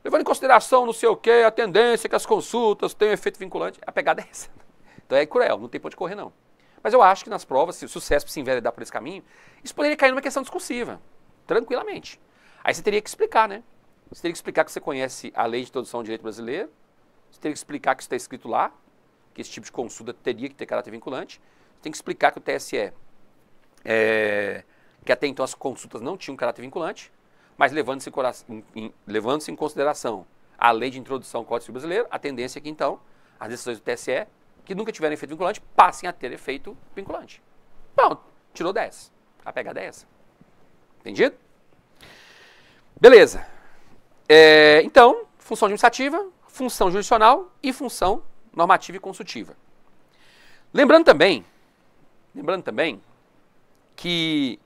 Levando em consideração não sei o quê, a tendência que as consultas têm um efeito vinculante. A pegada é essa. Então é cruel, não tem ponto de correr, não. Mas eu acho que nas provas, se o sucesso se enveredar por esse caminho, isso poderia cair numa questão discursiva, tranquilamente. Aí você teria que explicar, né? Você teria que explicar que você conhece a lei de introdução ao direito brasileiro, você teria que explicar que isso está escrito lá, que esse tipo de consulta teria que ter caráter vinculante, você tem que explicar que o TSE, é, eh, que até então as consultas não tinham caráter vinculante, mas levando-se em, levando em consideração a lei de introdução ao Código Civil Brasileiro, a tendência é que, então, as decisões do TSE, que nunca tiveram efeito vinculante, passem a ter efeito vinculante. Bom, tirou 10. A pegada é essa. Entendido? Beleza. É, então, função administrativa, função jurisdicional e função normativa e consultiva. Lembrando também, lembrando também que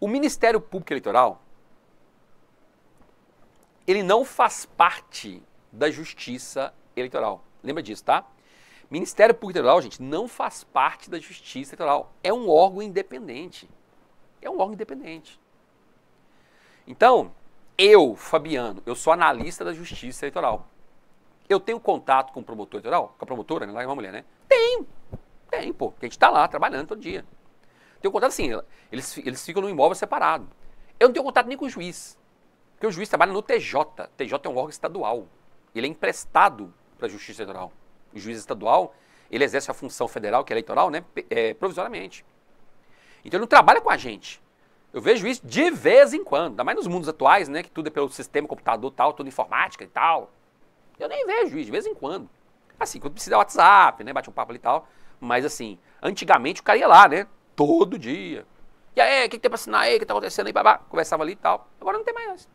o Ministério Público Eleitoral ele não faz parte da justiça eleitoral. Lembra disso, tá? Ministério Público Eleitoral, gente, não faz parte da justiça eleitoral. É um órgão independente. É um órgão independente. Então, eu, Fabiano, eu sou analista da justiça eleitoral. Eu tenho contato com o promotor eleitoral? Com a promotora, né? Lá é uma mulher, né? Tenho. Tem, pô. Porque a gente tá lá trabalhando todo dia. Tenho contato assim, eles, eles ficam no imóvel separado. Eu não tenho contato nem com o juiz. Porque o juiz trabalha no TJ. TJ é um órgão estadual. Ele é emprestado para a Justiça Eleitoral. O juiz estadual, ele exerce a função federal, que é eleitoral, né, é, provisoriamente. Então ele não trabalha com a gente. Eu vejo isso de vez em quando, ainda mais nos mundos atuais, né, que tudo é pelo sistema computador tal, tudo informática e tal. Eu nem vejo juiz, de vez em quando. Assim, quando precisa WhatsApp, né, bate um papo ali e tal. Mas assim, antigamente o cara ia lá, né, todo dia. E aí, o que, que tem pra assinar aí, o que tá acontecendo aí, babá, conversava ali e tal. Agora não tem mais.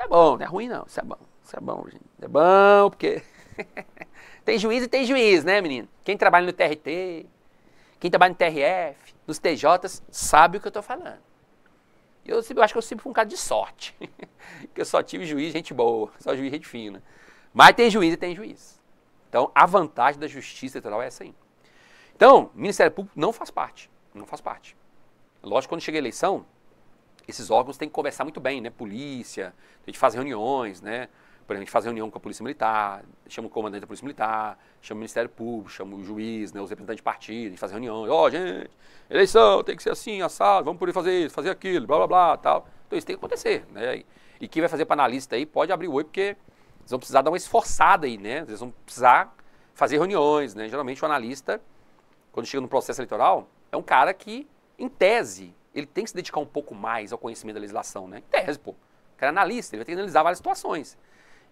Isso é bom, não é ruim não, isso é bom. Isso é bom, gente. É bom porque tem juiz e tem juiz, né, menino? Quem trabalha no TRT, quem trabalha no TRF, nos TJs, sabe o que eu estou falando. Eu, eu, acho que eu sempre fui um cara de sorte, que eu só tive juiz gente boa, só juiz gente fina. Mas tem juiz e tem juiz. Então, a vantagem da justiça eleitoral é essa aí. Então, Ministério Público não faz parte, não faz parte. Lógico, quando chega a eleição, esses órgãos têm que conversar muito bem, né? Polícia, a gente faz reuniões, né? Por exemplo, a gente faz reunião com a Polícia Militar, chama o comandante da Polícia Militar, chama o Ministério Público, chama o juiz, né, os representantes de partido, a gente faz reunião, ó, oh, gente, eleição tem que ser assim, assado, vamos poder fazer isso, fazer aquilo, blá, blá, blá, tal. Então isso tem que acontecer, né? E quem vai fazer para analista aí pode abrir o oi, porque eles vão precisar dar uma esforçada aí, né? Eles vão precisar fazer reuniões, né? Geralmente o analista, quando chega no processo eleitoral, é um cara que, em tese, ele tem que se dedicar um pouco mais ao conhecimento da legislação, né? Em tese, pô. O cara é analista, ele vai ter que analisar várias situações.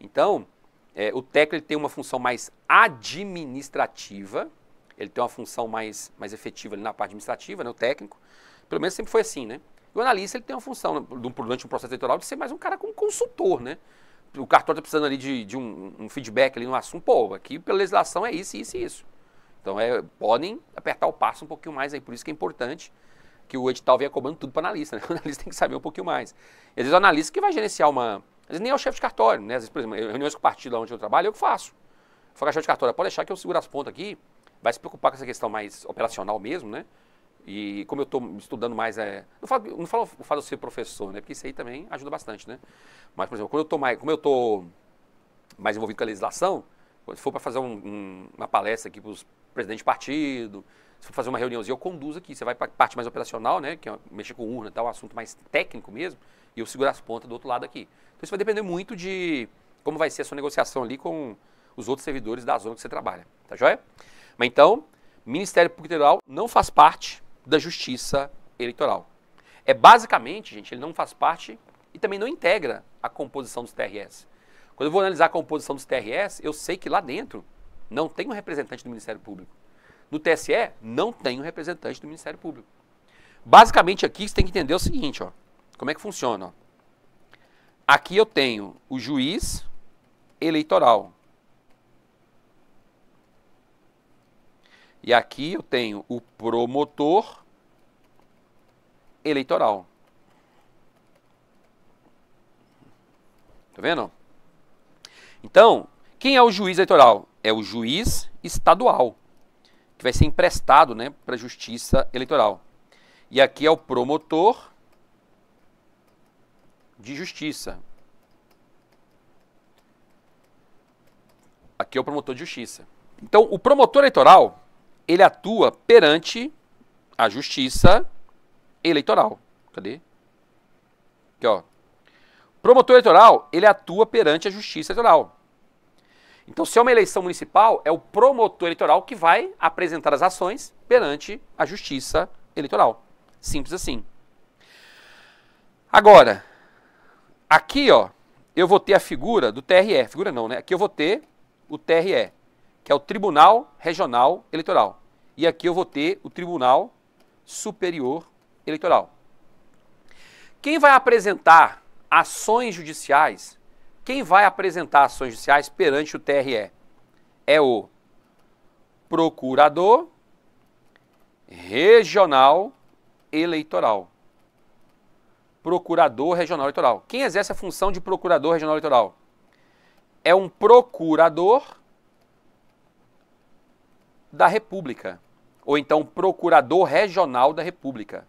Então, é, o técnico ele tem uma função mais administrativa, ele tem uma função mais, mais efetiva ali na parte administrativa, né? O técnico. Pelo menos sempre foi assim, né? E o analista ele tem uma função, né, durante um processo eleitoral, de ser mais um cara como consultor, né? O cartório está precisando ali de, de um, um, feedback ali no assunto. Pô, aqui pela legislação é isso, isso e isso. Então, é, podem apertar o passo um pouquinho mais aí, por isso que é importante que o edital venha cobrando tudo para o analista, né? O analista tem que saber um pouquinho mais. às vezes o analista que vai gerenciar uma. Às vezes nem é o chefe de cartório, né? Às vezes, por exemplo, reuniões com o partido lá onde eu trabalho, eu que faço. Fala é chefe de cartório, pode deixar que eu seguro as pontas aqui, vai se preocupar com essa questão mais operacional mesmo, né? E como eu estou estudando mais, é, não falo, não falo o fato de ser professor, né? Porque isso aí também ajuda bastante, né? Mas, por exemplo, quando eu estou mais, como eu estou mais envolvido com a legislação, se for para fazer um, um, uma palestra aqui para os presidentes de partido, se for fazer uma reuniãozinha, eu conduzo aqui. Você vai para a parte mais operacional, né? Que é mexer com urna e tal, um assunto mais técnico mesmo, e eu seguro as pontas do outro lado aqui. Então isso vai depender muito de como vai ser a sua negociação ali com os outros servidores da zona que você trabalha. Tá joia? Mas então, Ministério Público Federal não faz parte da Justiça Eleitoral. É basicamente, gente, ele não faz parte e também não integra a composição dos TRS. Quando eu vou analisar a composição dos TRS, eu sei que lá dentro não tem um representante do Ministério Público. No TSE, não tem um representante do Ministério Público. Basicamente, aqui você tem que entender o seguinte: ó, como é que funciona? Ó. Aqui eu tenho o juiz eleitoral. E aqui eu tenho o promotor eleitoral. Tá vendo? Então, quem é o juiz eleitoral? É o juiz estadual que vai ser emprestado né, para a Justiça Eleitoral. E aqui é o promotor de justiça. Aqui é o promotor de justiça. Então, o promotor eleitoral, ele atua perante a justiça eleitoral. Cadê? Aqui, ó. Promotor eleitoral, ele atua perante a justiça eleitoral. Então, se é uma eleição municipal, é o promotor eleitoral que vai apresentar as ações perante a justiça eleitoral. Simples assim. Agora, aqui ó, eu vou ter a figura do TRE, figura não, né? Aqui eu vou ter o TRE, que é o Tribunal Regional Eleitoral. E aqui eu vou ter o Tribunal Superior Eleitoral. Quem vai apresentar ações judiciais quem vai apresentar ações judiciais perante o TRE? É o Procurador Regional Eleitoral. Procurador Regional Eleitoral. Quem exerce a função de Procurador Regional Eleitoral? É um procurador da República, ou então Procurador Regional da República.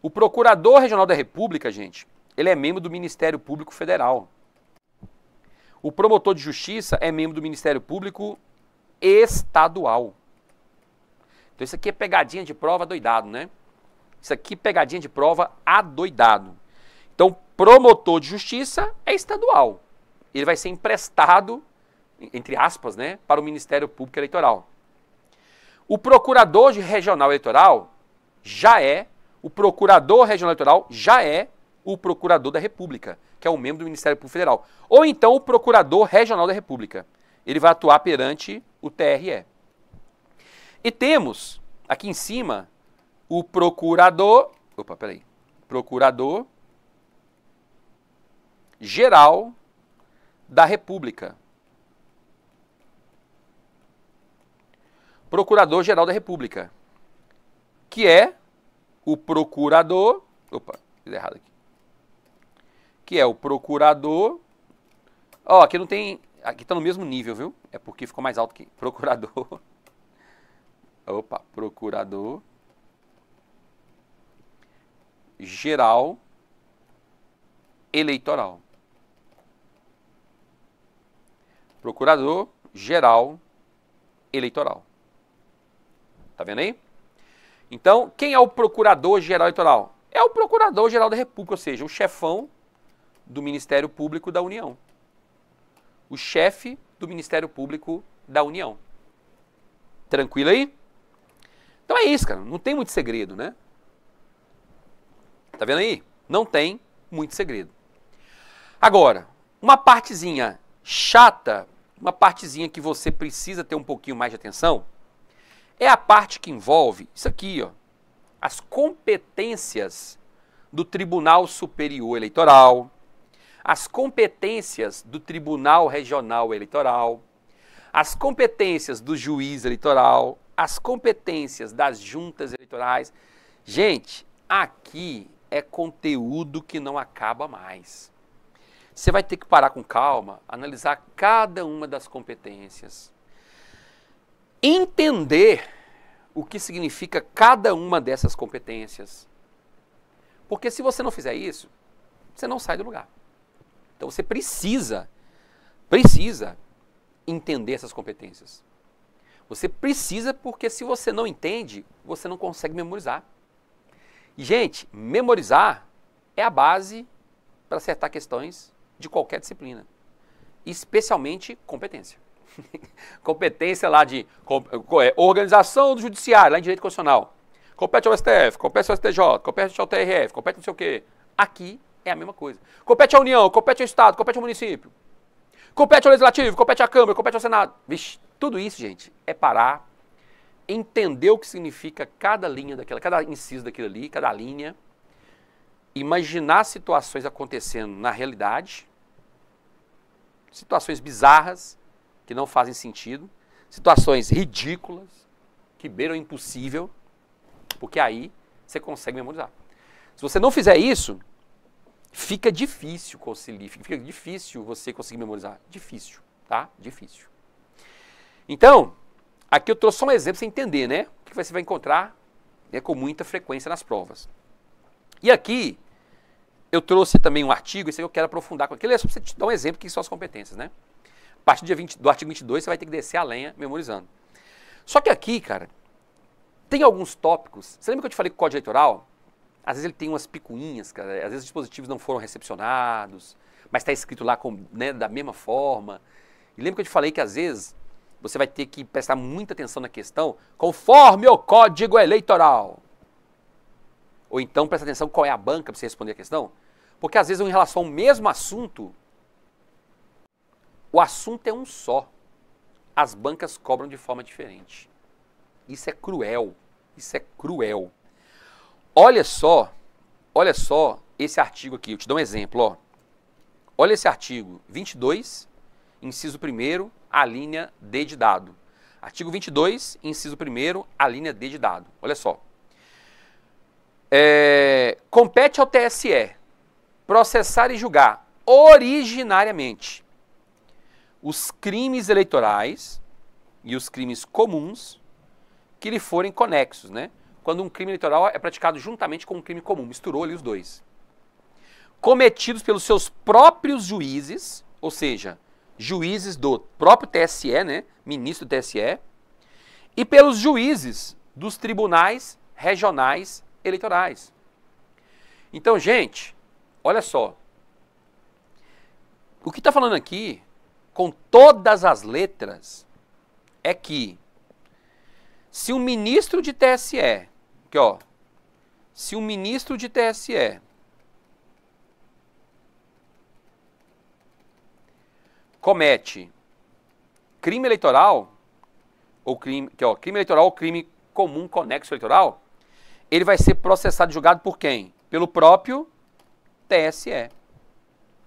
O Procurador Regional da República, gente, ele é membro do Ministério Público Federal. O promotor de justiça é membro do Ministério Público Estadual. Então isso aqui é pegadinha de prova doidado, né? Isso aqui é pegadinha de prova adoidado. Então, promotor de justiça é estadual. Ele vai ser emprestado, entre aspas, né, para o Ministério Público Eleitoral. O procurador de regional eleitoral já é, o procurador regional eleitoral já é o procurador da República, que é um membro do Ministério Público Federal, ou então o procurador regional da República. Ele vai atuar perante o TRE. E temos aqui em cima o procurador, opa, peraí, procurador geral da República. Procurador-Geral da República, que é o procurador, opa, fiz errado aqui que é o procurador. Ó, oh, aqui não tem. Aqui está no mesmo nível, viu? É porque ficou mais alto que procurador. Opa, procurador. Geral eleitoral. Procurador geral eleitoral. Tá vendo aí? Então, quem é o procurador geral eleitoral? É o procurador geral da República, ou seja, o chefão do Ministério Público da União. O chefe do Ministério Público da União. Tranquilo aí? Então é isso, cara. Não tem muito segredo, né? Tá vendo aí? Não tem muito segredo. Agora, uma partezinha chata, uma partezinha que você precisa ter um pouquinho mais de atenção, é a parte que envolve isso aqui, ó. As competências do Tribunal Superior Eleitoral, as competências do Tribunal Regional Eleitoral, as competências do juiz eleitoral, as competências das juntas eleitorais. Gente, aqui é conteúdo que não acaba mais. Você vai ter que parar com calma, analisar cada uma das competências, entender o que significa cada uma dessas competências. Porque se você não fizer isso, você não sai do lugar. Então você precisa, precisa entender essas competências. Você precisa porque se você não entende, você não consegue memorizar. E, gente, memorizar é a base para acertar questões de qualquer disciplina, especialmente competência. competência lá de com, é, organização do judiciário, lá em direito constitucional. Compete ao STF, compete ao STJ, compete ao TRF, compete não sei o quê. Aqui é a mesma coisa. Compete à União, compete ao Estado, compete ao município. Compete ao Legislativo, compete à Câmara, compete ao Senado. Vixe, tudo isso, gente, é parar, entender o que significa cada linha daquela, cada inciso daquilo ali, cada linha, imaginar situações acontecendo na realidade, situações bizarras que não fazem sentido, situações ridículas que beiram impossível, porque aí você consegue memorizar. Se você não fizer isso, fica difícil conseguir, fica difícil você conseguir memorizar. Difícil, tá? Difícil. Então, aqui eu trouxe só um exemplo para você entender, né? O que você vai encontrar né, com muita frequência nas provas. E aqui, eu trouxe também um artigo, isso aí eu quero aprofundar com ele é só para você te dar um exemplo que são as competências, né? A partir do, dia 20, do artigo 22, você vai ter que descer a lenha memorizando. Só que aqui, cara, tem alguns tópicos. Você lembra que eu te falei que o Código Eleitoral às vezes ele tem umas picuinhas, cara. Às vezes os dispositivos não foram recepcionados, mas está escrito lá com, né, da mesma forma. E lembra que eu te falei que às vezes você vai ter que prestar muita atenção na questão conforme o código eleitoral. Ou então presta atenção qual é a banca para você responder a questão. Porque às vezes em relação ao mesmo assunto, o assunto é um só. As bancas cobram de forma diferente. Isso é cruel. Isso é cruel. Olha só, olha só esse artigo aqui, eu te dou um exemplo, ó. Olha esse artigo 22, inciso 1 a linha D de dado. Artigo 22, inciso 1 a linha D de dado. Olha só. É, compete ao TSE processar e julgar originariamente os crimes eleitorais e os crimes comuns que lhe forem conexos, né? quando um crime eleitoral é praticado juntamente com um crime comum, misturou ali os dois. Cometidos pelos seus próprios juízes, ou seja, juízes do próprio TSE, né, ministro do TSE, e pelos juízes dos tribunais regionais eleitorais. Então, gente, olha só. O que está falando aqui, com todas as letras, é que se um ministro de TSE Aqui, ó. Se o ministro de TSE comete crime eleitoral, ou crime, que, ó, crime eleitoral ou crime comum conexo eleitoral, ele vai ser processado e julgado por quem? Pelo próprio TSE. É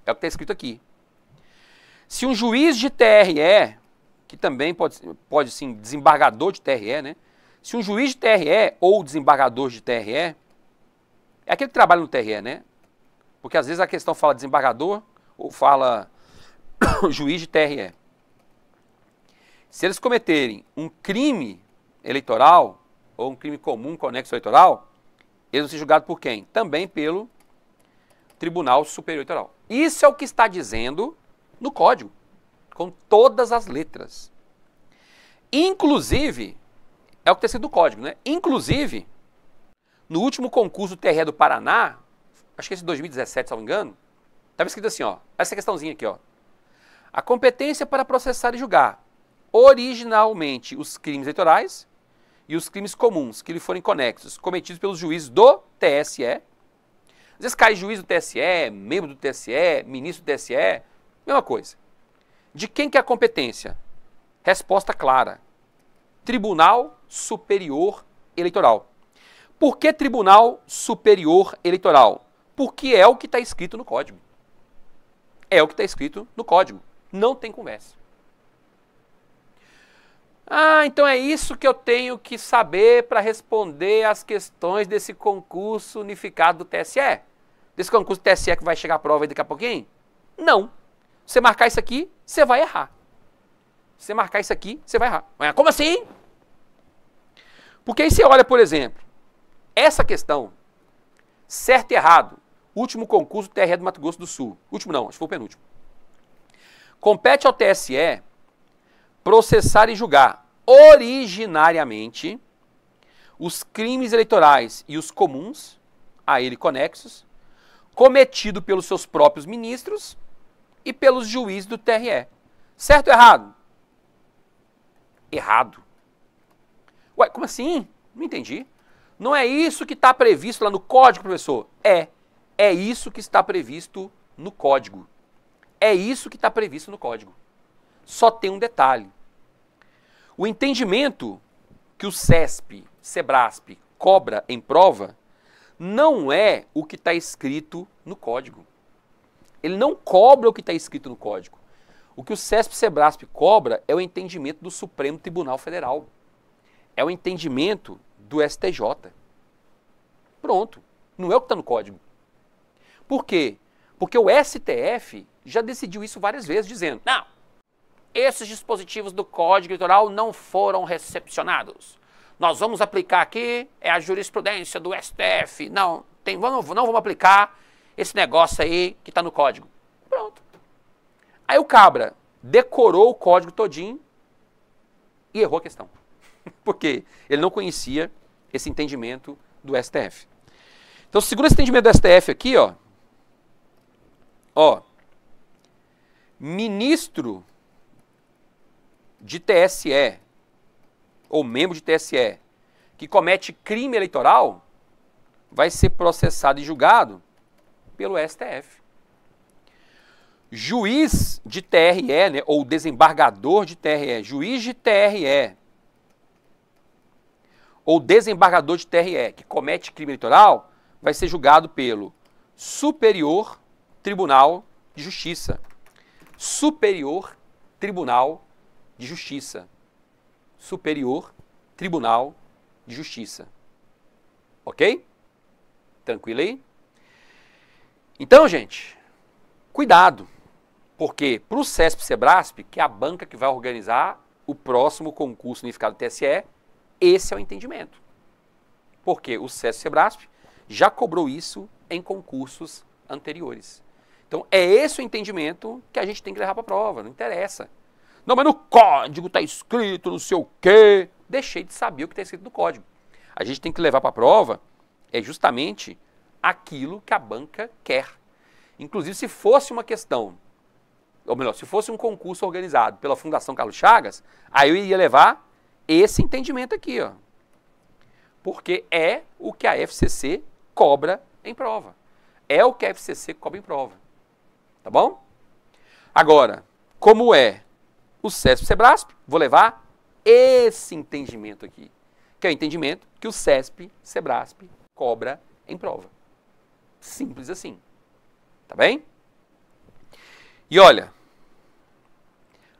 o que está escrito aqui. Se um juiz de TRE, que também pode, pode sim, desembargador de TRE, né? Se um juiz de TRE ou desembargador de TRE, é aquele que trabalha no TRE, né? Porque às vezes a questão fala desembargador ou fala juiz de TRE. Se eles cometerem um crime eleitoral ou um crime comum conexo eleitoral, eles vão ser julgados por quem? Também pelo Tribunal Superior Eleitoral. Isso é o que está dizendo no código, com todas as letras. Inclusive, é o que tem sido o código, né? Inclusive, no último concurso TRE do Paraná, acho que esse 2017, é se não me engano, estava escrito assim, ó, essa questãozinha aqui, ó. A competência para processar e julgar originalmente os crimes eleitorais e os crimes comuns que lhe forem conexos, cometidos pelos juízes do TSE. Às vezes cai juiz do TSE, membro do TSE, ministro do TSE, mesma coisa. De quem que é a competência? Resposta clara. Tribunal Superior Eleitoral. Por que Tribunal Superior Eleitoral? Porque é o que está escrito no código. É o que está escrito no código. Não tem conversa. Ah, então é isso que eu tenho que saber para responder às questões desse concurso unificado do TSE? Desse concurso do TSE que vai chegar à prova daqui a pouquinho? Não. Você marcar isso aqui, você vai errar você marcar isso aqui, você vai errar. Mas como assim? Porque aí você olha, por exemplo, essa questão, certo e errado, último concurso do TRE do Mato Grosso do Sul. Último não, acho que foi o penúltimo. Compete ao TSE processar e julgar originariamente os crimes eleitorais e os comuns a ele conexos, cometido pelos seus próprios ministros e pelos juízes do TRE. Certo ou errado? errado. Ué, como assim? Não entendi. Não é isso que está previsto lá no código, professor? É. É isso que está previsto no código. É isso que está previsto no código. Só tem um detalhe. O entendimento que o CESP, SEBRASP, cobra em prova não é o que está escrito no código. Ele não cobra o que está escrito no código. O que o CESP Sebrasp cobra é o entendimento do Supremo Tribunal Federal. É o entendimento do STJ. Pronto. Não é o que está no código. Por quê? Porque o STF já decidiu isso várias vezes, dizendo: não, esses dispositivos do Código Eleitoral não foram recepcionados. Nós vamos aplicar aqui, é a jurisprudência do STF. Não, tem, não vamos aplicar esse negócio aí que está no código. Pronto. Aí o cabra decorou o código todinho e errou a questão. Porque ele não conhecia esse entendimento do STF. Então, segura esse entendimento do STF aqui, ó. Ó. Ministro de TSE ou membro de TSE que comete crime eleitoral vai ser processado e julgado pelo STF juiz de TRE, né, ou desembargador de TRE, juiz de TRE, ou desembargador de TRE que comete crime eleitoral, vai ser julgado pelo Superior Tribunal de Justiça. Superior Tribunal de Justiça. Superior Tribunal de Justiça. Ok? Tranquilo aí? Então, gente, cuidado. Porque para o CESP Sebrasp, que é a banca que vai organizar o próximo concurso unificado do TSE, esse é o entendimento. Porque o CESP Sebrasp já cobrou isso em concursos anteriores. Então é esse o entendimento que a gente tem que levar para a prova, não interessa. Não, mas no código está escrito não sei o quê. Deixei de saber o que está escrito no código. A gente tem que levar para a prova é justamente aquilo que a banca quer. Inclusive, se fosse uma questão ou melhor, se fosse um concurso organizado pela Fundação Carlos Chagas, aí eu iria levar esse entendimento aqui, ó. Porque é o que a FCC cobra em prova. É o que a FCC cobra em prova. Tá bom? Agora, como é o CESP Sebrasp, vou levar esse entendimento aqui, que é o entendimento que o CESP Sebrasp cobra em prova. Simples assim. Tá bem? E olha,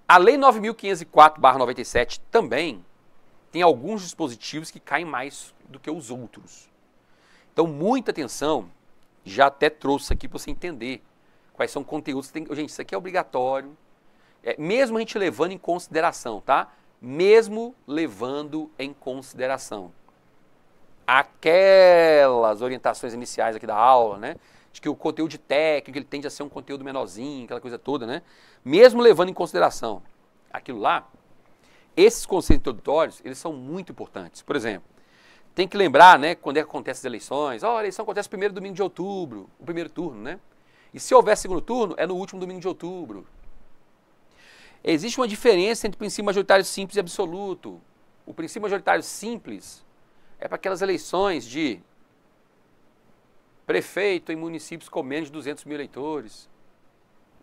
a Lei 9.504-97 também tem alguns dispositivos que caem mais do que os outros. Então, muita atenção, já até trouxe aqui para você entender quais são conteúdos. Tem... Gente, isso aqui é obrigatório, é, mesmo a gente levando em consideração, tá? Mesmo levando em consideração aquelas orientações iniciais aqui da aula, né? de que o conteúdo técnico ele tende a ser um conteúdo menorzinho, aquela coisa toda, né? Mesmo levando em consideração aquilo lá, esses conceitos introdutórios, eles são muito importantes. Por exemplo, tem que lembrar, né, quando é que acontecem as eleições. Oh, a eleição acontece primeiro domingo de outubro, o primeiro turno, né? E se houver segundo turno, é no último domingo de outubro. Existe uma diferença entre o princípio majoritário simples e absoluto. O princípio majoritário simples é para aquelas eleições de prefeito em municípios com menos de 200 mil eleitores,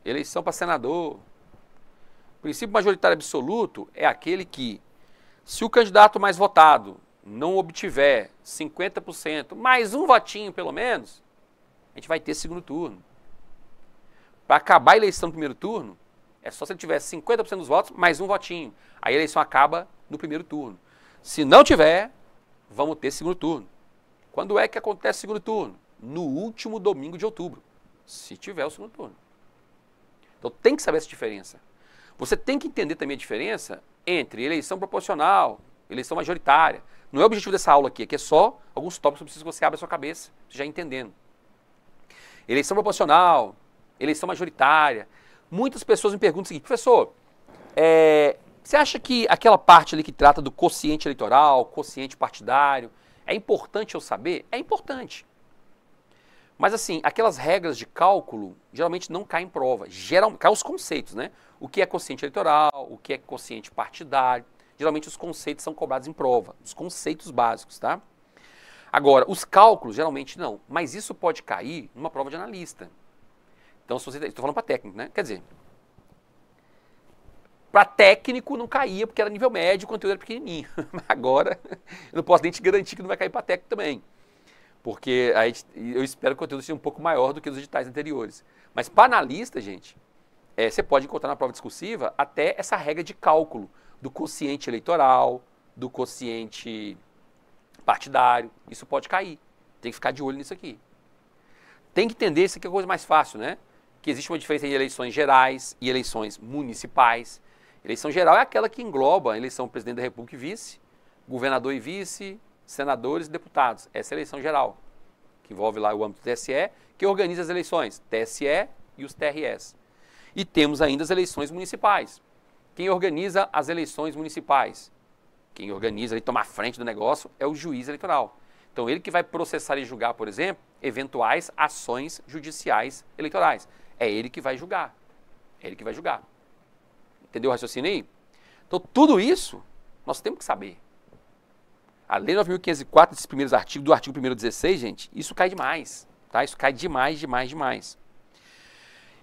eleição para senador. O princípio majoritário absoluto é aquele que, se o candidato mais votado não obtiver 50%, mais um votinho pelo menos, a gente vai ter segundo turno. Para acabar a eleição no primeiro turno, é só se ele tiver 50% dos votos, mais um votinho. Aí a eleição acaba no primeiro turno. Se não tiver, vamos ter segundo turno. Quando é que acontece segundo turno? no último domingo de outubro, se tiver o segundo turno. Então tem que saber essa diferença. Você tem que entender também a diferença entre eleição proporcional, eleição majoritária. Não é o objetivo dessa aula aqui, aqui é só alguns tópicos que você abre a sua cabeça, já entendendo. Eleição proporcional, eleição majoritária. Muitas pessoas me perguntam o seguinte, professor, é, você acha que aquela parte ali que trata do quociente eleitoral, quociente partidário, é importante eu saber? É importante. Mas assim, aquelas regras de cálculo geralmente não caem em prova. Geral, caem os conceitos, né? O que é consciente eleitoral, o que é consciente partidário. Geralmente os conceitos são cobrados em prova, os conceitos básicos, tá? Agora, os cálculos geralmente não, mas isso pode cair numa prova de analista. Então, se você. Estou falando para técnico, né? Quer dizer, para técnico não caía, porque era nível médio, o conteúdo era pequenininho. Agora, eu não posso nem te garantir que não vai cair para técnico também porque aí eu espero que o conteúdo seja um pouco maior do que os editais anteriores. Mas para analista, gente, é, você pode encontrar na prova discursiva até essa regra de cálculo do quociente eleitoral, do quociente partidário. Isso pode cair. Tem que ficar de olho nisso aqui. Tem que entender isso aqui é a coisa mais fácil, né? Que existe uma diferença entre eleições gerais e eleições municipais. Eleição geral é aquela que engloba a eleição do presidente da República e vice, governador e vice, senadores e deputados. Essa é a eleição geral, que envolve lá o âmbito do TSE, que organiza as eleições, TSE e os TRS. E temos ainda as eleições municipais. Quem organiza as eleições municipais? Quem organiza e toma frente do negócio é o juiz eleitoral. Então, ele que vai processar e julgar, por exemplo, eventuais ações judiciais eleitorais. É ele que vai julgar. É ele que vai julgar. Entendeu o raciocínio aí? Então, tudo isso nós temos que saber. A Lei 9.504, desses primeiros artigos, do artigo 1 16, gente, isso cai demais. Tá? Isso cai demais, demais, demais.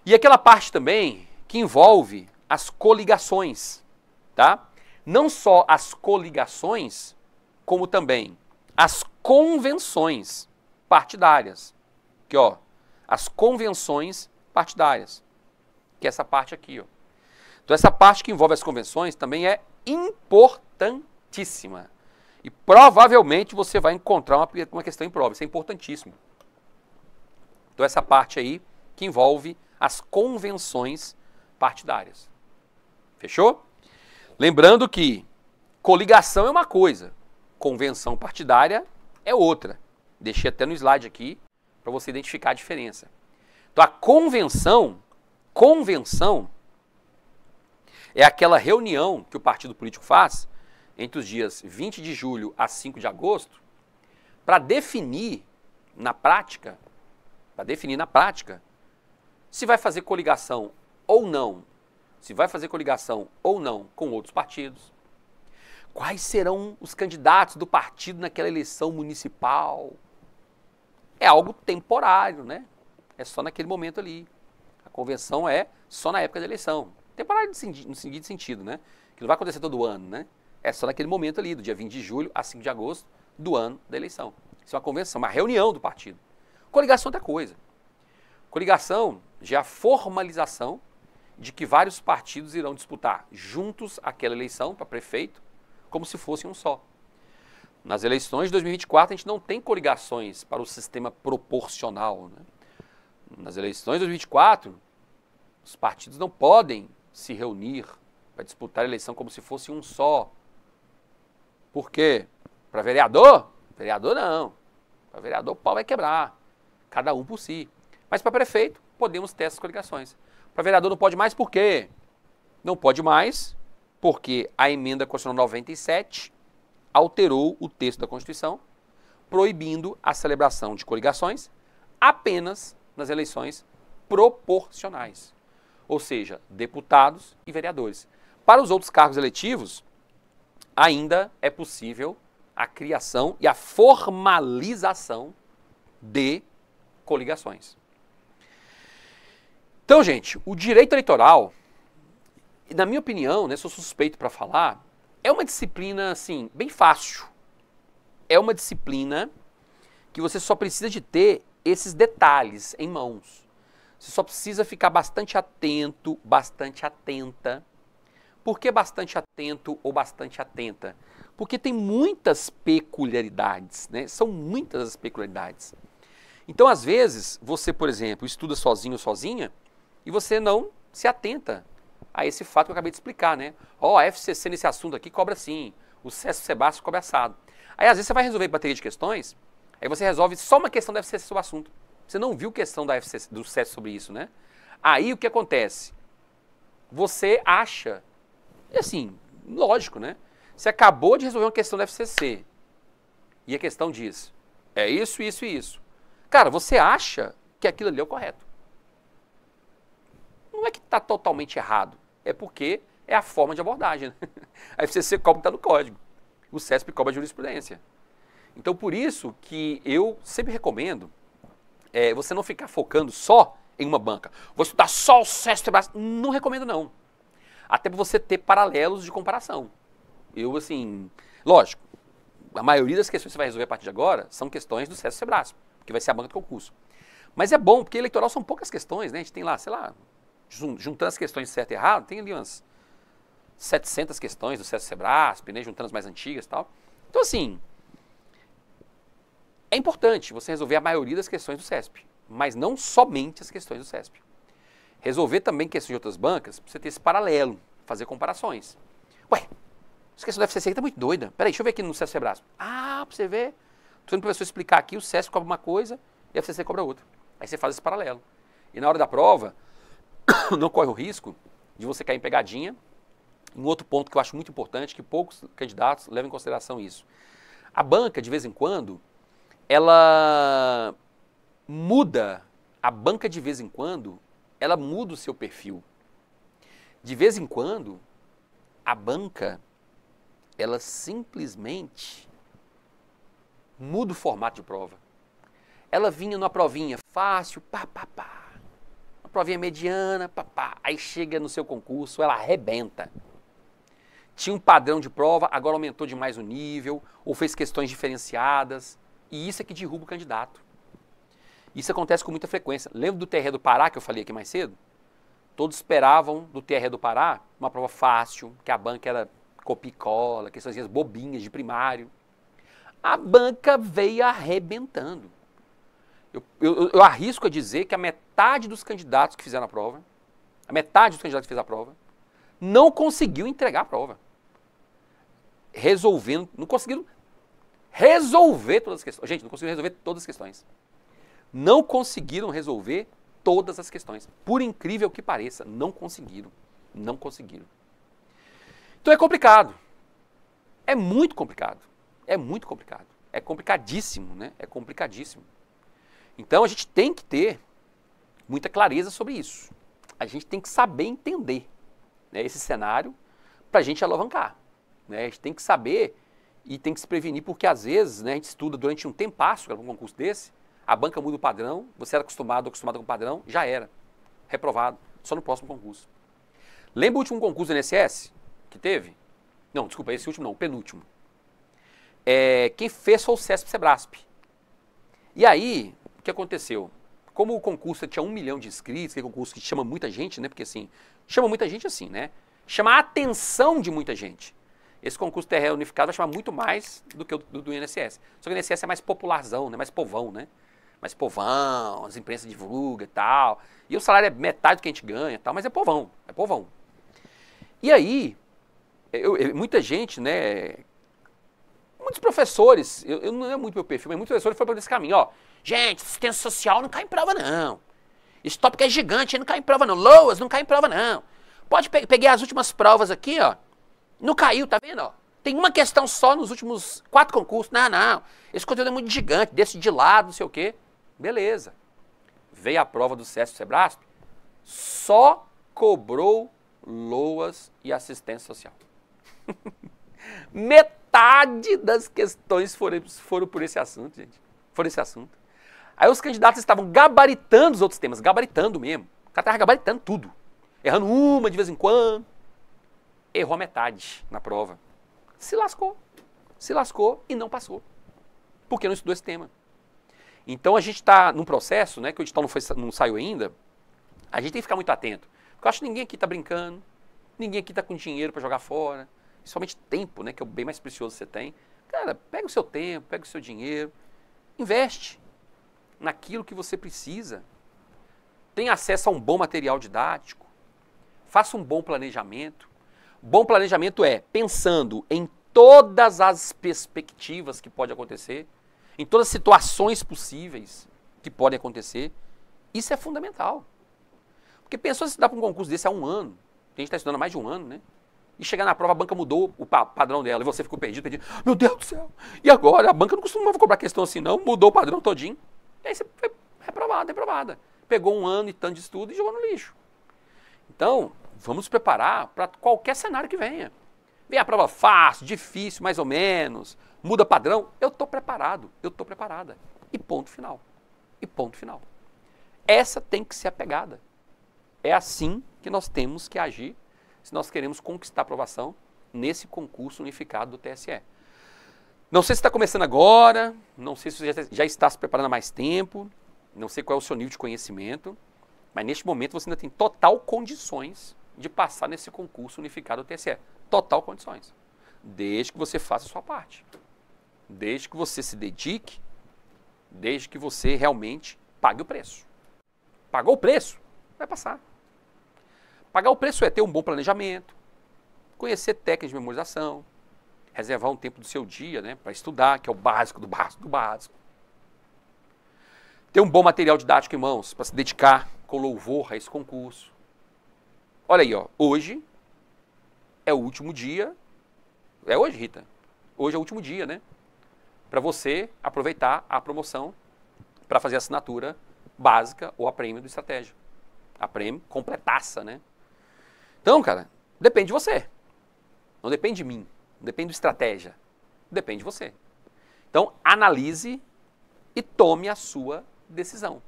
E aquela parte também que envolve as coligações. Tá? Não só as coligações, como também as convenções partidárias. Aqui, ó. As convenções partidárias. Que é essa parte aqui, ó. Então, essa parte que envolve as convenções também é importantíssima. E provavelmente você vai encontrar uma, uma questão em prova. Isso é importantíssimo. Então, essa parte aí que envolve as convenções partidárias. Fechou? Lembrando que coligação é uma coisa, convenção partidária é outra. Deixei até no slide aqui para você identificar a diferença. Então a convenção, convenção é aquela reunião que o partido político faz entre os dias 20 de julho a 5 de agosto, para definir na prática, para definir na prática, se vai fazer coligação ou não, se vai fazer coligação ou não com outros partidos, quais serão os candidatos do partido naquela eleição municipal. É algo temporário, né? É só naquele momento ali. A convenção é só na época da eleição. Temporário no seguinte sentido, né? Que não vai acontecer todo ano, né? É só naquele momento ali, do dia 20 de julho a 5 de agosto do ano da eleição. Isso é uma convenção, uma reunião do partido. Coligação é outra coisa. Coligação já é a formalização de que vários partidos irão disputar juntos aquela eleição para prefeito, como se fosse um só. Nas eleições de 2024, a gente não tem coligações para o sistema proporcional. Né? Nas eleições de 2024, os partidos não podem se reunir para disputar a eleição como se fosse um só por quê? Para vereador? Vereador não. Para vereador o pau vai quebrar. Cada um por si. Mas para prefeito, podemos ter essas coligações. Para vereador não pode mais por quê? Não pode mais porque a emenda constitucional 97 alterou o texto da Constituição, proibindo a celebração de coligações apenas nas eleições proporcionais, ou seja, deputados e vereadores. Para os outros cargos eletivos, ainda é possível a criação e a formalização de coligações. Então, gente, o direito eleitoral, na minha opinião, né, sou suspeito para falar, é uma disciplina assim, bem fácil. É uma disciplina que você só precisa de ter esses detalhes em mãos. Você só precisa ficar bastante atento, bastante atenta por que bastante atento ou bastante atenta? Porque tem muitas peculiaridades, né? São muitas as peculiaridades. Então, às vezes, você, por exemplo, estuda sozinho ou sozinha e você não se atenta a esse fato que eu acabei de explicar, né? Ó, oh, a FCC nesse assunto aqui cobra sim, o Cesso Sebastião cobra assado. Aí, às vezes, você vai resolver bateria de questões, aí você resolve só uma questão da FCC sobre o assunto. Você não viu questão da FCC, do Cesso sobre isso, né? Aí, o que acontece? Você acha e assim, lógico, né? Você acabou de resolver uma questão da FCC. E a questão diz: é isso, isso e isso. Cara, você acha que aquilo ali é o correto. Não é que está totalmente errado. É porque é a forma de abordagem. Né? A FCC cobra o que está no código. O CESP cobra a jurisprudência. Então, por isso que eu sempre recomendo é, você não ficar focando só em uma banca. Vou estudar só o CESP. Não recomendo, não. Até para você ter paralelos de comparação. Eu, assim, lógico, a maioria das questões que você vai resolver a partir de agora são questões do SESC Sebrasco, que vai ser a banca do concurso. Mas é bom, porque eleitoral são poucas questões, né? A gente tem lá, sei lá, juntando as questões de certo e errado, tem ali umas 700 questões do SESC Sebrasp, né? Juntando as mais antigas e tal. Então, assim, é importante você resolver a maioria das questões do CESP, mas não somente as questões do CESP resolver também questões de outras bancas, você ter esse paralelo, fazer comparações. Ué, essa questão do FCC está muito doida. Peraí, deixa eu ver aqui no César Sebrae. Ah, para você ver. Estou vendo para o professor explicar aqui, o SESC cobra uma coisa e o FCC cobra outra. Aí você faz esse paralelo. E na hora da prova, não corre o risco de você cair em pegadinha. Um outro ponto que eu acho muito importante, que poucos candidatos levam em consideração isso. A banca, de vez em quando, ela muda a banca de vez em quando ela muda o seu perfil. De vez em quando, a banca, ela simplesmente muda o formato de prova. Ela vinha numa provinha fácil, pá, pá, pá. Uma provinha mediana, pá, pá. Aí chega no seu concurso, ela arrebenta. Tinha um padrão de prova, agora aumentou demais o nível, ou fez questões diferenciadas. E isso é que derruba o candidato. Isso acontece com muita frequência. Lembra do TRE do Pará que eu falei aqui mais cedo? Todos esperavam do TRE do Pará uma prova fácil, que a banca era copicola, cola, questões bobinhas de primário. A banca veio arrebentando. Eu, eu, eu, arrisco a dizer que a metade dos candidatos que fizeram a prova, a metade dos candidatos que fez a prova, não conseguiu entregar a prova. Resolvendo, não conseguiram resolver todas as questões. Gente, não conseguiram resolver todas as questões não conseguiram resolver todas as questões. Por incrível que pareça, não conseguiram. Não conseguiram. Então é complicado. É muito complicado. É muito complicado. É complicadíssimo, né? É complicadíssimo. Então a gente tem que ter muita clareza sobre isso. A gente tem que saber entender né, esse cenário para a gente alavancar. Né? A gente tem que saber e tem que se prevenir, porque às vezes né, a gente estuda durante um tempasso para um concurso desse, a banca muda o padrão, você era acostumado, acostumado com o padrão, já era. Reprovado, só no próximo concurso. Lembra o último concurso do INSS que teve? Não, desculpa, esse último não, o penúltimo. É, quem fez foi o CESP Sebrasp. E aí, o que aconteceu? Como o concurso tinha um milhão de inscritos, que é um concurso que chama muita gente, né? Porque assim, chama muita gente assim, né? Chama a atenção de muita gente. Esse concurso terreno unificado vai chamar muito mais do que o do, do INSS. Só que o INSS é mais popularzão, né? mais povão, né? mas povão, as imprensas divulga e tal. E o salário é metade do que a gente ganha tal, mas é povão, é povão. E aí, eu, eu, muita gente, né, muitos professores, eu, eu, não é muito meu perfil, mas muitos professores foram por esse caminho, ó. Gente, assistência social não cai em prova, não. Esse tópico é gigante, não cai em prova, não. Loas não cai em prova, não. Pode pe peguei as últimas provas aqui, ó. Não caiu, tá vendo? Ó? Tem uma questão só nos últimos quatro concursos. Não, não. Esse conteúdo é muito gigante, desse de lado, não sei o quê. Beleza. Veio a prova do César Sebrasp, só cobrou loas e assistência social. Metade das questões foram, foram por esse assunto, gente. Foram esse assunto. Aí os candidatos estavam gabaritando os outros temas, gabaritando mesmo. O cara estava gabaritando tudo. Errando uma de vez em quando. Errou a metade na prova. Se lascou. Se lascou e não passou. Porque não estudou esse tema. Então a gente está num processo, né, que o edital não, foi, não saiu ainda, a gente tem que ficar muito atento. Porque eu acho que ninguém aqui está brincando, ninguém aqui está com dinheiro para jogar fora, principalmente tempo, né, que é o bem mais precioso que você tem. Cara, pega o seu tempo, pega o seu dinheiro, investe naquilo que você precisa. Tenha acesso a um bom material didático, faça um bom planejamento. Bom planejamento é pensando em todas as perspectivas que pode acontecer em todas as situações possíveis que podem acontecer. Isso é fundamental. Porque pensou se dá para um concurso desse há um ano, a gente está estudando há mais de um ano, né? E chegar na prova, a banca mudou o padrão dela e você ficou perdido, perdido. Meu Deus do céu! E agora? A banca não costumava cobrar questão assim, não, mudou o padrão todinho. E aí você foi reprovada, reprovada. Pegou um ano e tanto de estudo e jogou no lixo. Então, vamos nos preparar para qualquer cenário que venha. Vem a prova fácil, difícil, mais ou menos, muda padrão, eu estou preparado, eu estou preparada. E ponto final. E ponto final. Essa tem que ser a pegada. É assim que nós temos que agir se nós queremos conquistar aprovação nesse concurso unificado do TSE. Não sei se está começando agora, não sei se você já está se preparando há mais tempo, não sei qual é o seu nível de conhecimento, mas neste momento você ainda tem total condições de passar nesse concurso unificado do TSE. Total condições. Desde que você faça a sua parte desde que você se dedique, desde que você realmente pague o preço. Pagou o preço, vai passar. Pagar o preço é ter um bom planejamento, conhecer técnicas de memorização, reservar um tempo do seu dia né, para estudar, que é o básico do básico do básico. Ter um bom material didático em mãos para se dedicar com louvor a esse concurso. Olha aí, ó, hoje é o último dia. É hoje, Rita? Hoje é o último dia, né? para você aproveitar a promoção para fazer a assinatura básica ou a prêmio do estratégia. A prêmio completaça, né? Então, cara, depende de você. Não depende de mim. Não depende do estratégia. Depende de você. Então, analise e tome a sua decisão.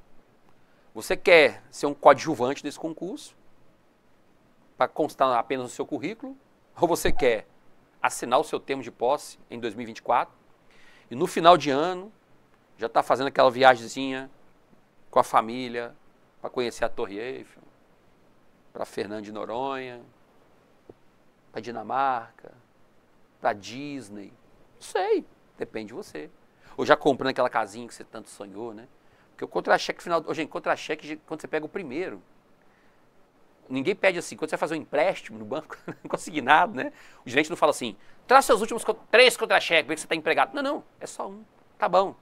Você quer ser um coadjuvante desse concurso para constar apenas no seu currículo? Ou você quer assinar o seu termo de posse em 2024 e no final de ano, já está fazendo aquela viagemzinha com a família para conhecer a Torre Eiffel, para Fernando de Noronha, para Dinamarca, para Disney. Não sei, depende de você. Ou já comprando aquela casinha que você tanto sonhou, né? Porque o contra-cheque final. Gente, contra-cheque, quando você pega o primeiro, Ninguém pede assim, quando você vai fazer um empréstimo no banco, não consegui nada, né? O gerente não fala assim, traz seus últimos três contra-cheques, vê que você está empregado. Não, não, é só um. Tá bom.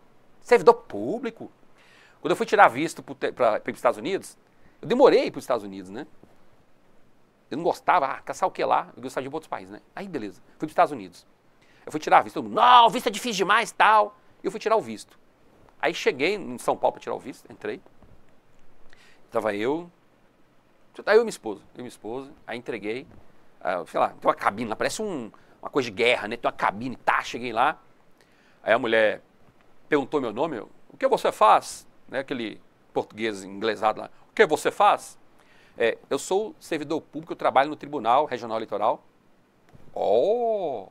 Servidor público. Quando eu fui tirar visto para os Estados Unidos, eu demorei para os Estados Unidos, né? Eu não gostava, ah, caçar o que lá? Eu gostava de outros países, né? Aí beleza, fui para os Estados Unidos. Eu fui tirar visto, todo mundo, não, o visto é difícil demais, tal. E eu fui tirar o visto. Aí cheguei em São Paulo para tirar o visto, entrei. Estava eu, Aí eu e minha esposa, eu e minha esposa, aí entreguei, aí, ah, sei lá, tem uma cabine lá, parece um, uma coisa de guerra, né? Tem uma cabine, tá, cheguei lá. Aí a mulher perguntou meu nome, eu, o que você faz? Né, aquele português inglesado lá, o que você faz? É, eu sou servidor público, eu trabalho no Tribunal Regional Eleitoral. Oh,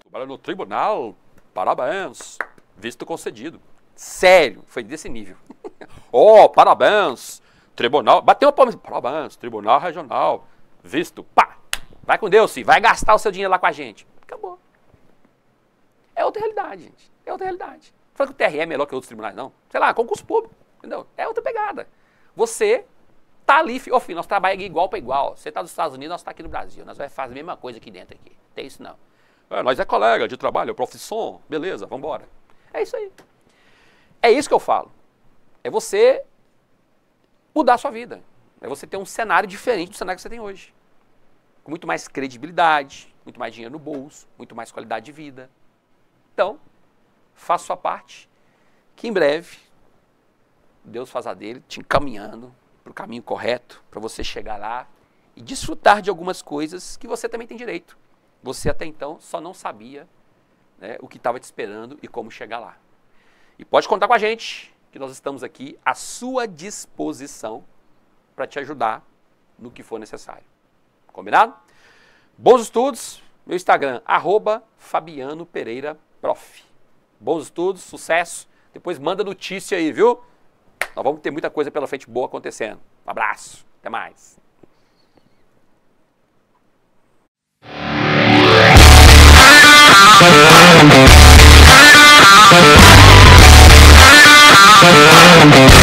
trabalho no Tribunal, parabéns, visto concedido. Sério, foi desse nível. oh, parabéns, tribunal, bateu uma palma, assim, Probança, tribunal regional, visto, pá, vai com Deus, sim, vai gastar o seu dinheiro lá com a gente. Acabou. É outra realidade, gente. É outra realidade. Falando que o TRE é melhor que outros tribunais, não. Sei lá, concurso público, entendeu? É outra pegada. Você tá ali, ó, filho, nós trabalhamos é igual para igual. Você tá nos Estados Unidos, nós tá aqui no Brasil. Nós vamos fazer a mesma coisa aqui dentro aqui. Tem isso não. É, nós é colega de trabalho, é profissão, beleza, Vambora. É isso aí. É isso que eu falo. É você mudar a sua vida. É você ter um cenário diferente do cenário que você tem hoje. Com muito mais credibilidade, muito mais dinheiro no bolso, muito mais qualidade de vida. Então, faça sua parte, que em breve Deus faz a dele, te encaminhando para o caminho correto, para você chegar lá e desfrutar de algumas coisas que você também tem direito. Você até então só não sabia né, o que estava te esperando e como chegar lá. E pode contar com a gente que nós estamos aqui à sua disposição para te ajudar no que for necessário. Combinado? Bons estudos, meu Instagram, arroba Fabiano Pereira Prof. Bons estudos, sucesso. Depois manda notícia aí, viu? Nós vamos ter muita coisa pela frente boa acontecendo. Um abraço, até mais. Thank you.